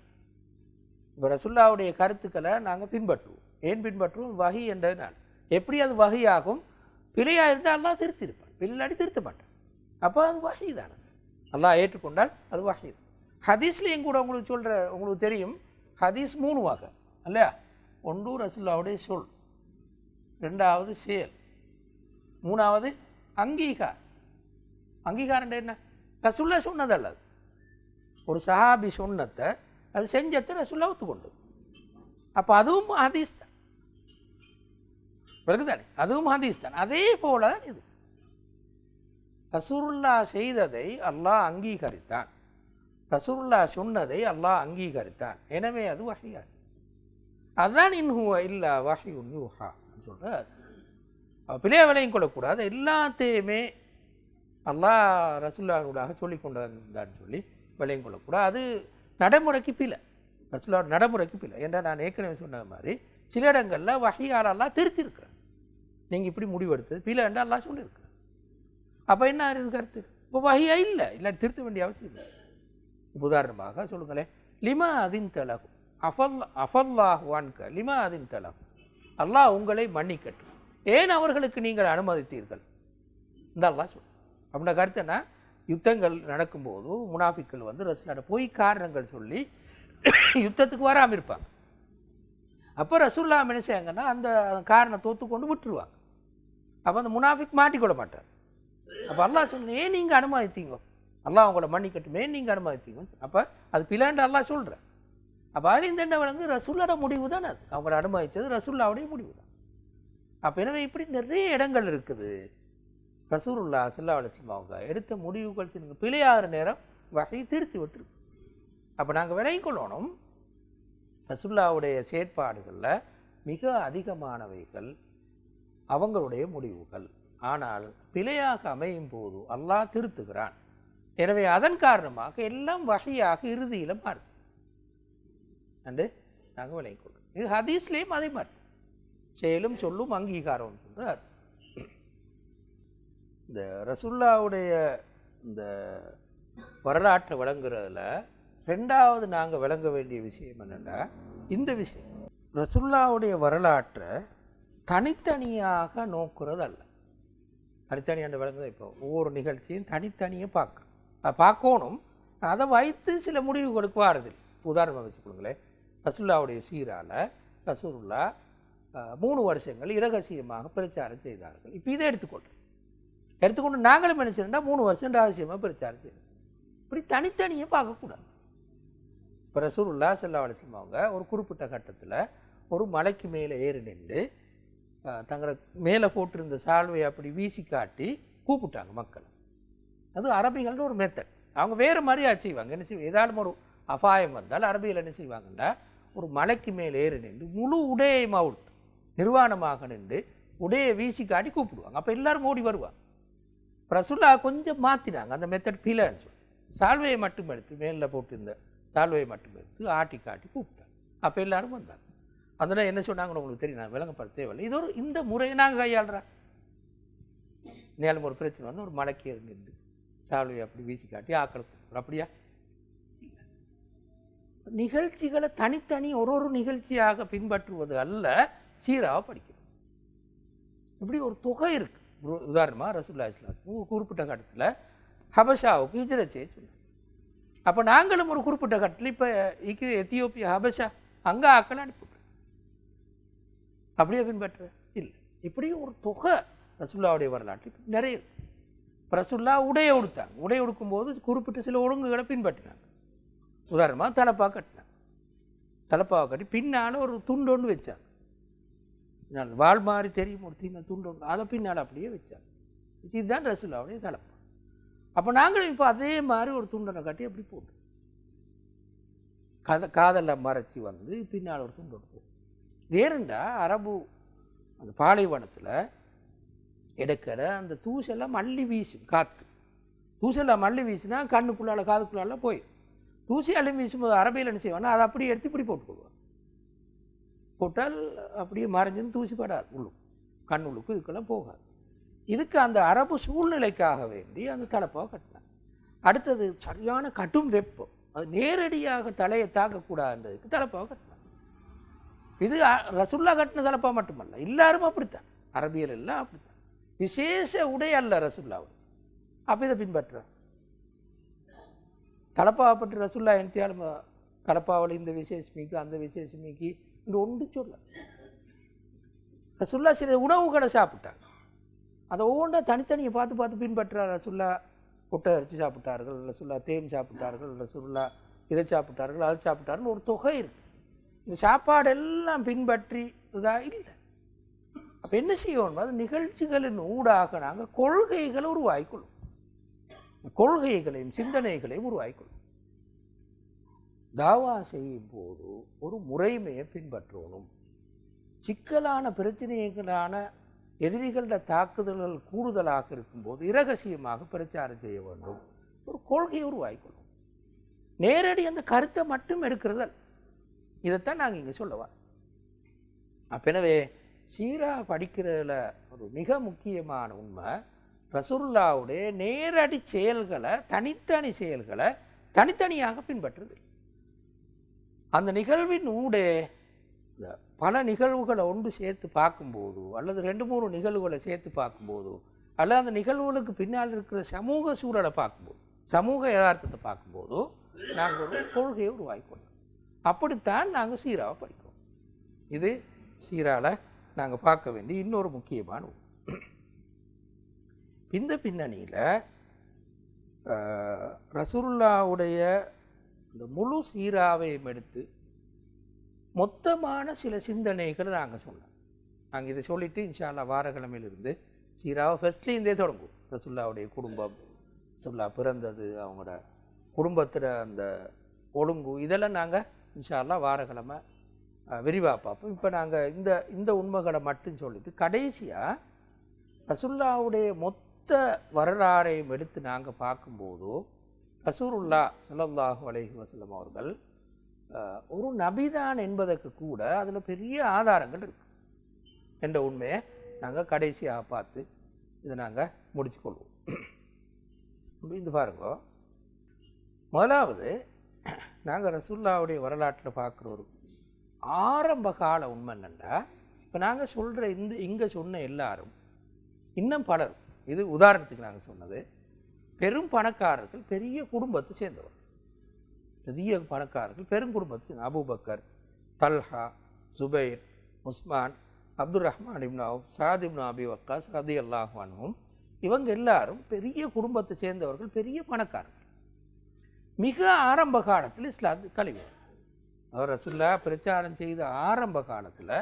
இப்போ ரசுல்லாவுடைய கருத்துக்களை நாங்கள் பின்பற்றுவோம் ஏன் பின்பற்றுவோம் வகை என்றதுனால் எப்படி அது வகையாகும் பிழையாக இருந்தால் அல்லா திருத்திருப்பான் பிள்ளாடி திருத்த மாட்டான் அப்போ அது வகை தானே அல்லாஹ் ஏற்றுக்கொண்டால் அது வகை தான் ஹதீஸ்லேயும் கூட உங்களுக்கு சொல்கிற உங்களுக்கு தெரியும் ஹதீஸ் மூணு வகை இல்லையா ஒன்று ரசுல்லாவுடைய சொல் ரெண்டாவது செயல் மூணாவது அங்கீகார் அங்கீகாரம் என்ன ரசுல்லா சொன்னதல்ல ஒரு சஹாபி சொன்னத்தை அது செஞ்சத்தை ரசுல்லா ஒத்துக்கொண்டு அப்போ அதுவும் ஹதீஸ் தான் அதுவும் ஹதீஸ் தான் அதே போல தான் இது ரசூருல்லா செய்ததை அல்லாஹ் அங்கீகரித்தான் ரசூருல்லா சொன்னதை அல்லாஹ் அங்கீகரித்தான் எனவே அது வகையாது அதுதான் இன்ஹுவ இல்லா வகையுன் யூஹா சொல்கிறார் பிழைய விலையும் கொள்ளக்கூடாது எல்லாத்தையுமே அல்லா ரசுல்லாவுடாக சொல்லி கொண்டு வந்தான்னு சொல்லி விலையும் கொள்ளக்கூடாது அது நடைமுறைக்கு பிழை ரசுல்லா நடைமுறைக்கு பிழை என்ற நான் ஏற்கனவே சொன்ன மாதிரி சில இடங்களில் வகையாலெல்லாம் திருத்திருக்கிறேன் நீங்கள் இப்படி முடிவெடுத்தது பிழைண்டா எல்லாம் சொல்லியிருக்கிறேன் அப்போ என்ன இருக்கு கருத்து இப்போ வகையா இல்லை இல்லை திருத்த வேண்டிய அவசியம் இல்லை உதாரணமாக சொல்லுங்களேன் லிமா அதின் தலகும் அஃபல் அஃபல்லாஹுவான்க லிமா அதின் தலகும் அல்லாஹ் உங்களை மன்னிக்கட்டும் ஏன் அவர்களுக்கு நீங்கள் அனுமதித்தீர்கள் இந்த அல்லா சொல் அப்படின்ற கருத்து என்ன யுத்தங்கள் நடக்கும்போது முனாஃபிக்கள் வந்து ரசூலாட பொய் காரணங்கள் சொல்லி யுத்தத்துக்கு வராமல் இருப்பாங்க அப்போ ரசூல்லா என்ன எங்கன்னா அந்த காரணம் தோற்று கொண்டு விட்டுருவாங்க அப்போ அந்த முனாஃபிக் மாட்டிக்கொள்ள மாட்டார் அப்போ அல்லா ஏன் நீங்கள் அனுமதித்தீங்க அல்லா உங்களை ஏன் நீங்கள் அனுமதித்தீங்க அப்போ அது பிளாண்டு அல்லா சொல்கிறேன் அப்போ அது இந்த என்ன விளங்கு ரசூல்லாட முடிவு தானே அது அவங்கள அனுமதித்தது ரசூல்லாவுடைய முடிவு தான் அப்போ எனவே இப்படி நிறைய இடங்கள் இருக்குது ரசூருல்லா சல்லா அலிஸ்லாம் அவங்க எடுத்த முடிவுகள் எனக்கு பிழையாகிற நேரம் வகையை திருத்தி விட்டுருக்கு அப்போ நாங்கள் விலை கொள்ளணும் ரசுல்லாவுடைய செயற்பாடுகளில் மிக அதிகமானவைகள் அவங்களுடைய முடிவுகள் ஆனால் பிழையாக அமையும் போது அல்லாஹ் திருத்துகிறான் எனவே அதன் காரணமாக எல்லாம் வகையாக இறுதியில் மாறுது அண்டு நாங்கள் விலை கொள்ளும் இது ஹதீஸ்லேயும் அதே மாதிரி செயலும் சொல்லும் அங்கீகாரம் என்றார் இந்த ரசுல்லாவுடைய இந்த வரலாற்றை விளங்குறதுல ரெண்டாவது நாங்கள் விளங்க வேண்டிய விஷயம் என்னென்னா இந்த விஷயம் ரசுல்லாவுடைய வரலாற்றை தனித்தனியாக நோக்குறது அல்ல தனித்தனியாக விளங்குறது இப்போ ஒவ்வொரு நிகழ்ச்சியும் தனித்தனியாக பார்க்க பார்க்கணும் அதை வைத்து சில முடிவுகளுக்கு வாரதில் உதாரணமாக வச்சுக்கொள்ளுங்களேன் ரசுல்லாவுடைய சீரால் ரசூருல்லா மூணு வருஷங்கள் இரகசியமாக பிரச்சாரம் செய்தார்கள் இப்போ இதை எடுத்துக்கொள்கிறோம் எடுத்துக்கொண்டு நாங்களும் என்ன மூணு வருஷம் ரகசியமாக பிரச்சாரம் செய்யணும் இப்படி தனித்தனியே பார்க்கக்கூடாது இப்போ ரசூருல்லா செல்லா அவங்க ஒரு குறிப்பிட்ட கட்டத்தில் ஒரு மலைக்கு மேலே ஏறி நின்று தங்களை மேலே போட்டிருந்த சால்வையை அப்படி வீசி காட்டி கூப்பிட்டாங்க மக்கள் அது அரபிகள்னு ஒரு மெத்தட் அவங்க வேறு மாதிரியாக செய்வாங்க என்ன செய்வாங்க ஏதாலும் ஒரு அபாயம் வந்தால் அரபிகள் என்ன செய்வாங்கன்னா ஒரு மலைக்கு மேலே ஏறி நின்று முழு உடையை மாவுழ்த்து நிர்வாணமாக நின்று உடைய வீசி காட்டி கூப்பிடுவாங்க அப்போ எல்லாரும் ஓடி வருவாங்க ரசுல்லா கொஞ்சம் மாற்றினாங்க அந்த மெத்தட் ஃபீலான்னு சொல்லி சால்வையை மட்டும் எடுத்து மேலில் போட்டிருந்த சால்வையை மட்டும் எடுத்து ஆட்டி காட்டி கூப்பிட்டாங்க அப்போ எல்லாரும் வந்தாங்க அதனால் என்ன சொன்னாங்கன்னு உங்களுக்கு தெரியும் நான் விளங்கப்பட தேவையில்லை இது ஒரு இந்த முறையை நாங்கள் கையாளுறேன் நேரம் ஒரு பிரச்சனை வந்து ஒரு மலைக்கு நின்று சால்வையை அப்படி வீசி காட்டி ஆக்களை கூப்பிடுறோம் அப்படியா நிகழ்ச்சிகளை தனித்தனி ஒரு ஒரு நிகழ்ச்சியாக பின்பற்றுவது அல்ல சீராக படிக்கணும் இப்படி ஒரு தொகை இருக்குது உதாரணமாக ரசூல்லா இஸ்லாம் குறிப்பிட்ட கட்டத்தில் ஹபஷாவுக்கு ஹிஜரை செய்ய சொன்னாங்க அப்போ நாங்களும் ஒரு குறிப்பிட்ட கட்டத்தில் இப்போ எத்தியோப்பியா ஹபஷா அங்கே ஆக்கள் அனுப்பிவிட்றோம் அப்படியே பின்பற்ற இல்லை இப்படியும் ஒரு தொகை ரசுல்லாவுடைய வரலாற்று நிறைய இப்போ ரசுல்லா உடையை உடுத்தாங்க உடை உடுக்கும்போது குறிப்பிட்ட சில ஒழுங்குகளை பின்பற்றினாங்க உதாரணமாக தலப்பாக கட்டினாங்க தலப்பாவை கட்டி பின்னால் ஒரு துண்டு ஒன்று வச்சாங்க நான் வால் மாதிரி தெரியும் ஒரு தீமை துண்டு அதை பின்னால் அப்படியே வச்சார் இதுதான் ரசூலாவுடைய தலைப்பு அப்போ நாங்களும் இப்போ அதே மாதிரி ஒரு துண்டனை கட்டி அப்படி போட்டோம் கத காதலை மறைச்சி வந்து பின்னால் ஒரு துண்டு போடும் வேறுண்டா அரபு அந்த பாலைவனத்தில் எடுக்கிற அந்த தூசெல்லாம் மல்லி வீசும் காற்று தூசெல்லாம் மல்லி வீசுனா கண்ணுக்குள்ளால் காதுக்குள்ளால போயிடும் தூசி அள்ளி வீசும்போது அரபியில் என்ன செய்வாங்கன்னா அதை அப்படியே எடுத்து இப்படி போட்டுக்கொள்வாங்க போட்டால் அப்படியே மறைஞ்சுன்னு தூசிப்படாது உள்ளும் கண் உள்ளுக்கு இதுக்கெல்லாம் போகாது இதுக்கு அந்த அரபு சூழ்நிலைக்காக வேண்டி அந்த தலைப்பாக கட்டினார் அடுத்தது சரியான கட்டும் வெப்பம் அது நேரடியாக தலையை தாக்கக்கூடாதுன்றதுக்கு தலைப்பாக கட்டினார் இது ரசுல்லா கட்டின தலைப்பா மட்டுமல்ல எல்லாரும் அப்படித்தான் அரபியல் எல்லாம் அப்படித்தான் விசேஷ உடை அல்ல ரசுல்லாவுடைய அப்போ இதை பின்பற்ற தலப்பாவை பற்றி ரசுல்லா என்த்தியாலும் தலப்பாவில் இந்த விசேஷமிக்கு அந்த விசேஷமிக்கு இந்த ஒன்று சொல்ல ரசுல்லா சில உணவுகளை சாப்பிட்டாங்க அதை ஒவ்வொன்றா தனித்தனியை பார்த்து பார்த்து பின்பற்றார் ரசுல்லா முட்டை அரிச்சு சாப்பிட்டார்கள் ரசுல்லா தேன் சாப்பிட்டார்கள் ரசுல்லா இதை சாப்பிட்டார்கள் அதை சாப்பிட்டார்கள் ஒரு தொகை இருக்குது இந்த சாப்பாடு எல்லாம் பின்பற்றி இதாக இல்லை அப்போ என்ன செய்யணும் அது நிகழ்ச்சிகளின் ஊடாக நாங்கள் கொள்கைகளை உருவாக்கிக்கொள்ளும் கொள்கைகளையும் சிந்தனைகளையும் உருவாக்கிக்கொள்ளும் தாவா செய்யும் போது ஒரு முறைமையை பின்பற்றணும் சிக்கலான பிரச்சனைகளான எதிரிகளிட தாக்குதல்கள் கூடுதலாக இருக்கும்போது இரகசியமாக பிரச்சாரம் செய்ய வேண்டும் ஒரு கொள்கையை உருவாக்கணும் நேரடி அந்த கருத்தை மட்டும் எடுக்கிறதல் இதைத்தான் நாங்கள் இங்கே சொல்லுவோம் அப்பனவே சீரா படிக்கிறதுல ஒரு மிக முக்கியமான உண்மை ரசுல்லாவுடைய நேரடி செயல்களை தனித்தனி செயல்களை தனித்தனியாக பின்பற்றுது அந்த நிகழ்வின் ஊடே பல நிகழ்வுகளை ஒன்று சேர்த்து பார்க்கும்போது அல்லது ரெண்டு மூணு நிகழ்வுகளை சேர்த்து பார்க்கும்போது அல்லது அந்த நிகழ்வுகளுக்கு பின்னால் இருக்கிற சமூக சூழலை பார்க்கும்போது சமூக யதார்த்தத்தை பார்க்கும்போது நாங்கள் ஒரு கொள்கையை உருவாக்கிக்கொள்ளோம் அப்படித்தான் நாங்கள் சீராவை படிக்கிறோம் இது சீராவில் நாங்கள் பார்க்க வேண்டிய இன்னொரு முக்கியமான இந்த பின்னணியில் ரசூருல்லாவுடைய இந்த முழு சீராவையும் எடுத்து மொத்தமான சில சிந்தனைகளை நாங்கள் சொன்னோம் நாங்கள் இதை சொல்லிவிட்டு இன்ஷால்லா வாரக்கிழமையிலிருந்து சீராவை இருந்தே தொடங்கும் ரசுல்லாவுடைய குடும்பம் ரசுல்லா பிறந்தது அவங்களோட குடும்பத்தில் அந்த ஒழுங்கு இதெல்லாம் நாங்கள் இன்ஷால்லா வாரக்கிழமை விரிவாக பார்ப்போம் இப்போ நாங்கள் இந்த இந்த உண்மைகளை மட்டும் சொல்லிவிட்டு கடைசியாக ரசுல்லாவுடைய மொத்த வரலாறையும் எடுத்து நாங்கள் பார்க்கும்போதோ ரசூருல்லா சல்லாஹூ அலஹி வசல்லம் அவர்கள் ஒரு நபிதான் என்பதற்கு கூட அதில் பெரிய ஆதாரங்கள் இருக்கு என்ற உண்மையை நாங்கள் கடைசியாக பார்த்து இதை நாங்கள் முடிச்சுக்கொள்வோம் இது பாருங்க முதலாவது நாங்கள் ரசுல்லாவுடைய வரலாற்றில் பார்க்குற ஒரு ஆரம்ப கால உண்மை என்னென்னா இப்போ நாங்கள் சொல்கிற இந்த இங்கே சொன்ன எல்லாரும் இன்னும் பலர் இது உதாரணத்துக்கு நாங்கள் சொன்னது பெரும் பணக்காரர்கள் பெரிய குடும்பத்தை சேர்ந்தவர் பெரிய பணக்காரர்கள் பெரும் குடும்பத்தை சேர்ந்த அபுபக்கர் தல்ஹா ஜுபைர் உஸ்மான் அப்துல் ரஹ்மான் இப்னாவ் சாத் இப்னா அபி வக்கா சாதி அல்லாஹானும் இவங்க எல்லாரும் பெரிய குடும்பத்தை சேர்ந்தவர்கள் பெரிய பணக்காரர்கள் மிக ஆரம்ப காலத்தில் இஸ்லாத்து கழிவு அவர் ரசுல்லா பிரச்சாரம் செய்த ஆரம்ப காலத்தில்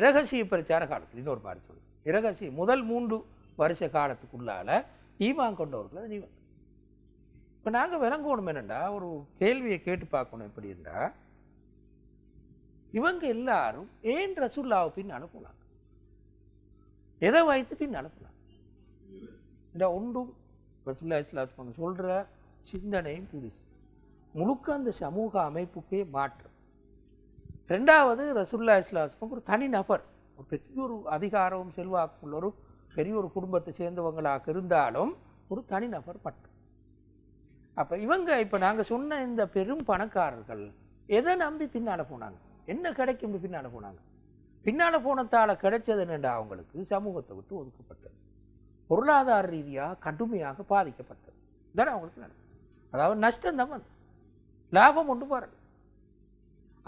இரகசிய பிரச்சார காலத்தில் இன்னொரு மாதிரி சொல்லுங்கள் இரகசிய முதல் மூன்று வருஷ காலத்துக்குள்ளால் ஈவான் கொண்டவர்கள் அது நீ இப்போ நாங்கள் விளங்கணும் என்னண்டா ஒரு கேள்வியை கேட்டு பார்க்கணும் எப்படி இருந்தா இவங்க எல்லாரும் ஏன் ரசுல்லாவை பின் அனுப்புனாங்க எதை வைத்து பின் அனுப்புனாங்க இந்த ஒன்றும் ரசுல்லா இஸ்லாம் சொல்கிற சிந்தனையும் புதுசு முழுக்க அந்த சமூக அமைப்புக்கே மாற்றம் ரெண்டாவது ரசூல்லா இஸ்லாஸ்முக்கு ஒரு தனி நபர் ஒரு பெரிய ஒரு அதிகாரமும் செல்வாக்கு உள்ள ஒரு பெரிய ஒரு குடும்பத்தை சேர்ந்தவங்களாக இருந்தாலும் ஒரு தனிநபர் மட்டும் அப்போ இவங்க இப்போ நாங்கள் சொன்ன இந்த பெரும் பணக்காரர்கள் எதை நம்பி பின்னால் போனாங்க என்ன கிடைக்கும் பின்னால் போனாங்க பின்னால் போனத்தால் கிடைச்சது என்னென்றா அவங்களுக்கு சமூகத்தை விட்டு ஒதுக்கப்பட்டது பொருளாதார ரீதியாக கடுமையாக பாதிக்கப்பட்டது தானே அவங்களுக்கு நடக்கும் அதாவது நஷ்டம் தான் வந்து லாபம் ஒன்று பாருங்க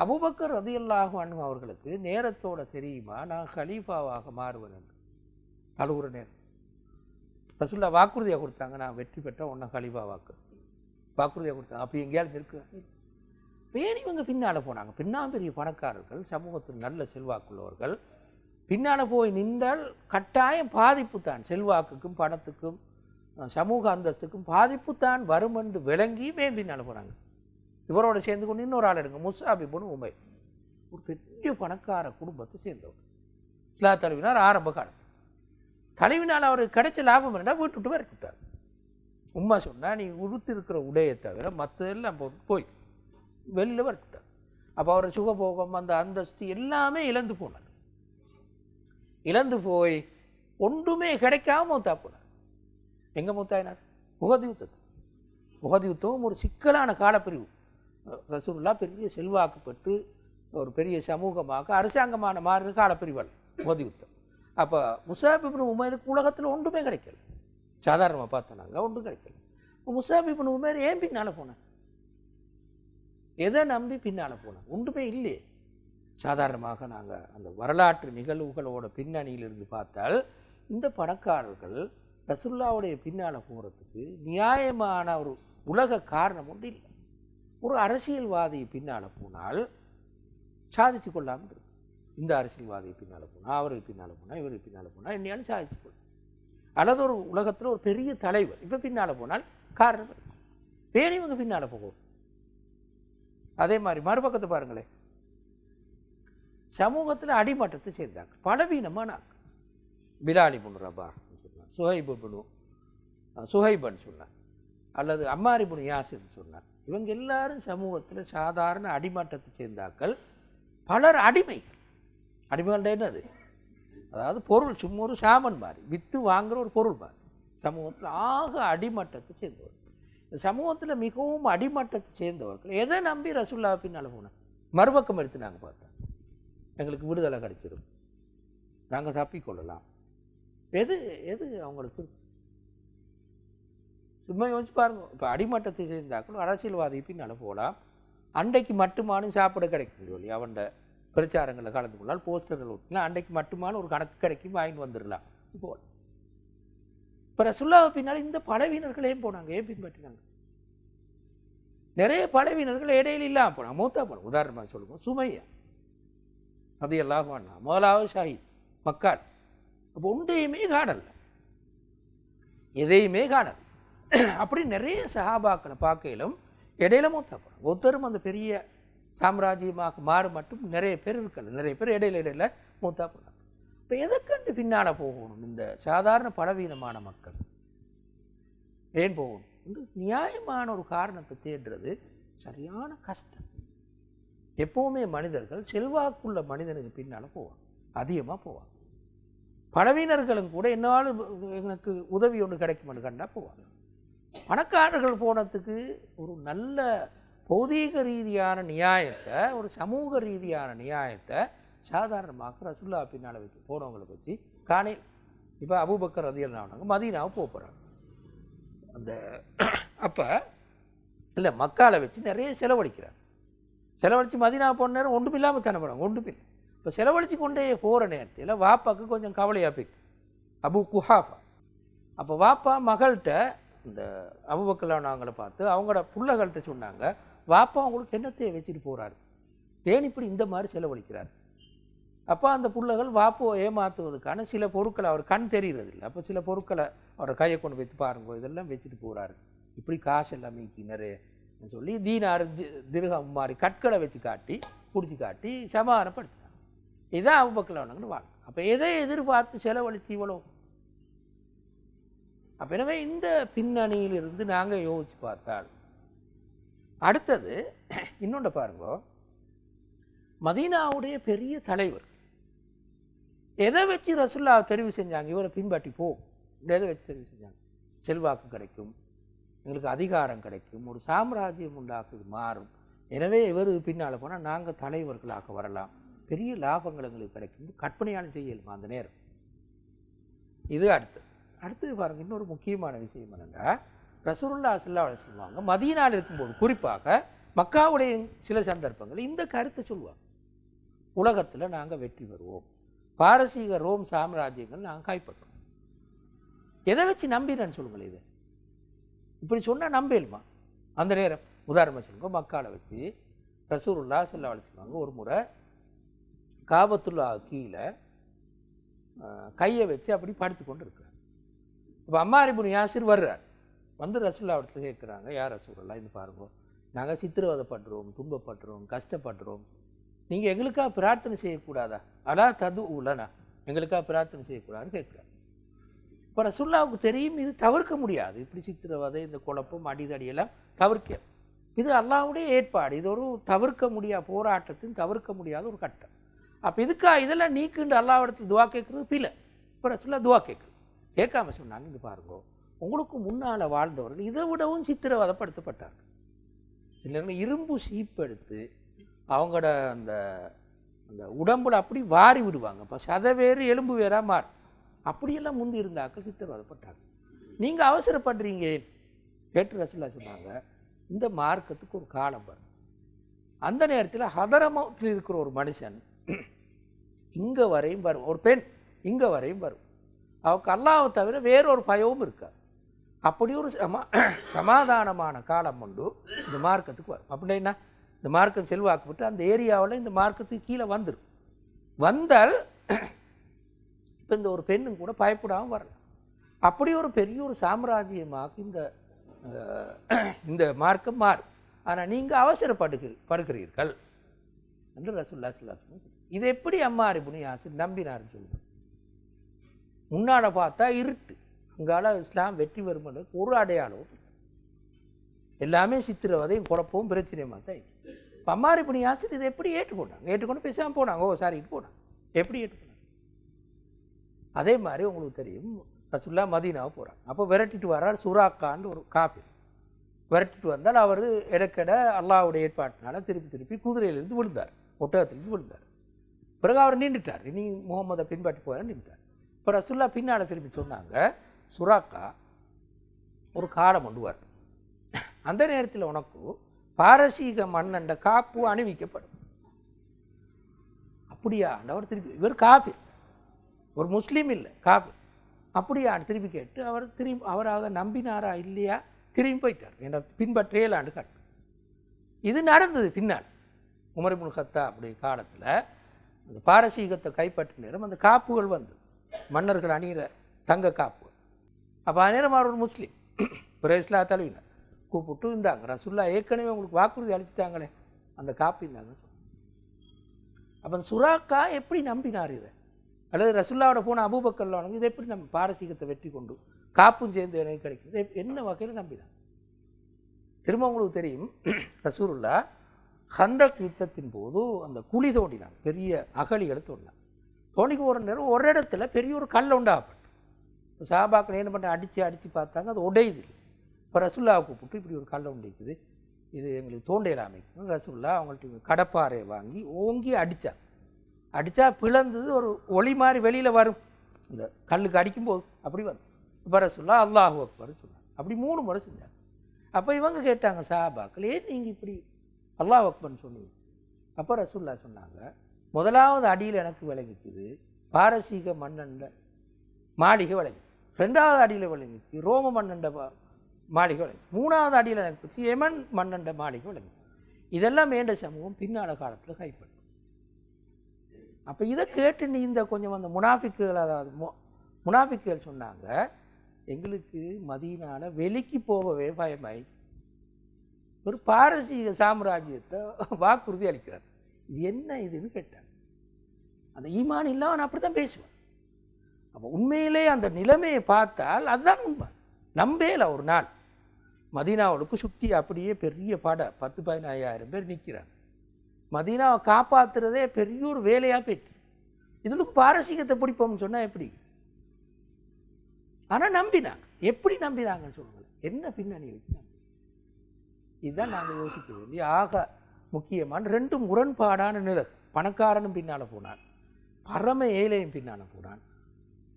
அபுபக்கர் ரதியல்லாக அண்ணு அவர்களுக்கு நேரத்தோட தெரியுமா நான் ஹலீஃபாவாக மாறுவேன் என்று அழுகுற நேரம் ரசுல்லா வாக்குறுதியாக கொடுத்தாங்க நான் வெற்றி பெற்ற ஒன்றா கழிவா வாக்கு வாக்குறுதியாக கொடுத்தாங்க அப்படி எங்கேயாவது இருக்கு பேர் இவங்க பின்னால் போனாங்க பின்னால் பெரிய பணக்காரர்கள் சமூகத்தில் நல்ல செல்வாக்குள்ளவர்கள் பின்னால் போய் நின்றால் கட்டாயம் பாதிப்பு தான் செல்வாக்குக்கும் பணத்துக்கும் சமூக அந்தஸ்துக்கும் பாதிப்பு தான் வரும் என்று விளங்கி மேம் பின்னால் போனாங்க இவரோட சேர்ந்து கொண்டு இன்னொரு ஆள் எடுங்க முசாபிபுன்னு உமை ஒரு பெரிய பணக்கார குடும்பத்தை சேர்ந்தவர் இஸ்லா தலைவினார் ஆரம்ப காலம் கழிவினால் அவருக்கு கிடைச்ச லாபம் என்ன வீட்டு விட்டு விரட்டிவிட்டார் உமா சொன்னால் நீ உடுத்திருக்கிற உடையை தவிர மற்றதெல்லாம் போய் வெளியில் விரட்டிவிட்டார் அப்போ அவர் சுகபோகம் அந்த அந்தஸ்து எல்லாமே இழந்து போனார் இழந்து போய் ஒன்றுமே கிடைக்காம மூத்தா போனார் எங்கே மூத்தாயினார் உகதி யுத்தத்து உகதி யுத்தம் ஒரு சிக்கலான காலப்பிரிவு ரசூல்லா பெரிய செல்வாக்கு பெற்று ஒரு பெரிய சமூகமாக அரசாங்கமான மாறு காலப்பிரிவல் உகதி யுத்தம் அப்போ முசாபிபின் உமேருக்கு உலகத்தில் ஒன்றுமே கிடைக்கல சாதாரணமாக பார்த்தோம் நாங்கள் ஒன்றும் கிடைக்கல முசாபிபின் உமேர் ஏன் பின்னால் போனேன் எதை நம்பி பின்னால் போனேன் ஒன்றுமே இல்லையே சாதாரணமாக நாங்கள் அந்த வரலாற்று நிகழ்வுகளோட பின்னணியிலிருந்து பார்த்தால் இந்த பணக்காரர்கள் ரசுல்லாவுடைய பின்னால் போகிறதுக்கு நியாயமான ஒரு உலக காரணம் ஒன்று இல்லை ஒரு அரசியல்வாதியை பின்னால் போனால் சாதிச்சு கொள்ளாமல் இருக்கு இந்த அரசியல்வாதி பின்னால் போனால் அவருக்கு பின்னால் போனால் இவருக்கு பின்னால் போனால் என்னையாலும் சாதிச்சு போடும் அல்லது ஒரு உலகத்தில் ஒரு பெரிய தலைவர் இப்போ பின்னால் போனால் காரணம் வேறு இவங்க பின்னால் போகும் அதே மாதிரி மறுபக்கத்தை பாருங்களேன் சமூகத்தில் அடிமட்டத்தை சேர்ந்தாங்க பலவீனமான பிலாலி பொண்ணு ரபா சொன்னார் சுஹைபு பண்ணு சுஹைபன் சொன்னார் அல்லது அம்மாரி பண்ணு யாசின்னு சொன்னார் இவங்க எல்லாரும் சமூகத்தில் சாதாரண அடிமட்டத்தை சேர்ந்தாக்கள் பலர் அடிமைகள் அடிமகண்டேன்னு அது அதாவது பொருள் சும்மா ஒரு சாமன் மாதிரி விற்று வாங்குகிற ஒரு பொருள் மாதிரி சமூகத்தில் ஆக அடிமட்டத்தை சேர்ந்தவர் இந்த சமூகத்தில் மிகவும் அடிமட்டத்தை சேர்ந்தவர்கள் எதை நம்பி ரசுல்லா பின்னால் போனேன் மறுபக்கம் எடுத்து நாங்கள் பார்த்தோம் எங்களுக்கு விடுதலை கிடைச்சிடும் நாங்கள் தப்பிக்கொள்ளலாம் எது எது அவங்களுக்கு சும்மா யோசிச்சு பாருங்க இப்போ அடிமட்டத்தை சேர்ந்தாக்கள் அரசியல்வாதி பின்னால் போகலாம் அண்டைக்கு மட்டுமானு சாப்பிட கிடைக்கும் சொல்லி அவன்கிட்ட பிரச்சாரங்களில் கலந்து கொள்ளால் போஸ்டர்கள் ஒட்டினா அன்றைக்கு மட்டுமான ஒரு கணக்கு கிடைக்கும் வாங்கிட்டு வந்துடலாம் இப்போ இப்போ ரசுல்லாவை பின்னால் இந்த படைவீனர்களையும் போனாங்க ஏன் பின்பற்றினாங்க நிறைய படைவீனர்கள் இடையில இல்லாமல் போனாங்க மூத்தா போன உதாரணமாக சொல்லுவோம் சுமையா அது எல்லாம் பண்ணலாம் முதலாவது ஷாஹித் மக்கால் அப்போ ஒன்றையுமே காணல எதையுமே காணல் அப்படி நிறைய சஹாபாக்களை பார்க்கையிலும் இடையில மூத்தா போனாங்க ஒருத்தரும் அந்த பெரிய சாம்ராஜ்யமாக மாறு மட்டும் நிறைய பேர் இருக்கல நிறைய பேர் இடையில இடையில மூத்தா போனாங்க இப்போ எதற்கண்டு பின்னால் போகணும் இந்த சாதாரண பலவீனமான மக்கள் ஏன் போகணும் நியாயமான ஒரு காரணத்தை தேடுறது சரியான கஷ்டம் எப்போவுமே மனிதர்கள் செல்வாக்குள்ள மனிதனுக்கு பின்னால் போவாங்க அதிகமாக போவாங்க பலவீனர்களும் கூட என்னாலும் எனக்கு உதவி ஒன்று கிடைக்கும்னு கண்டா போவாங்க பணக்காரர்கள் போனதுக்கு ஒரு நல்ல பௌதீக ரீதியான நியாயத்தை ஒரு சமூக ரீதியான நியாயத்தை சாதாரணமாக ரசுல்லா பின்னால் வச்சு போனவங்களை பற்றி காணி இப்போ அபுபக்கர் ரதியல்லானவங்க மதீனாவை போகிறாங்க அந்த அப்போ இல்லை மக்களை வச்சு நிறைய செலவழிக்கிறாங்க செலவழித்து மதினா போன நேரம் ஒன்றும் இல்லாமல் தானே போகிறாங்க ஒன்றுமே இப்போ செலவழித்து கொண்டே போகிற நேரத்தில் வாப்பாவுக்கு கொஞ்சம் கவலையாக போயிட்டு அபு குஹாஃபா அப்போ வாப்பா மகள்கிட்ட இந்த அவங்கள பார்த்து அவங்களோட பிள்ளைகள்கிட்ட சொன்னாங்க வாப்பா அவங்களுக்கு என்னத்தையே வச்சுட்டு போகிறார் தேன் இப்படி இந்த மாதிரி செலவழிக்கிறார் அப்போ அந்த பிள்ளைகள் வாப்போ ஏமாத்துவதற்கான சில பொருட்களை அவர் கண் தெரிகிறது இல்லை அப்போ சில பொருட்களை அவரோட கையை கொண்டு வைத்து பாருங்க இதெல்லாம் வச்சுட்டு போகிறாரு இப்படி காசு எல்லாமே கிணறு சொல்லி தீனார் திருகம் மாதிரி கற்களை வச்சு காட்டி பிடிச்சி காட்டி சமாதானப்படுத்தினாங்க இதான் அவ்வக்கள் அவனங்கன்னு வாழ்க்கை அப்போ எதை எதிர்பார்த்து செலவழித்து இவ்வளோ அப்போ எனவே இந்த பின்னணியிலிருந்து நாங்கள் யோசித்து பார்த்தால் அடுத்தது இன்னொன்று பாருங்க மதீனாவுடைய பெரிய தலைவர் எதை வச்சு ரசுல்லா தெரிவு செஞ்சாங்க இவரை பின்பற்றி போ எதை வச்சு தெரிவு செஞ்சாங்க செல்வாக்கு கிடைக்கும் எங்களுக்கு அதிகாரம் கிடைக்கும் ஒரு சாம்ராஜ்யம் உண்டாக்குது மாறும் எனவே இவர் பின்னால் போனால் நாங்கள் தலைவர்களாக வரலாம் பெரிய லாபங்கள் எங்களுக்கு கிடைக்கும் கற்பனையான செய்யலுமா அந்த நேரம் இது அடுத்து அடுத்தது பாருங்கள் இன்னொரு முக்கியமான விஷயம் என்னென்னா ரசூல்லா அசுல்லா சொல்லுவாங்க மதியனால் இருக்கும்போது குறிப்பாக மக்காவுடைய சில சந்தர்ப்பங்கள் இந்த கருத்தை சொல்லுவாங்க உலகத்தில் நாங்கள் வெற்றி பெறுவோம் பாரசீக ரோம் சாம்ராஜ்யங்கள் நாங்கள் கைப்பற்றோம் எதை வச்சு நம்பினு சொல்லுங்கள் இது இப்படி சொன்னால் நம்பேலுமா அந்த நேரம் உதாரணமாக சொல்லுங்க மக்காவை வச்சு ரசூருல்லா சொல்லா சொல்லுவாங்க ஒரு முறை காபத்துல்லா கீழே கையை வச்சு அப்படி படுத்து கொண்டு இருக்கிறார் இப்போ அம்மாரிபுன் ஆசிர் வர்றார் வந்து ரசூல்லா இடத்துல கேட்குறாங்க யார் ரசூல்லா இது பாருங்க நாங்கள் சித்திரவதைப்படுறோம் துன்பப்படுறோம் கஷ்டப்படுறோம் நீங்கள் எங்களுக்காக பிரார்த்தனை செய்யக்கூடாதா அதான் தது உள்ளனா எங்களுக்காக பிரார்த்தனை செய்யக்கூடாதுன்னு கேட்குறாங்க இப்போ ரசுல்லாவுக்கு தெரியும் இது தவிர்க்க முடியாது இப்படி சித்திரவதை இந்த குழப்பம் அடிதடியெல்லாம் தவிர்க்க இது அல்லாவுடைய ஏற்பாடு இது ஒரு தவிர்க்க முடியாத போராட்டத்தின் தவிர்க்க முடியாத ஒரு கட்டம் அப்போ இதுக்கா இதெல்லாம் நீக்குண்டு அல்லாவிடத்தில் துவா கேட்குறது இல்லை இப்போ ரசுல்லா துவா கேட்குது கேட்காம சொன்னாங்க இது பாருங்கோ உங்களுக்கு முன்னால் வாழ்ந்தவர்கள் இதை விடவும் சித்திரவதப்படுத்தப்பட்டார்கள் இல்லைங்க இரும்பு சீப்பெடுத்து அவங்களோட அந்த அந்த உடம்புல அப்படி வாரி விடுவாங்க இப்போ சதை வேறு எலும்பு வேறாக மாறும் அப்படியெல்லாம் முந்தி இருந்தாக்கள் சித்திரவதப்பட்டாங்க நீங்கள் அவசரப்படுறீங்க கேட்டு ரசிலா சொன்னாங்க இந்த மார்க்கத்துக்கு ஒரு காலம் வரும் அந்த நேரத்தில் ஹதரமத்தில் இருக்கிற ஒரு மனுஷன் இங்கே வரையும் வரும் ஒரு பெண் இங்கே வரையும் வரும் அவருக்கு அல்லாவை தவிர வேறொரு பயவும் இருக்காது அப்படி ஒரு சமா சமாதானமான காலம் உண்டு இந்த மார்க்கத்துக்கு வரும் அப்படின்னா இந்த மார்க்கம் செல்வாக்கு பெற்று அந்த ஏரியாவில் இந்த மார்க்கத்துக்கு கீழே வந்துடும் வந்தால் இப்போ இந்த ஒரு பெண்ணும் கூட பயப்படாமல் வரலாம் அப்படி ஒரு பெரிய ஒரு சாம்ராஜ்யமாக இந்த இந்த மார்க்கம் மாறும் ஆனால் நீங்கள் அவசரப்படுகிற படுக்கிறீர்கள் என்று ரசுல்லா சுல்லாஸ்மி இதை எப்படி அம்மா அறிபுனி யாசிர் நம்பினார் சொல்லுங்கள் முன்னாட பார்த்தா இருட்டு உங்களால் இஸ்லாம் வெற்றி வரும்னு ஒரு அடையாளம் எல்லாமே சித்திரவதையும் குழப்பவும் பிரச்சனையுமா தான் பம்மாரி பணி ஆசிரியர் இதை எப்படி ஏற்றுக்கொண்டாங்க ஏற்றுக்கொண்டு பேசாமல் போனாங்க ஓ சாரி போனாங்க எப்படி ஏற்றுக்கொண்டாங்க அதே மாதிரி உங்களுக்கு தெரியும் ரசுல்லா மதீனாவை போகிறாங்க அப்போ விரட்டிட்டு வர்றார் சுராக்கான்னு ஒரு காப்பி விரட்டிட்டு வந்தால் அவர் இடக்கட அல்லாவுடைய ஏற்பாட்டினால திருப்பி திருப்பி குதிரையிலிருந்து விழுந்தார் ஒட்டகத்திலிருந்து விழுந்தார் பிறகு அவர் நின்றுட்டார் இனி முகமதை பின்பற்றி போகிறார் நின்றுட்டார் இப்போ ரசுல்லா பின்னால் திருப்பி சொன்னாங்க சுறாக்கா ஒரு காலம் கொண்டுவார் அந்த நேரத்தில் உனக்கு பாரசீக மண்ணண்ட காப்பு அணிவிக்கப்படும் அப்படியான்னு அவர் திருப்பி இவர் காஃபி ஒரு முஸ்லீம் இல்லை காஃபி அப்படியான்னு திருப்பி கேட்டு அவர் திரும்பி அவராக நம்பினாரா இல்லையா திரும்பி போயிட்டார் என்னை பின்பற்றேலான்னு காட்டு இது நடந்தது பின்னால் உமரிபுல் ஹத்தா அப்படி காலத்தில் அந்த பாரசீகத்தை கைப்பற்ற நேரம் அந்த காப்புகள் வந்தது மன்னர்கள் அணிகிற தங்க காப்பு அப்போ அநேரமாக ஒரு முஸ்லீம் பிரேஸ்லா தலைவினர் கூப்பிட்டு இருந்தாங்க ரசுல்லா ஏற்கனவே உங்களுக்கு வாக்குறுதி அளிச்சுட்டாங்களே அந்த காப்பி இருந்தாங்க அப்போ சுராக்கா எப்படி நம்பினார் இதை அல்லது ரசுல்லாவோட போன அபூபக்கல்லானவங்க இதை எப்படி நம்ம பாரசீகத்தை வெற்றி கொண்டு காப்பும் சேர்ந்து எனக்கு கிடைக்குது என்ன வகையில் நம்பினார் திரும்ப உங்களுக்கு தெரியும் ரசூருல்லா ஹந்த யுத்தத்தின் போது அந்த குழி தோண்டினாங்க பெரிய அகலிகளை தோண்டினாங்க தோண்டிக்கு ஒரு நேரம் ஒரு இடத்துல பெரிய ஒரு கல் உண்டாகப்படும் சாபாக்கள் என்ன பண்ண அடித்து அடித்து பார்த்தாங்க அது உடையுது இப்போ ரசுல்லாவை கூப்பிட்டு இப்படி ஒரு கல்லை உடைக்குது இது எங்களுக்கு தோண்டையில் அமைக்கணும் ரசுல்லா அவங்கள்ட்ட கடப்பாறையை வாங்கி ஓங்கி அடித்தா அடித்தா பிளந்தது ஒரு ஒளி மாதிரி வெளியில் வரும் இந்த கல்லுக்கு அடிக்கும்போது அப்படி வரும் இப்போ ரசுல்லா அல்லாஹு அக்பர் சொன்னார் அப்படி மூணு முறை செஞ்சாங்க அப்போ இவங்க கேட்டாங்க சாபாக்கள் ஏன் நீங்கள் இப்படி அல்லாஹ் அக்பர்னு சொன்னீங்க அப்போ ரசுல்லா சொன்னாங்க முதலாவது அடியில் எனக்கு விளங்கிக்குது பாரசீக மன்னனில் மாளிகை விளங்கி ரெண்டாவது அடியில் விளங்கிச்சு ரோம மன்னண்ட மாளிகை விளங்கிச்சு மூணாவது அடியில் எனக்கு யமன் மன்னண்ட மாளிகை விளங்கிச்சு இதெல்லாம் வேண்ட சமூகம் பின்னால காலத்தில் கைப்பற்றும் அப்போ இதை கேட்டு நீ இந்த கொஞ்சம் அந்த முனாஃபிக்குகள் அதாவது முனாஃபிக்குகள் சொன்னாங்க எங்களுக்கு மதியனால வெளிக்கு போகவே பயமாய் ஒரு பாரசீக சாம்ராஜ்யத்தை வாக்குறுதி அளிக்கிறார் இது என்ன இதுன்னு கேட்டார் அந்த ஈமான் இல்லாமல் நான் அப்படி தான் பேசுவேன் அப்போ உண்மையிலே அந்த நிலைமையை பார்த்தால் அதுதான் உண்மை நம்பேல ஒரு நாள் மதீனாவுக்கு சுற்றி அப்படியே பெரிய படை பத்து பதினாயிரம் பேர் நிற்கிறாங்க மதீனாவை காப்பாற்றுறதே பெரிய ஒரு வேலையாக போயிட்டு இதில் பாரசீகத்தை பிடிப்போம்னு சொன்னால் எப்படி ஆனால் நம்பினாங்க எப்படி நம்பினாங்கன்னு சொல்லுங்கள் என்ன பின்னணி வச்சு இதுதான் நாங்கள் யோசிக்க வேண்டிய ஆக முக்கியமான ரெண்டு முரண்பாடான நிலை பணக்காரனும் பின்னால் போனான் பரம ஏழையும் பின்னால் போனான்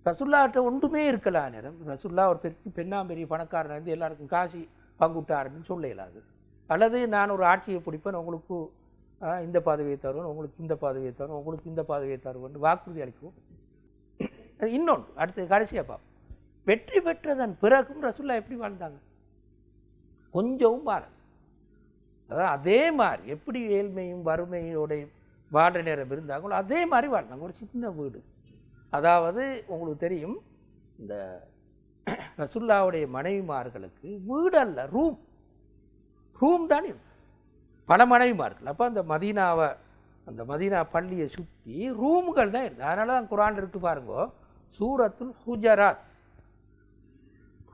ரசுல்லாட்ட ஒன்றுமே இருக்கலாம் நேரம் ரசுல்லா ஒரு பெரிய பெண்ணாம்பெரிய பணக்காரன் வந்து எல்லாருக்கும் காசி பங்குட்டாருன்னு சொல்ல இயலாது அல்லது நான் ஒரு ஆட்சியை பிடிப்பேன் உங்களுக்கு இந்த பதவியை தருவேன் உங்களுக்கு இந்த பதவியை தருவேன் உங்களுக்கு இந்த பதவியை தருவேன் வாக்குறுதி அளிக்கும் இன்னொன்று அடுத்து கடைசியாக பார்ப்போம் வெற்றி பெற்றதன் பிறகும் ரசுல்லா எப்படி வாழ்ந்தாங்க கொஞ்சமும் மாற அதான் அதே மாதிரி எப்படி ஏழ்மையும் வறுமையோடையும் வாழ்ற நேரம் இருந்தாங்களோ அதே மாதிரி வாழ்ந்தாங்க ஒரு சின்ன வீடு அதாவது உங்களுக்கு தெரியும் இந்த ரசுல்லாவுடைய மனைவிமார்களுக்கு வீடு அல்ல ரூம் ரூம் தானே பல மனைவிமார்கள் அப்போ அந்த மதீனாவை அந்த மதீனா பள்ளியை சுற்றி ரூம்கள் தான் இருக்குது அதனால தான் குரான் இருக்கு பாருங்கோ சூரத்துல் ஹுஜராத்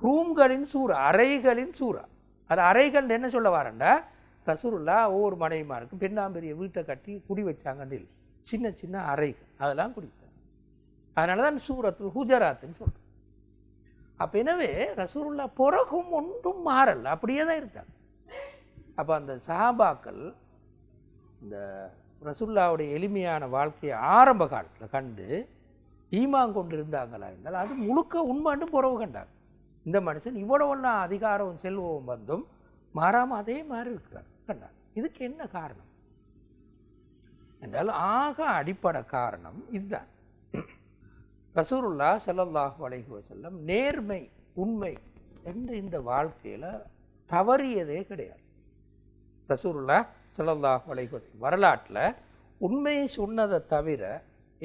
ரூம்களின் சூறா அறைகளின் சூறா அது அறைகள் என்ன சொல்ல வரண்டா ரசூருல்லா ஒவ்வொரு மனைவிமாருக்கும் பெண்ணாம்பெரிய வீட்டை கட்டி குடி வச்சாங்கன்னு சின்ன சின்ன அறைகள் அதெல்லாம் குடி அதனால தான் சூரத்துல் ஹுஜராத்துன்னு சொல்கிறோம் அப்போ எனவே ரசூருல்லா பிறகும் ஒன்றும் மாறல அப்படியே தான் இருக்காங்க அப்போ அந்த சஹாபாக்கள் இந்த ரசுல்லாவுடைய எளிமையான வாழ்க்கையை ஆரம்ப காலத்தில் கண்டு ஈமாங் கொண்டு இருந்தாங்களா இருந்தால் அது முழுக்க உண்மாண்டு புறவு கண்டாங்க இந்த மனுஷன் ஒன்றா அதிகாரம் செல்வம் வந்தும் மாறாமல் அதே மாதிரி இருக்கிறார் கண்டார் இதுக்கு என்ன காரணம் என்றால் ஆக அடிப்படை காரணம் இதுதான் ரசூருல்லா செல்லல்லாஹு அலைஹி வசல்லம் நேர்மை உண்மை என்று இந்த வாழ்க்கையில் தவறியதே கிடையாது ரசூருல்லா செல்லல்லாஹு அலைஹி வசல்லம் வரலாற்றில் உண்மையை சொன்னதை தவிர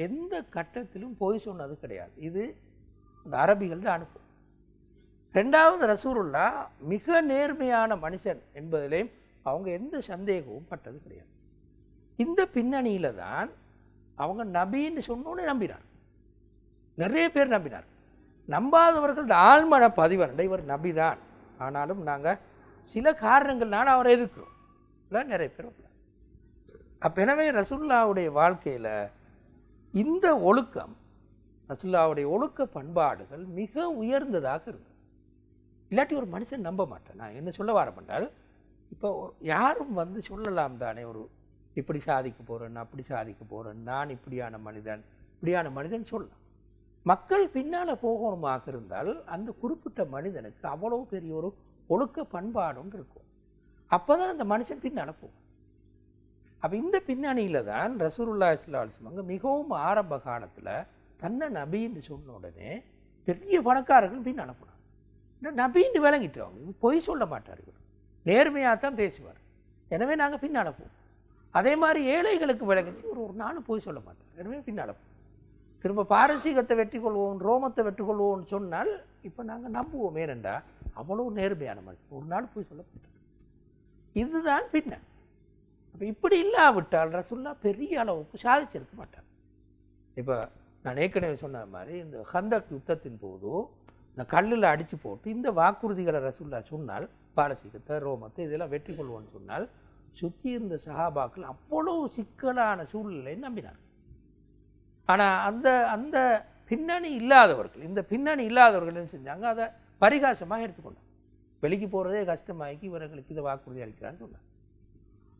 எந்த கட்டத்திலும் போய் சொன்னது கிடையாது இது அந்த அரபிகள் அனுப்பும் ரெண்டாவது ரசூருல்லா மிக நேர்மையான மனுஷன் என்பதிலையும் அவங்க எந்த சந்தேகமும் பட்டது கிடையாது இந்த பின்னணியில் தான் அவங்க நபின்னு சொன்னோன்னு நம்பினான் நிறைய பேர் நம்பினார் நம்பாதவர்கள் ஆழ்மன பதிவர் இவர் நம்பிதான் ஆனாலும் நாங்கள் சில காரணங்கள்னால அவரை எதிர்க்கிறோம் இல்லை நிறைய பேர் அப்போ எனவே ரசுல்லாவுடைய வாழ்க்கையில் இந்த ஒழுக்கம் ரசுல்லாவுடைய ஒழுக்க பண்பாடுகள் மிக உயர்ந்ததாக இருக்கும் இல்லாட்டி ஒரு மனுஷன் நம்ப மாட்டேன் நான் என்ன சொல்ல வரப்பட்டால் இப்போ யாரும் வந்து சொல்லலாம் தானே ஒரு இப்படி சாதிக்க போகிறேன் அப்படி சாதிக்க போகிறேன் நான் இப்படியான மனிதன் இப்படியான மனிதன் சொல்லலாம் மக்கள் பின்னால் போகணுமாக இருந்தால் அந்த குறிப்பிட்ட மனிதனுக்கு அவ்வளோ பெரிய ஒரு ஒழுக்க பண்பாடும் இருக்கும் அப்போ தான் அந்த மனுஷன் பின்னால் போகும் அப்போ இந்த பின்னணியில் தான் ரசூருல்லா இஸ்லாஸ்மங்க மிகவும் ஆரம்ப காலத்தில் தன்னை நபின்னு சொன்ன உடனே பெரிய பணக்காரர்கள் பின் அனுப்புனாங்க நபின்னு விளங்கிட்டு அவங்க பொய் சொல்ல மாட்டார் நேர்மையாக தான் பேசுவார் எனவே நாங்கள் பின் அனுப்புவோம் அதே மாதிரி ஏழைகளுக்கு விளங்கிச்சு ஒரு ஒரு நாள் பொய் சொல்ல மாட்டார் எனவே பின் அனுப்புவோம் திரும்ப பாரசீகத்தை வெற்றி கொள்வோம் ரோமத்தை வெற்றி கொள்வோம்னு சொன்னால் இப்போ நாங்கள் நம்புவோம் ஏனென்றா அவ்வளோ நேர்மையான மனுஷன் ஒரு நாள் போய் சொல்லப்பட்டது இதுதான் பின்ன அப்போ இப்படி இல்லாவிட்டால் ரசுல்லா பெரிய அளவுக்கு சாதிச்சிருக்க மாட்டார் இப்போ நான் ஏற்கனவே சொன்ன மாதிரி இந்த ஹந்தக் யுத்தத்தின் போது இந்த கல்லில் அடித்து போட்டு இந்த வாக்குறுதிகளை ரசுல்லா சொன்னால் பாரசீகத்தை ரோமத்தை இதெல்லாம் வெற்றி கொள்வோம்னு சொன்னால் சுற்றி இருந்த சஹாபாக்கள் அவ்வளோ சிக்கலான சூழ்நிலையை நம்பினார் ஆனால் அந்த அந்த பின்னணி இல்லாதவர்கள் இந்த பின்னணி இல்லாதவர்கள் என்ன செஞ்சாங்க அதை பரிகாசமாக எடுத்துக்கொண்டாங்க வெளிக்கு போகிறதே கஷ்டமாகி இவர்களுக்கு இதை வாக்குறுதி அளிக்கிறான்னு சொன்னாங்க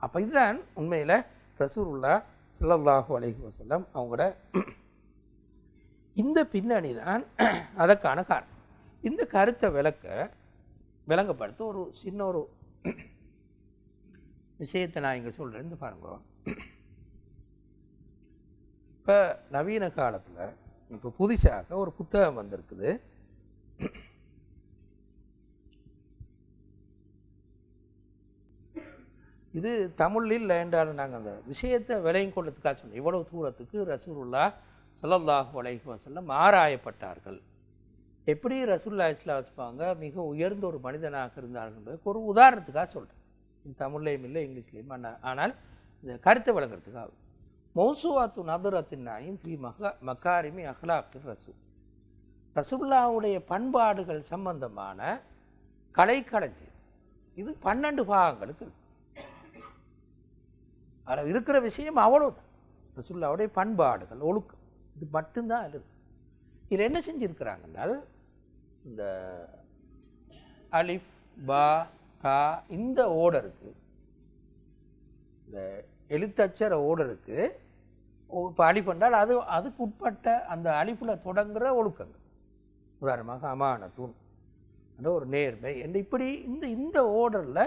அப்போ இதுதான் உண்மையில் ரசூருல்லா சல்லல்லாஹு அலஹி வசல்லம் அவங்களோட இந்த பின்னணி தான் அதற்கான காரணம் இந்த கருத்தை விளக்க விளங்கப்படுத்த ஒரு சின்ன ஒரு விஷயத்தை நான் இங்கே சொல்கிறேன் பாருங்க இப்போ நவீன காலத்தில் இப்போ புதுசாக ஒரு புத்தகம் வந்திருக்குது இது தமிழில் என்றாலும் நாங்கள் அந்த விஷயத்தை விலையும் கொள்ளத்துக்காக சொன்னோம் இவ்வளோ தூரத்துக்கு ரசூலுல்லா சொல்லல்லாஹு வளைகு வசல்லம் ஆராயப்பட்டார்கள் எப்படி ரசூல்லா இஸ்லா வச்சுப்பாங்க மிக உயர்ந்த ஒரு மனிதனாக இருந்தார்கள் என்பதற்கு ஒரு உதாரணத்துக்காக சொல்கிறேன் தமிழ்லையும் இல்லை இங்கிலீஷ்லேயும் ஆனால் இந்த கருத்தை வழங்குறதுக்காக மௌசுவாத்து நதுரத்தின் நாயும் பி மகா மகாரிமி அஹ்லாக்கு ரசூல் ரசுல்லாவுடைய பண்பாடுகள் சம்பந்தமான கலைக்களஞ்சி இது பன்னெண்டு பாகங்களுக்கு அதில் இருக்கிற விஷயம் அவ்வளோ ரசுல்லாவுடைய பண்பாடுகள் ஒழுக்கம் இது மட்டும்தான் இருக்கு இதில் என்ன செஞ்சுருக்கிறாங்கன்னால் இந்த அலிஃப் பா கா இந்த ஓடருக்கு இந்த எழுத்தச்சர ஓடருக்கு இப்போ அழிப்பு என்றால் அது அதுக்கு உட்பட்ட அந்த அழிப்பில் தொடங்குகிற ஒழுக்கங்கள் உதாரணமாக அமான தூண் அந்த ஒரு நேர்மை என்று இப்படி இந்த இந்த ஓர்டரில்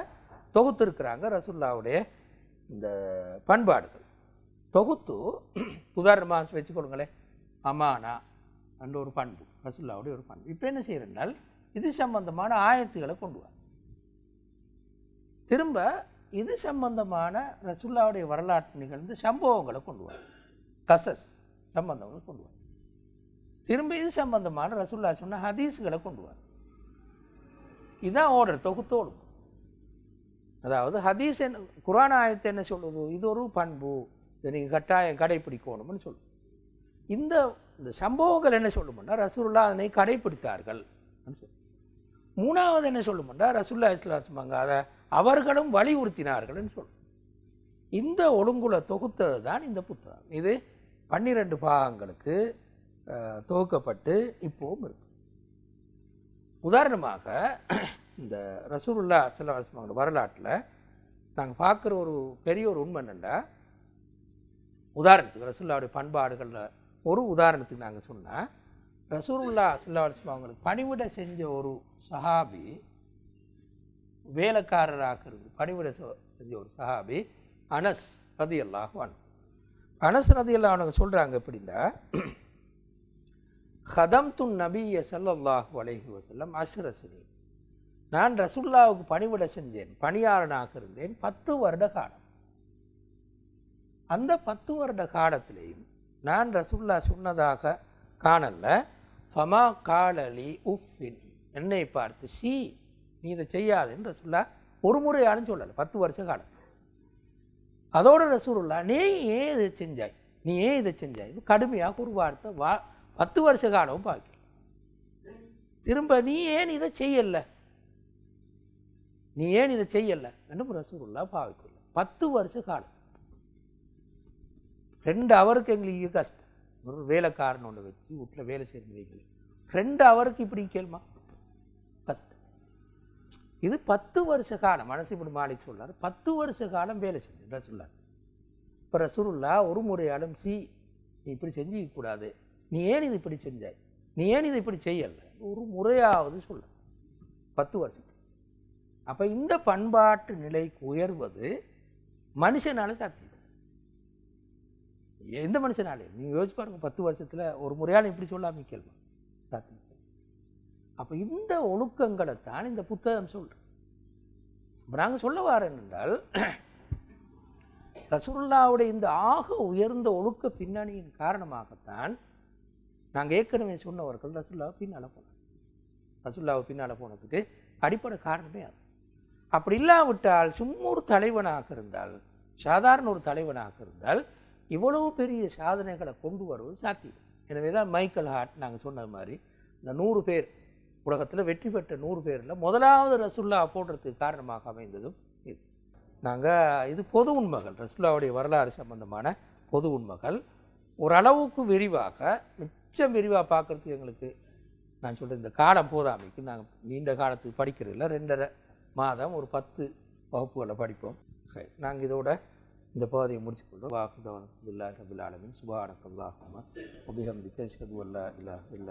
இருக்கிறாங்க ரசுல்லாவுடைய இந்த பண்பாடுகள் தொகுத்து உதாரணமாக வச்சுக்கொள்ளுங்களேன் அமானா என்ற ஒரு பண்பு ரசுல்லாவுடைய ஒரு பண்பு இப்போ என்ன செய்யறதுனால் இது சம்பந்தமான ஆயத்துகளை கொண்டு வர திரும்ப இது சம்பந்தமான ரசுல்லாவுடைய வரலாற்று நிகழ்ந்து சம்பவங்களை கொண்டு வர கசஸ் சம்பந்தம்னு கொண்டு திரும்ப இது சம்பந்தமான ரசுல்லா சொன்ன ஹதீஸுகளை கொண்டு வரும் இதான் ஓடுற தொகுத்தோடும் அதாவது ஹதீஸ் என்ன குரான் ஆயத்தை என்ன சொல்வது இது ஒரு பண்பு இதை நீங்கள் கட்டாயம் கடைப்பிடிக்கணும்னு சொல்லு இந்த இந்த சம்பவங்கள் என்ன சொல்லுமுன்னா ரசூல்லா அதனை கடைப்பிடித்தார்கள் மூணாவது என்ன சொல்லுமுன்னா ரசூல்லா இஸ்லா சொல்லுவாங்க அதை அவர்களும் வலியுறுத்தினார்கள்னு சொல்லு இந்த ஒழுங்குல தொகுத்தது தான் இந்த புத்தகம் இது பன்னிரெண்டு பாகங்களுக்கு தொகுக்கப்பட்டு இப்போவும் இருக்கு உதாரணமாக இந்த ரசூருல்லா செல்ல வரலாற்றில் நாங்கள் பார்க்குற ஒரு பெரிய ஒரு உண்மை என்னென்னா உதாரணத்துக்கு ரசூல்லாவுடைய பண்பாடுகளில் ஒரு உதாரணத்துக்கு நாங்கள் சொன்னால் ரசூருல்லா சுல்லா அவங்களுக்கு பணிவிட செஞ்ச ஒரு சஹாபி வேலைக்காரராக இருந்து பணிவிட செஞ்ச ஒரு சஹாபி அனஸ் ரதி அல்லாஹ் அனசனது எல்லாம் அவங்க சொல்கிறாங்க எப்படின்னா ஹதம் துன் நபிய சல்லாஹு அலஹி வசல்லம் அஷ்ரசுனி நான் ரசுல்லாவுக்கு பணிவிட செஞ்சேன் பணியாளனாக இருந்தேன் பத்து வருட காலம் அந்த பத்து வருட காலத்திலேயும் நான் ரசுல்லா சொன்னதாக காணல ஃபமா காலலி உஃபின் என்னை பார்த்து சி நீ இதை செய்யாதுன்னு ரசுல்லா ஒரு முறையானு சொல்லலை பத்து வருஷ காலம் அதோட ரசூருல்லா நீ ஏன் இதை செஞ்சாய் நீ ஏன் இதை செஞ்சாய் கடுமையாக ஒரு வார்த்தை வா பத்து வருஷ காலம் பாக்கி திரும்ப நீ ஏன் இதை செய்யலை நீ ஏன் இதை செய்யலை என்று ரசூருல்லா பாவிக்கல பத்து வருஷ காலம் ரெண்டு அவருக்கு எங்களுக்கு கஷ்டம் ஒரு வேலைக்காரன் ஒன்று வச்சு வீட்டில் வேலை செய்யறீங்க ரெண்டு அவருக்கு இப்படி கேள்மா இது பத்து வருஷ காலம் மனசு இப்படி மாலிக் சொல்கிறார் பத்து வருஷ காலம் வேலை செஞ்சு சொல்லார் இப்போ ரசூருல்லா ஒரு முறை சி நீ இப்படி செஞ்சுக்க கூடாது நீ ஏன் இது இப்படி செஞ்சாய் நீ ஏன் இது இப்படி செய்யலை ஒரு முறையாவது சொல்ல பத்து வருஷம் அப்போ இந்த பண்பாட்டு நிலைக்கு உயர்வது மனுஷனால சாத்தியம் எந்த மனுஷனாலே நீங்கள் யோசிச்சு பாருங்கள் பத்து வருஷத்தில் ஒரு முறையால் இப்படி சொல்லாமல் கேள்வி சாத்தியம் அப்போ இந்த ஒழுக்கங்களைத்தான் இந்த புத்தகம் சொல்கிறோம் நாங்க நாங்கள் சொல்ல வார என்றால் இந்த ஆக உயர்ந்த ஒழுக்க பின்னணியின் காரணமாகத்தான் நாங்கள் ஏற்கனவே சொன்னவர்கள் ரசுல்லாவை பின்னால் போனோம் ரசுல்லாவை பின்னால் போனதுக்கு அடிப்படை காரணமே அது அப்படி இல்லாவிட்டால் சும்மா ஒரு தலைவனாக இருந்தால் சாதாரண ஒரு தலைவனாக இருந்தால் இவ்வளவு பெரிய சாதனைகளை கொண்டு வருவது சாத்தியம் எனவே தான் மைக்கேல் ஹார்ட் நாங்கள் சொன்னது மாதிரி இந்த நூறு பேர் உலகத்தில் வெற்றி பெற்ற நூறு பேரில் முதலாவது ரசுல்லா போடுறதுக்கு காரணமாக அமைந்ததும் இது நாங்கள் இது பொது உண்மைகள் ரசுல்லாவுடைய வரலாறு சம்பந்தமான பொது உண்மைகள் ஓரளவுக்கு விரிவாக மிச்சம் விரிவாக பார்க்குறதுக்கு எங்களுக்கு நான் சொல்கிறேன் இந்த காலம் போதாமைக்கு நாங்கள் நீண்ட காலத்துக்கு படிக்கிறதில்ல ரெண்டரை மாதம் ஒரு பத்து வகுப்புகளை படிப்போம் நாங்கள் இதோட இந்த பகுதியை முடிச்சுக்கொள்வோம் வாஹுதவன் ரபுல் ஆலமின் சுபானக்கல்லாஹமா உபிஹம் திகேஷ் இல்லா இல்லா